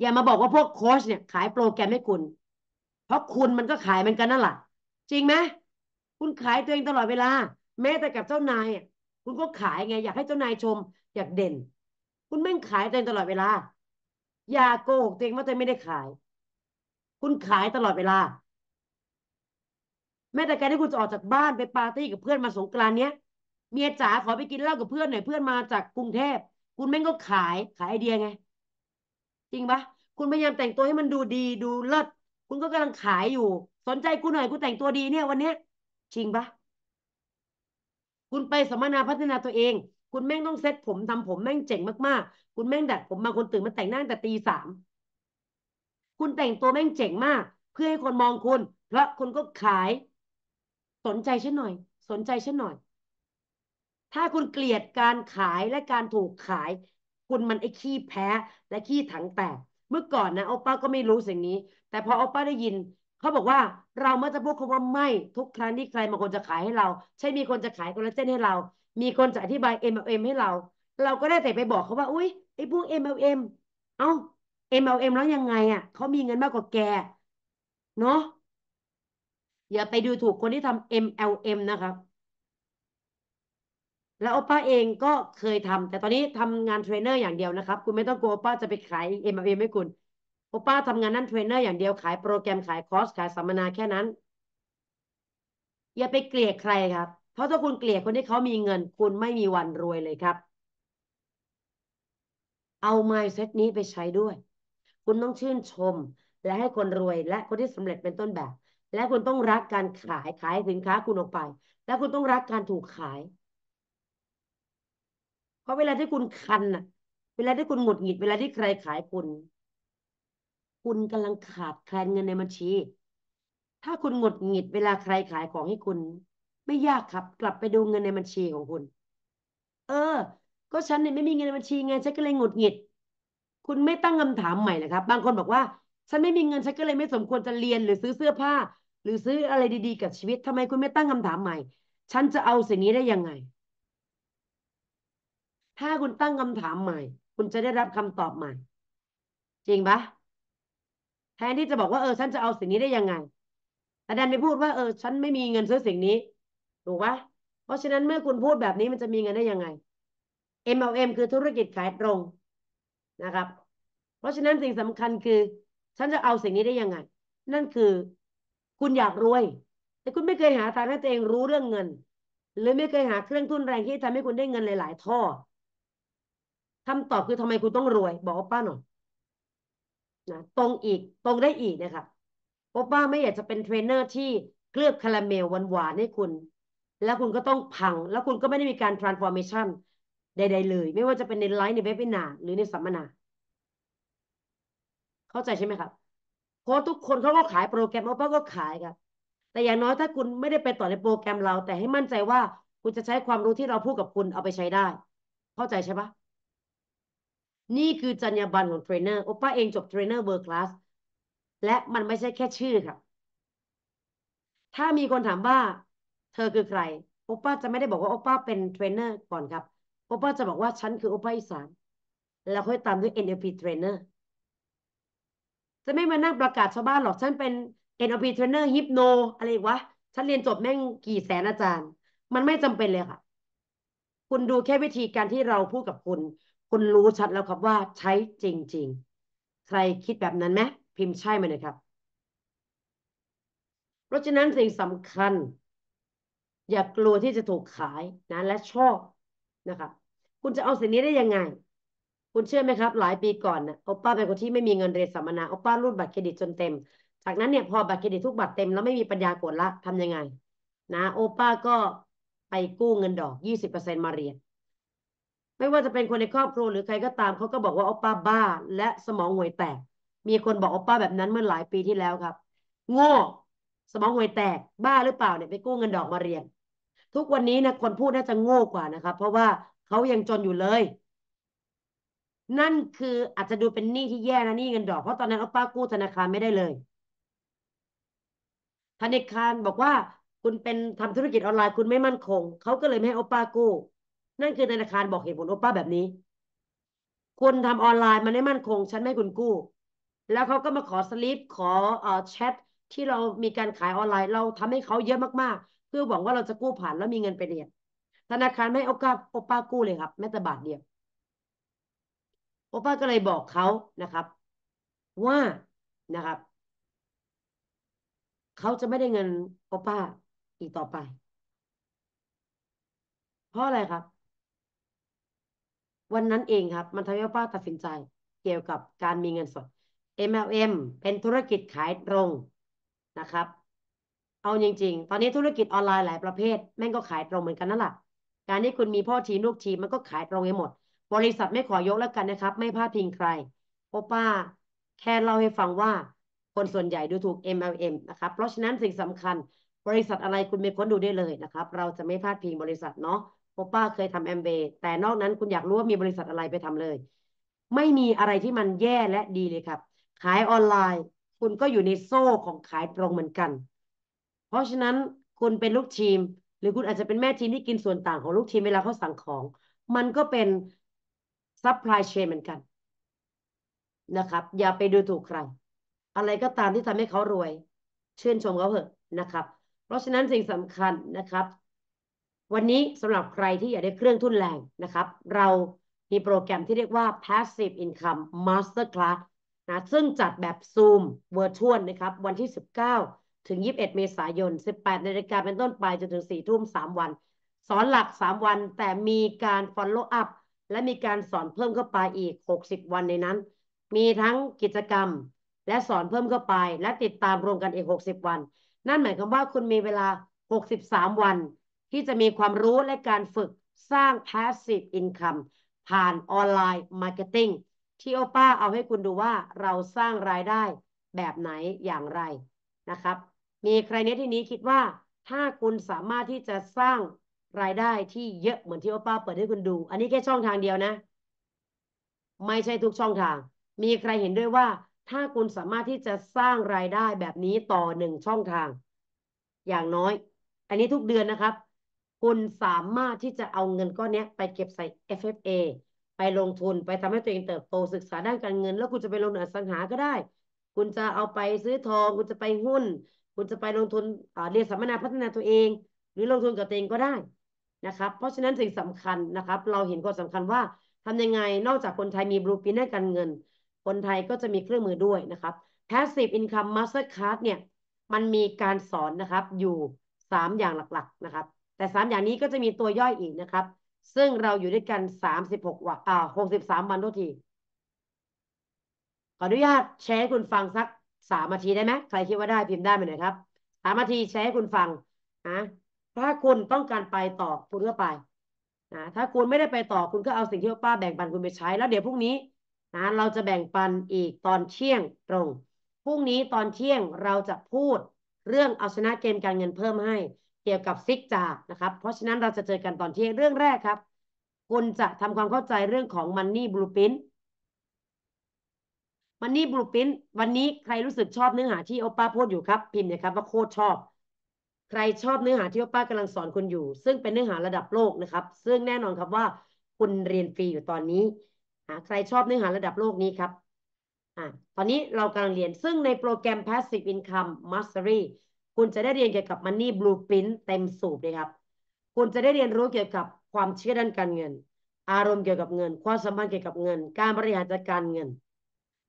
อย่ามาบอกว่าพวกโค้ชเนี่ย ขายโปรแกรมให้คุณ เพราะคุณมันก็ขายมันกันนั่นแหละจริงไหมคุณขายตัวเองตลอดเวลา แม้แต่กับเจ้านายคุณก็ขายไงอยากให้เจ้านายชม อยากเด่น คุณแม่งขายตัวเองตลอดเวลา อย่าโกหกตัวเองว่าตัวเองไม่ได้ขาย คุณขายตลอดเวลาแม้แต่การที่คุณจะออกจากบ้านไปปาร์ตี้กับเพื่อนมาสงกรานเนี้ยเมียจ๋าขอไปกินเหล้ากับเพื่อนหน่อยเพื่อนมาจาก กรุงเทพคุณแม่งก็ขายขายไอเดียไง จริงปะคุณพยายาม แต่งตัวให้มันดูดี ดูเลิศคุณก็กำลังขายอยู่ สนใจกูหน่อยกูแต่งตัวดีเนี่ยวันเนี้ยจริงปะคุณไปสัมมนาพัฒนาตัวเอง คุณแม่งต้องเซ็ตผมทำผมแม่งเจ๋งมากๆ คุณแม่งดัดผมมาคนตื่นมาแต่งหน้าแต่ตีสามคุณแต่งตัวแม่งเจ๋งมาก เพื่อให้คนมองคุณและคุณก็ขายสนใจฉันหน่อยสนใจฉันหน่อย ถ้าคุณเกลียดการขายและการถูกขายคุณมันไอ้ขี้แพ้และขี้ถังแตกเมื่อก่อนนะโอป้าก็ไม่รู้สิ่งนี้ แต่พอโอป้าได้ยินเขาบอกว่าเรามักจะพูดคำว่าไม่ทุกครั้งที่ใครบางคนจะขายให้เรา ใช่มีคนจะขายคนละาเจนให้เรา มีคนจะอธิบาย MLM ให้เรา เราก็ได้แต่ไปบอกเขาว่าอุ้ยไอ้พวก MLM เอ้า MLM แล้วยังไงอ่ะเขามีเงินมากกว่าแกเนาะอย่าไปดูถูกคนที่ทำ MLM นะครับ แล้วโอป้าเองก็เคยทำ แต่ตอนนี้ทำงานเทรนเนอร์อย่างเดียวนะครับ คุณไม่ต้องกลัวโอป้าจะไปขาย MLM ให้คุณโอป้าทำงานนั่นเทรนเนอร์อย่างเดียวขายโปรแกรมขายคอร์ส ขายสัมมนาแค่นั้น อย่าไปเกลียดใครครับ เพราะถ้าคุณเกลียดคนที่เขามีเงิน คุณไม่มีวันรวยเลยครับ เอา mindset นี้ไปใช้ด้วย คุณต้องชื่นชม และให้คนรวยและคนที่สำเร็จเป็นต้นแบบและคุณต้องรักการขายขายสินค้าคุณออกไป และคุณต้องรักการถูกขาย เพราะเวลาที่คุณคันอะเวลาที่คุณหงุดหงิดเวลาที่ใครขายคุณ คุณกำลังขาดแคลนเงินในบัญชี ถ้าคุณหงุดหงิดเวลาใครขายของให้คุณ ไม่ยากครับกลับไปดูเงินในบัญชีของคุณ เออ ก็ฉันเนี่ยไม่มีเงินในบัญชีไงฉันก็เลยหงุดหงิด คุณไม่ตั้งคำถามใหม่เลยครับบางคนบอกว่า ฉันไม่มีเงินฉันก็เลยไม่สมควรจะเรียนหรือซื้อเสื้อผ้าหรือซื้ออะไรดีๆ กับชีวิตทำไมคุณไม่ตั้งคำถามใหม่ ฉันจะเอาสิ่งนี้ได้ยังไง ถ้าคุณตั้งคำถามใหม่ คุณจะได้รับคำตอบใหม่ จริงปะแทนที่จะบอกว่าเออฉันจะเอาสิ่งนี้ได้ยังไงแต่ดันไปพูดว่าเออ ฉันไม่มีเงินซื้อสิ่งนี้ถูกปะเพราะฉะนั้นเมื่อคุณพูดแบบนี้มันจะมีเงินได้ยังไง MLM คือธุรกิจขายตรงนะครับ เพราะฉะนั้นสิ่งสำคัญคือฉันจะเอาสิ่งนี้ได้ยังไง นั่นคือคุณอยากรวย แต่คุณไม่เคยหาทางให้ตัวเองรู้เรื่องเงิน หรือไม่เคยหาเครื่องทุนแรงที่ทำให้คุณได้เงินหลาย ๆ ท่อ คำตอบคือทำไมคุณต้องรวย บอกป้าหน่อยนะตรงอีกตรงได้อีกนะครับเพราะป้าไม่อยากจะเป็นเทรนเนอร์ที่เคลือบคาราเมลหวาน ๆ ให้คุณ แล้วคุณก็ต้องพัง แล้วคุณก็ไม่ได้มีการ transformation ใด ๆ เลย ไม่ว่าจะเป็นในไลฟ์ในเว็บินาหรือในสัมมนา เข้าใจใช่ไหมครับเพราะทุกคนเขาก็ขายโปรแกรมโอเปก็ขายครับแต่อย่างน้อยถ้าคุณไม่ได้ไปต่อในโปรแกรมเรา แต่ให้มั่นใจว่าคุณจะใช้ความรู้ที่เราพูดกับคุณเอาไปใช้ได้ เข้าใจใช่ปะนี่คือจรรยาบรรณของเทรนเนอร์โอป้าเองจบเทรนเนอร์เบอร์คลาสและมันไม่ใช่แค่ชื่อครับ ถ้ามีคนถามว่า เธอคือใครโอป้าจะไม่ได้บอกว่าโอป้าเป็นเทรนเนอร์ก่อนครับโอป้าจะบอกว่าฉันคือโอป้าอีสานแล้วค่อยตามด้วย NLP เทรนเนอร์ฉันไม่มานั่งประกาศชาวบ้านหรอกฉันเป็น NLP trainer ฮิปโนอะไรวะ ฉันเรียนจบแม่งกี่แสนอาจารย์ มันไม่จำเป็นเลยค่ะ คุณดูแค่วิธีการที่เราพูดกับคุณ คุณรู้ชัดแล้วครับว่าใช้จริงๆ ใครคิดแบบนั้นไหมพิมพ์ใช่มามนยครับ เพราะฉะนั้นสิ่งสำคัญ อย่ากลัวที่จะถูกขายนะและชอบนะคะคุณจะเอาสิ่งนี้ได้ยังไงคุณเชื่อไหมครับหลายปีก่อนนะโอป้าเป็นคนที่ไม่มีเงินเรียนสัมมนาโอป้ารูดบัตรเครดิตจนเต็ม จากนั้นเนี่ยพอบัตรเครดิตทุกบัตรเต็มแล้วไม่มีปัญญากดละทํำยังไง นะโอป้าก็ไปกู้เงินดอกยี่สิบเปอร์เซ็นต์มาเรียนไม่ว่าจะเป็นคนในครอบครัวหรือใครก็ตามเขาก็บอกว่าโอป้าบ้า และสมองห่วยแตก มีคนบอกโอป้าแบบนั้นเมื่อหลายปีที่แล้วครับ โง่ สมองห่วยแตกบ้าหรือเปล่าเนี่ยไปกู้เงินดอกมาเรียนทุกวันนี้นะคนพูดน่าจะโง่กว่านะครับ เพราะว่าเขายังจนอยู่เลยนั่นคืออาจจะดูเป็นหนี้ที่แย่นะหนี้เงินดอกเพราะตอนนั้นโอป้ากู้ธนาคารไม่ได้เลย ธนาคารบอกว่า คุณเป็นทำธุรกิจออนไลน์คุณไม่มั่นคง เขาก็เลยไม่ให้อป้ากู้ นั่นคือธนาคารบอกเหตุผลอป้าแบบนี้คุณทำออนไลน์มันไม่มั่นคง ฉันไม่คุณกู้ แล้วเขาก็มาขอสลิปขอเอ่อแชทที่เรามีการขายออนไลน์เราทำให้เขาเยอะมากๆเพื่อหวังว่าเราจะกู้ผ่านแล้วมีเงินไปเรียนธนาคารไม่เอกบโอป้ากู้เลยครับแม้แต่บาทเดียวโอป้าก็เลยบอกเขานะครับ ว่านะครับเขาจะไม่ได้เงินโอป้าอีกต่อไป เพราะอะไรครับ วันนั้นเองครับมันทำให้โอป้าตัดสินใจเกี่ยวกับการมีเงินสด MLM เป็นธุรกิจขายตรงนะครับ เอาจริงๆ ตอนนี้ธุรกิจออนไลน์หลายประเภทแม่งก็ขายตรงเหมือนกันนั่นแหละการที่คุณมีพ่อทีมลูกทีม มันก็ขายตรงไปหมดบริษัทไม่ขอยกแล้วกันนะครับ ไม่พาดพิงใครเพราะป้า แค่เล่าให้ฟังว่าคนส่วนใหญ่ดูถูก MLM นะครับเพราะฉะนั้นสิ่งสำคัญบริษัทอะไรคุณไปค้นดูได้เลยนะครับเราจะไม่พาดพิงบริษัทเนาะเพราะป้าเคยทำแอมเบแต่นอกนั้นคุณอยากรู้ว่ามีบริษัทอะไรไปทำเลย ไม่มีอะไรที่มันแย่และดีเลยครับ ขายออนไลน์ คุณก็อยู่ในโซ่ของขายตรงเหมือนกัน เพราะฉะนั้นคุณเป็นลูกทีม หรือคุณอาจจะเป็นแม่ทีมที่กินส่วนต่าง ของลูกทีมเวลาเขาสั่งของ มันก็เป็นซัพพลายเชนเหมือนกันนะครับ อย่าไปดูถูกใคร อะไรก็ตามที่ทำให้เขารวย เชื่นชมเขาเถอะนะครับ เพราะฉะนั้นสิ่งสำคัญนะครับ วันนี้สำหรับใครที่อยากได้เครื่องทุนแรงนะครับ เรามีโปรแกรมที่เรียกว่า Passive Income Master Class นะ ซึ่งจัดแบบ Zoom Virtual นะครับ วันที่ 19 ถึง 21 เมษายน 18นาฬิกาเป็นต้นไปจนถึง4ทุ่ม3วัน สอนหลัก3วันแต่มีการ Follow Up และมีการสอนเพิ่มเข้าไปอีก 60 วันในนั้น มีทั้งกิจกรรมและสอนเพิ่มเข้าไปและติดตามรวมกันอีก 60 วัน นั่นหมายความว่าคุณมีเวลา 63 วัน ที่จะมีความรู้และการฝึกสร้าง passive income ผ่านออนไลน์ marketing ที่โอป้าเอาให้คุณดูว่าเราสร้างรายได้แบบไหนอย่างไรนะครับ มีใครในที่นี้คิดว่าถ้าคุณสามารถที่จะสร้างรายได้ที่เยอะเหมือนที่ว่าป้าเปิดให้คุณดู อันนี้แค่ช่องทางเดียวนะ ไม่ใช่ทุกช่องทาง มีใครเห็นด้วยว่าถ้าคุณสามารถที่จะสร้างรายได้แบบนี้ต่อหนึ่งช่องทาง อย่างน้อย อันนี้ทุกเดือนนะครับ คุณสามารถที่จะเอาเงินก้อนนี้ไปเก็บใส่ FFA ไปลงทุนไปทำให้ตัวเองเติบโตศึกษาด้านการเงินแล้วคุณจะไปลงนอสังหาก็ได้ คุณจะเอาไปซื้อทอง คุณจะไปหุ้น คุณจะไปลงทุนเรียนสัมมนาพัฒนาตัวเอง หรือลงทุนกับตัวเองก็ได้นะครับเพราะฉะนั้นสิ่งสำคัญนะครับเราเห็นความสำคัญว่าทำยังไงนอกจากคนไทยมีบลูพิน้านการเงิน คนไทยก็จะมีเครื่องมือด้วยนะครับ passive income mastercard เนี่ย มันมีการสอนนะครับ อยู่ 3 อย่างหลักๆนะครับแต่ 3 อย่างนี้ก็จะมีตัวย่อยอีกนะครับ ซึ่งเราอยู่ด้วยกัน36วันอ่า63 วันทุกทีขออนุญาตแชร์คุณฟังสัก3นาทีได้ไหมใครคิดว่าได้พิมพ์ได้ไหมหน่อยครับ3นาทีแชร์คุณฟัง่ะถ้าคุณต้องการไปต่อคุณก็ไปนะถ้าคุณไม่ได้ไปต่อคุณก็เอาสิ่งที่ป้าแบ่งปันคุณไปใช้แล้วเดี๋ยวพรุ่งนี้นะเราจะแบ่งปันอีกตอนเที่ยงตรงพรุ่งนี้ตอนเที่ยงเราจะพูดเรื่องเอาชนะเกมการเงินเพิ่มให้ เกี่ยวกับซิกจานะครับ เพราะฉะนั้นเราจะเจอกันตอนเที่ยงเรื่องแรกครับ คุณจะทำความเข้าใจเรื่องของมันนี่บลูพินมันนี่บลูพินวันนี้ใครรู้สึกชอบเนื้อหาที่โอป้าพูดอยู่ครับพิมพ์นะครับ ว่าโคตรชอบใครชอบเนื้อหาที่ป้ากำลังสอนคุณอยู่ ซึ่งเป็นเนื้อหาระดับโลกนะครับ ซึ่งแน่นอนครับว่าคุณเรียนฟรีอยู่ตอนนี้ใครชอบเนื้อหาระดับโลกนี้ครับอ่ตอนนี้เรากำลังเรียนซึ่งในโปรแกรม Passive Income Mastery คุณจะได้เรียนเกี่ยวกับ Money Blueprint เต็มสูบเลยครับ คุณจะได้เรียนรู้เกี่ยวกับความเชื่อด้านการเงิน อารมณ์เกี่ยวกับเงิน ความสัมพันธ์เกี่ยวกับเงิน การบริหารจัดการเงิน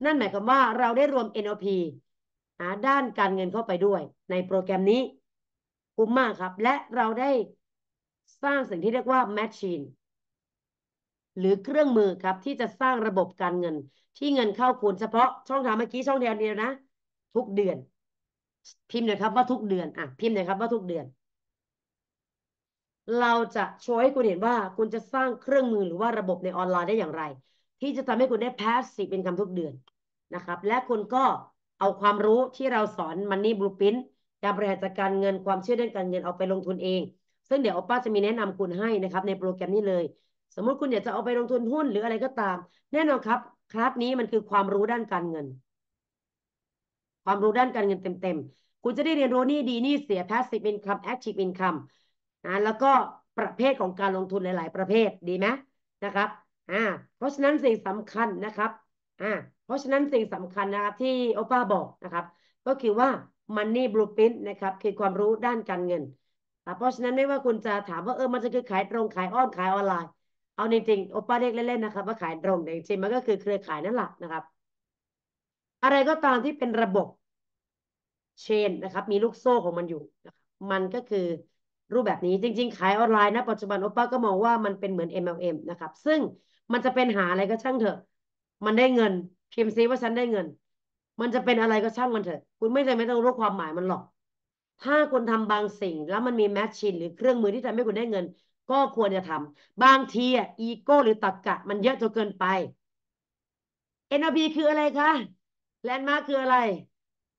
นั่นหมายความว่าเราได้รวม NLP ด้านการเงินเข้าไปด้วย ในโปรแกรมนี้คุ้มมากครับและเราได้สร้างสิ่งที่เรียกว่าแมชชีนหรือเครื่องมือครับ ที่จะสร้างระบบการเงิน ที่เงินเข้าคุณ เฉพาะช่องทางเมื่อกี้ช่องทาวเดียวนะ ทุกเดือน พิมพ์หน่อยครับว่าทุกเดือนอ่ะพิมพ์หน่อยครับว่าทุกเดือน เราจะโชว์ให้คุณเห็นว่าคุณจะสร้างเครื่องมือหรือว่าระบบในออนไลน์ได้อย่างไร ที่จะทำให้คุณได้แพสซีฟเป็นคำทุกเดือนนะครับ และคุณก็เอาความรู้ที่เราสอนมันนี่บลูพิ้นการบริหารจัดการเงินความเชื่อเรื่องการเงินเอาไปลงทุนเอง ซึ่งเดี๋ยวป้าจะมีแนะนำคุณให้นะครับ ในโปรแกรมนี้เลย สมมุติคุณอยากจะเอาไปลงทุนหุ้นหรืออะไรก็ตาม แน่นอนครับคลาสนี้มันคือความรู้ด้านการเงิน ความรู้ด้านการเงินเต็ม ๆ คุณจะได้เรียนรู้นี่ดีนี่เสีย passive income active income นะแล้วก็ประเภทของการลงทุนหลาย ๆ ประเภทดีไหมนะครับอ่าเพราะฉะนั้นสิ่งสำคัญนะครับอ่าเพราะฉะนั้นสิ่งสำคัญนะครับที่อป้าบอกนะครับก็คือว่า Money Blueprint นะครับ คือความรู้ด้านการเงินเพราะฉะนั้นไม่ว่าคุณจะถามว่าเออมันจะคือขายตรงขายอ้อมขายออนไลน์ เอาจริงๆโอป้าเรียกเล่นๆนะครับ ว่าขายตรงแต่จริงๆมันก็คือเครือข่ายนั่นแหละนะครับ อะไรก็ตามที่เป็นระบบ เชนนะครับ มีลูกโซ่ของมันอยู่ มันก็คือรูปแบบนี้จริงๆขายออนไลน์นะปัจจุบันโอป้าก็มองว่ามันเป็นเหมือน MLM นะครับซึ่งมันจะเป็นหาอะไรก็ช่างเถอะ มันได้เงินพิมพ์ซีว่าฉันได้เงินมันจะเป็นอะไรก็ช่างมันเถอะคุณไม่จำเป็นต้องรู้ความหมายมันหรอก ถ้าคุณทำบางสิ่งแล้วมันมีแมชชีนหรือเครื่องมือที่ทำให้คุณได้เงิน ก็ควรจะทำ บางทีอ่ะอีโก้ หรือตรรกะ มันเยอะจนเกินไป NLP คืออะไรคะแลนด์มาร์คคืออะไร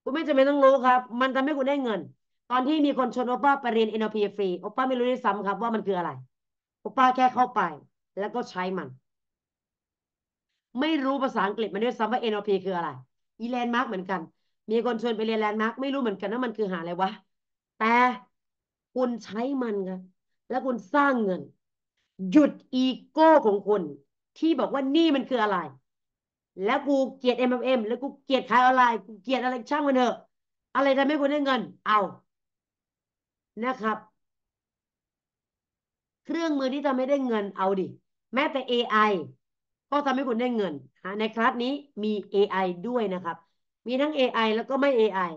คุณไม่จำเป็นต้องรู้ครับ มันทำให้คุณได้เงิน ตอนที่มีคนชวนโอป้าไปเรียน NLP ฟรีโอป้าไม่รู้ด้วยซ้ำครับว่ามันคืออะไรโอป้าแค่เข้าไป แล้วก็ใช้มัน ไม่รู้ภาษาอังกฤษมันด้วยซ้ำว่า NLP คืออะไรอีแลนด์มาร์กเหมือนกัน มีคนชวนไปเรียนแลนด์มาร์กไม่รู้เหมือนกันว่ามันคือหาอะไรวะ แต่คุณใช้มันค่ะแล้วคุณสร้างเงิน หยุดอีโก้ของคุณที่บอกว่านี่มันคืออะไร แล้วกูเกลียด MMM แล้วกูเกลียดขายออนไลน์กูเกลียดอะไรช่างมันเถอะ อะไรทำให้คุณได้เงิน เอา นะครับ เครื่องมือที่ทำให้ได้เงิน เอาดิ แม้แต่ AI ก็ทำให้คุณได้เงินในคลาสนี้มี AI ด้วยนะครับ มีทั้ง AI แล้วก็ไม่ AI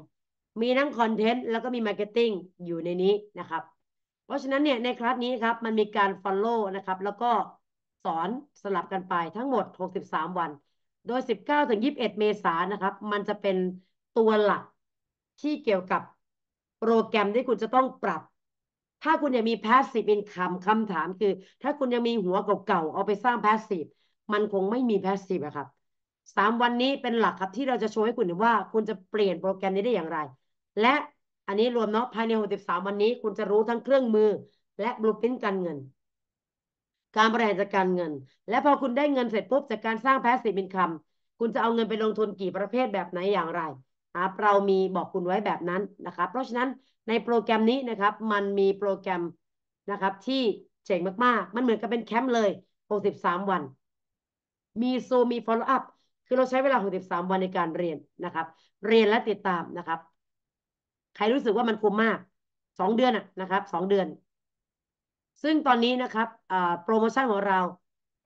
มีทั้งคอนเทนต์แล้วก็มีมาร์เก็ตติ้งอยู่ในนี้นะครับ เพราะฉะนั้นเนี่ยในคลาสนี้ครับ มันมีการ Follow นะครับแล้วก็สอนสลับกันไปทั้งหมด 63 วัน โดย 19ถึง21 เมษายนนะครับ มันจะเป็นตัวหลักที่เกี่ยวกับโปรแกรมที่คุณจะต้องปรับ ถ้าคุณยังมี passive income คำถามคือถ้าคุณยังมีหัวเก่าๆ เอาไปสร้าง passive มันคงไม่มีแพสซีฟอะครับสามวันนี้เป็นหลักครับที่เราจะโชว์ให้คุณเห็นว่า คุณจะเปลี่ยนโปรแกรมนี้ได้อย่างไร และอันนี้รวมเนาะภายใน63วันนี้ คุณจะรู้ทั้งเครื่องมือ และบลูพิ้นการเงิน การบริหารจัดการเงิน และพอคุณได้เงินเสร็จปุ๊บ จากการสร้างแพสซีฟอินคัมคุณจะเอาเงินไปลงทุน กี่ประเภทแบบไหนอย่างไรครับเรามีบอกคุณไว้แบบนั้นนะครับเพราะฉะนั้นในโปรแกรมนี้นะครับ มันมีโปรแกรมนะครับ ที่เจ๋งมากๆ มันเหมือนกับเป็นแคมป์เลย63วันมีโซมีฟอลล์อัพคือเราใช้เวลา63วันในการเรียนนะครับ เรียนและติดตามนะครับ ใครรู้สึกว่ามันคุ้มมากสองเดือนนะครับสองเดือน ซึ่งตอนนี้นะครับโปรโมชั่นของเรา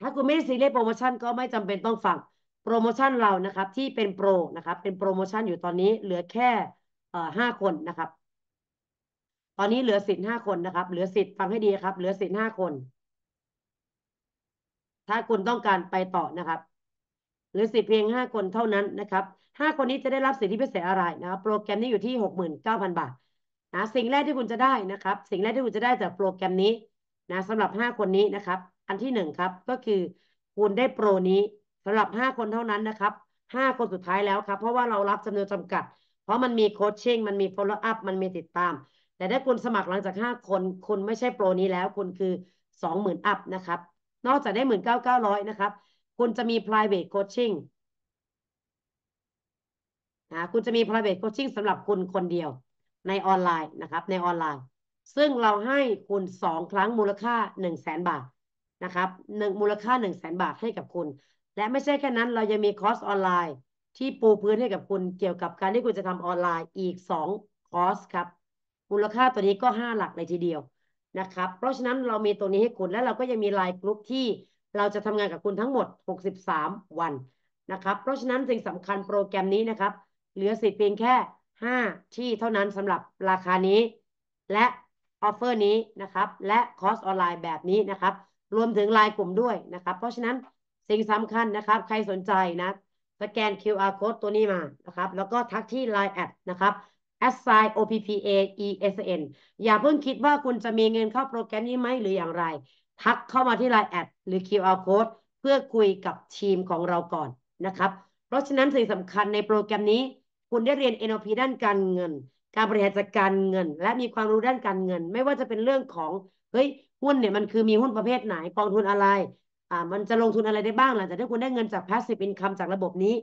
ถ้าคุณไม่ได้ซีเรียสโปรโมชั่นก็ไม่จำเป็นต้องฟังโปรโมชั่นเรานะครับ ที่เป็นโปรนะครับ เป็นโปรโมชั่นอยู่ตอนนี้เหลือแค่ห้าคนนะครับ ตอนนี้เหลือสิทธิ์ห้าคนนะครับ เหลือสิทธิ์ฟังให้ดีครับ เหลือสิทธิ์ห้าคนถ้าคุณต้องการไปต่อนะครับ หรือสิเพียงห้าคนเท่านั้นนะครับห้าคนนี้จะได้รับสิทธิพิเศษอะไรนะครับโปรแกรมนี้อยู่ที่หกหมื่นเก้าพันบาทนะสิ่งแรกที่คุณจะได้นะครับ สิ่งแรกที่คุณจะได้จากโปรแกรมนี้นะสำหรับห้าคนนี้นะครับ อันที่หนึ่งครับก็คือ คุณได้โปรนี้สำหรับห้าคนเท่านั้นนะครับห้าคนสุดท้ายแล้วครับ เพราะว่าเรารับจำนวนจำกัด เพราะมันมีโคชชิ่ง มันมีโฟล์อัพมันมีติดตาม แต่ถ้าคุณสมัครหลังจากห้าคน คุณไม่ใช่โปรนี้แล้ว คุณคือสองหมื่นอัพนะครับนอกจากได้หมื่นเก้าเก้าร้อยนะครับ คุณจะมี private coaching นะคุณจะมี private coaching สำหรับคุณคนเดียวในออนไลน์นะครับ ในออนไลน์ ซึ่งเราให้คุณสองครั้งมูลค่าหนึ่งแสนบาทนะครับหนึ่งมูลค่าหนึ่งแสนบาทให้กับคุณ และไม่ใช่แค่นั้นเรายังมีคอร์สออนไลน์ที่ปูพื้นให้กับคุณเกี่ยวกับการที่คุณจะทำออนไลน์อีกสองคอร์สครับ มูลค่าตัวนี้ก็ห้าหลักเลยทีเดียวนะครับ เพราะฉะนั้นเรามีตัวนี้ให้คุณ และเราก็ยังมีไลน์กลุ่มที่เราจะทำงานกับคุณทั้งหมด 63 วันนะครับ เพราะฉะนั้นสิ่งสำคัญโปรแกรมนี้นะครับเหลือสิทธิ์เพียงแค่ 5 ที่เท่านั้นสำหรับราคานี้ และออฟเฟอร์นี้นะครับ และคอร์สออนไลน์แบบนี้นะครับรวมถึงไลน์กลุ่มด้วยนะครับ เพราะฉะนั้นสิ่งสำคัญนะครับ ใครสนใจนะสแกน QR code ตัวนี้มานะครับ แล้วก็ทักที่ Line แอดนะครับ assign OPPA ESN อย่าเพิ่งคิดว่าคุณจะมีเงินเข้าโปรแกรมนี้ไหมหรืออย่างไร ทักเข้ามาที่ไลน์แอดหรือ QR code เพื่อคุยกับทีมของเราก่อนนะครับ เพราะฉะนั้นสิ่งสำคัญในโปรแกรมนี้คุณได้เรียน NLP ด้านการเงิน การบริหารจัดการเงิน และมีความรู้ด้านการเงิน ไม่ว่าจะเป็นเรื่องของเฮ้ยหุ้นเนี่ยมันคือมีหุ้นประเภทไหนกองทุนอะไร อ่า มันจะลงทุนอะไรได้บ้างหลังจากที่คุณได้เงินจาก passive income จากระบบนี้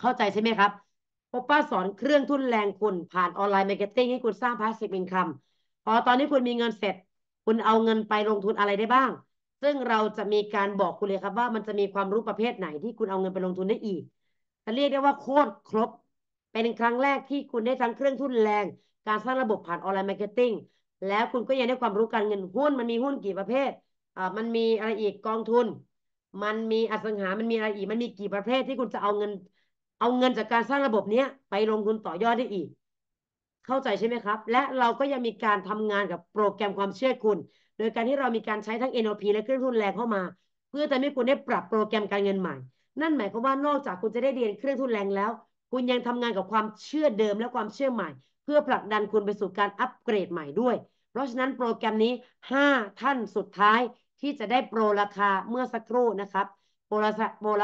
เข้าใจใช่ไหมครับพบป้าสอนเครื่องทุนแรงคุณผ่านออนไลน์มาร์เก็ตติ้งให้คุณสร้างพาสซีฟอินคัมพอตอนนี้คุณมีเงินเสร็จ คุณเอาเงินไปลงทุนอะไรได้บ้าง ซึ่งเราจะมีการบอกคุณเลยครับว่ามันจะมีความรู้ประเภทไหนที่คุณเอาเงินไปลงทุนได้อีกจะเรียกได้ว่าโคตรครบเป็นครั้งแรกที่คุณได้ทั้งเครื่องทุนแรงการสร้างระบบผ่านออนไลน์มาร์เก็ตติ้งแล้วคุณก็ยังได้ความรู้การเงิน หุ้นมันมีหุ้นกี่ประเภทอ่ามันมีอะไรอีกกองทุน มันมีอสังหามันมีอะไรอีกมันมีกี่ประเภทที่คุณจะเอาเงินเอาเงินจากการสร้างระบบเนี้ยไปลงทุนต่อยอดได้อีก เข้าใจใช่ไหมครับ และเราก็ยังมีการทำงานกับโปรแกรมความเชื่อคุณ โดยการที่เรามีการใช้ทั้ง NLP และเครื่องทุนแรงเข้ามา เพื่อจะให้คุณได้ปรับโปรแกรมการเงินใหม่ นั่นหมายความว่านอกจากคุณจะได้เรียนเครื่องทุนแรงแล้ว คุณยังทำงานกับความเชื่อเดิมและความเชื่อใหม่ เพื่อผลักดันคุณไปสู่การอัปเกรดใหม่ด้วย เพราะฉะนั้นโปรแกรมนี้ 5 ท่านสุดท้าย ที่จะได้โปรราคาเมื่อสักครู่นะครับโบร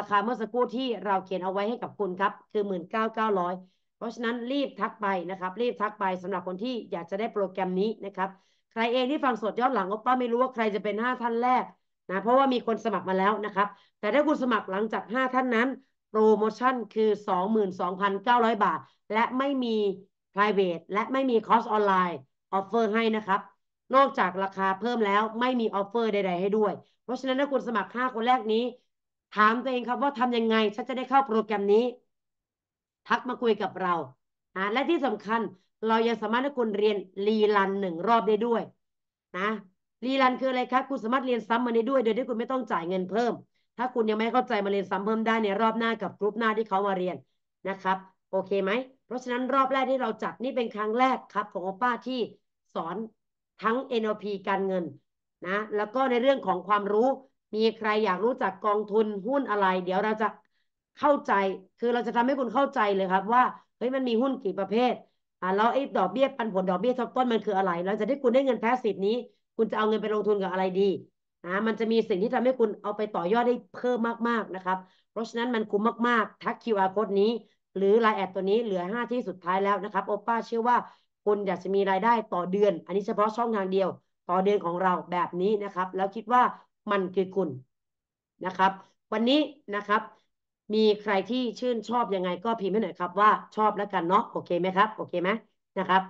าคาเมื่อสักครู่ที่เราเขียนเอาไว้ให้กับคุณครับ คือหมื่นเก้าเก้าร้อยเพราะฉะนั้นรีบทักไปนะครับ รีบทักไปสำหรับคนที่อยากจะได้โปรแกรมนี้นะครับ ใครเองที่ฟังสดย้อนหลังก็ป้าไม่รู้ว่าใครจะเป็นห้าท่านแรกนะเพราะว่ามีคนสมัครมาแล้วนะครับ แต่ถ้าคุณสมัครหลังจากห้าท่านนั้นโปรโมชั่นคือ 22,900 บาท และไม่มี private และไม่มีคอร์สออนไลน์ออฟเฟอร์ให้นะครับนอกจากราคาเพิ่มแล้วไม่มีออฟเฟอร์ใดๆให้ด้วย เพราะฉะนั้นถ้าคุณสมัคร5คนแรกนี้ถามตัวเองครับว่าทำยังไงฉันจะได้เข้าโปรแกรมนี้ ทักมาคุยกับเราและที่สำคัญเรายังสามารถให้คุณเรียน รีลันหนึ่งรอบได้ด้วย นะ รีลันคืออะไรครับ คุณสามารถเรียนซ้ำมาได้ด้วย โดยที่คุณไม่ต้องจ่ายเงินเพิ่ม ถ้าคุณยังไม่เข้าใจมาเรียนซ้ำเพิ่มได้ในรอบหน้ากับกรุ๊ปหน้าที่เขามาเรียนนะครับ โอเคไหมเพราะฉะนั้นรอบแรกที่เราจัดนี่เป็นครั้งแรกครับของโอป้าที่สอนทั้ง NLP การเงิน นะ แล้วก็ในเรื่องของความรู้มีใครอยากรู้จักกองทุนหุ้นอะไร เดี๋ยวเราจะเข้าใจ คือเราจะทำให้คุณเข้าใจเลยครับว่าเฮ้ยมันมีหุ้นกี่ประเภท อ่าแล้วไอ้ดอกเบี้ยปันผลดอกเบี้ยทบต้นมัน คืออะไร เราจะได้คุณได้เงินแพสซีฟนี้ คุณจะเอาเงินไปลงทุนกับอะไรดีนะมันจะมีสิ่งที่ทำให้คุณเอาไปต่อยอดได้เพิ่มมากๆนะครับ เพราะฉะนั้นมันคุ้มมาก ๆทัก QR code นี้ หรือ l ล n e แอดตัวนี้เหลือ5ที่สุดท้ายแล้วนะครับโอป้าเชื่อว่าคุณอยากจะมีรายได้ต่อเดือน อันนี้เฉพาะช่องทางเดียวต่อเดือนของเราแบบนี้นะครับ แล้วคิดว่ามันคือกุลนะครับ วันนี้นะครับ มีใครที่ชื่นชอบยังไง ก็พิมพ์ให้หน่อย ครับ ว่าชอบแล้ว กัน เนาะโอเคไหมครับ โอเคไหมนะครับ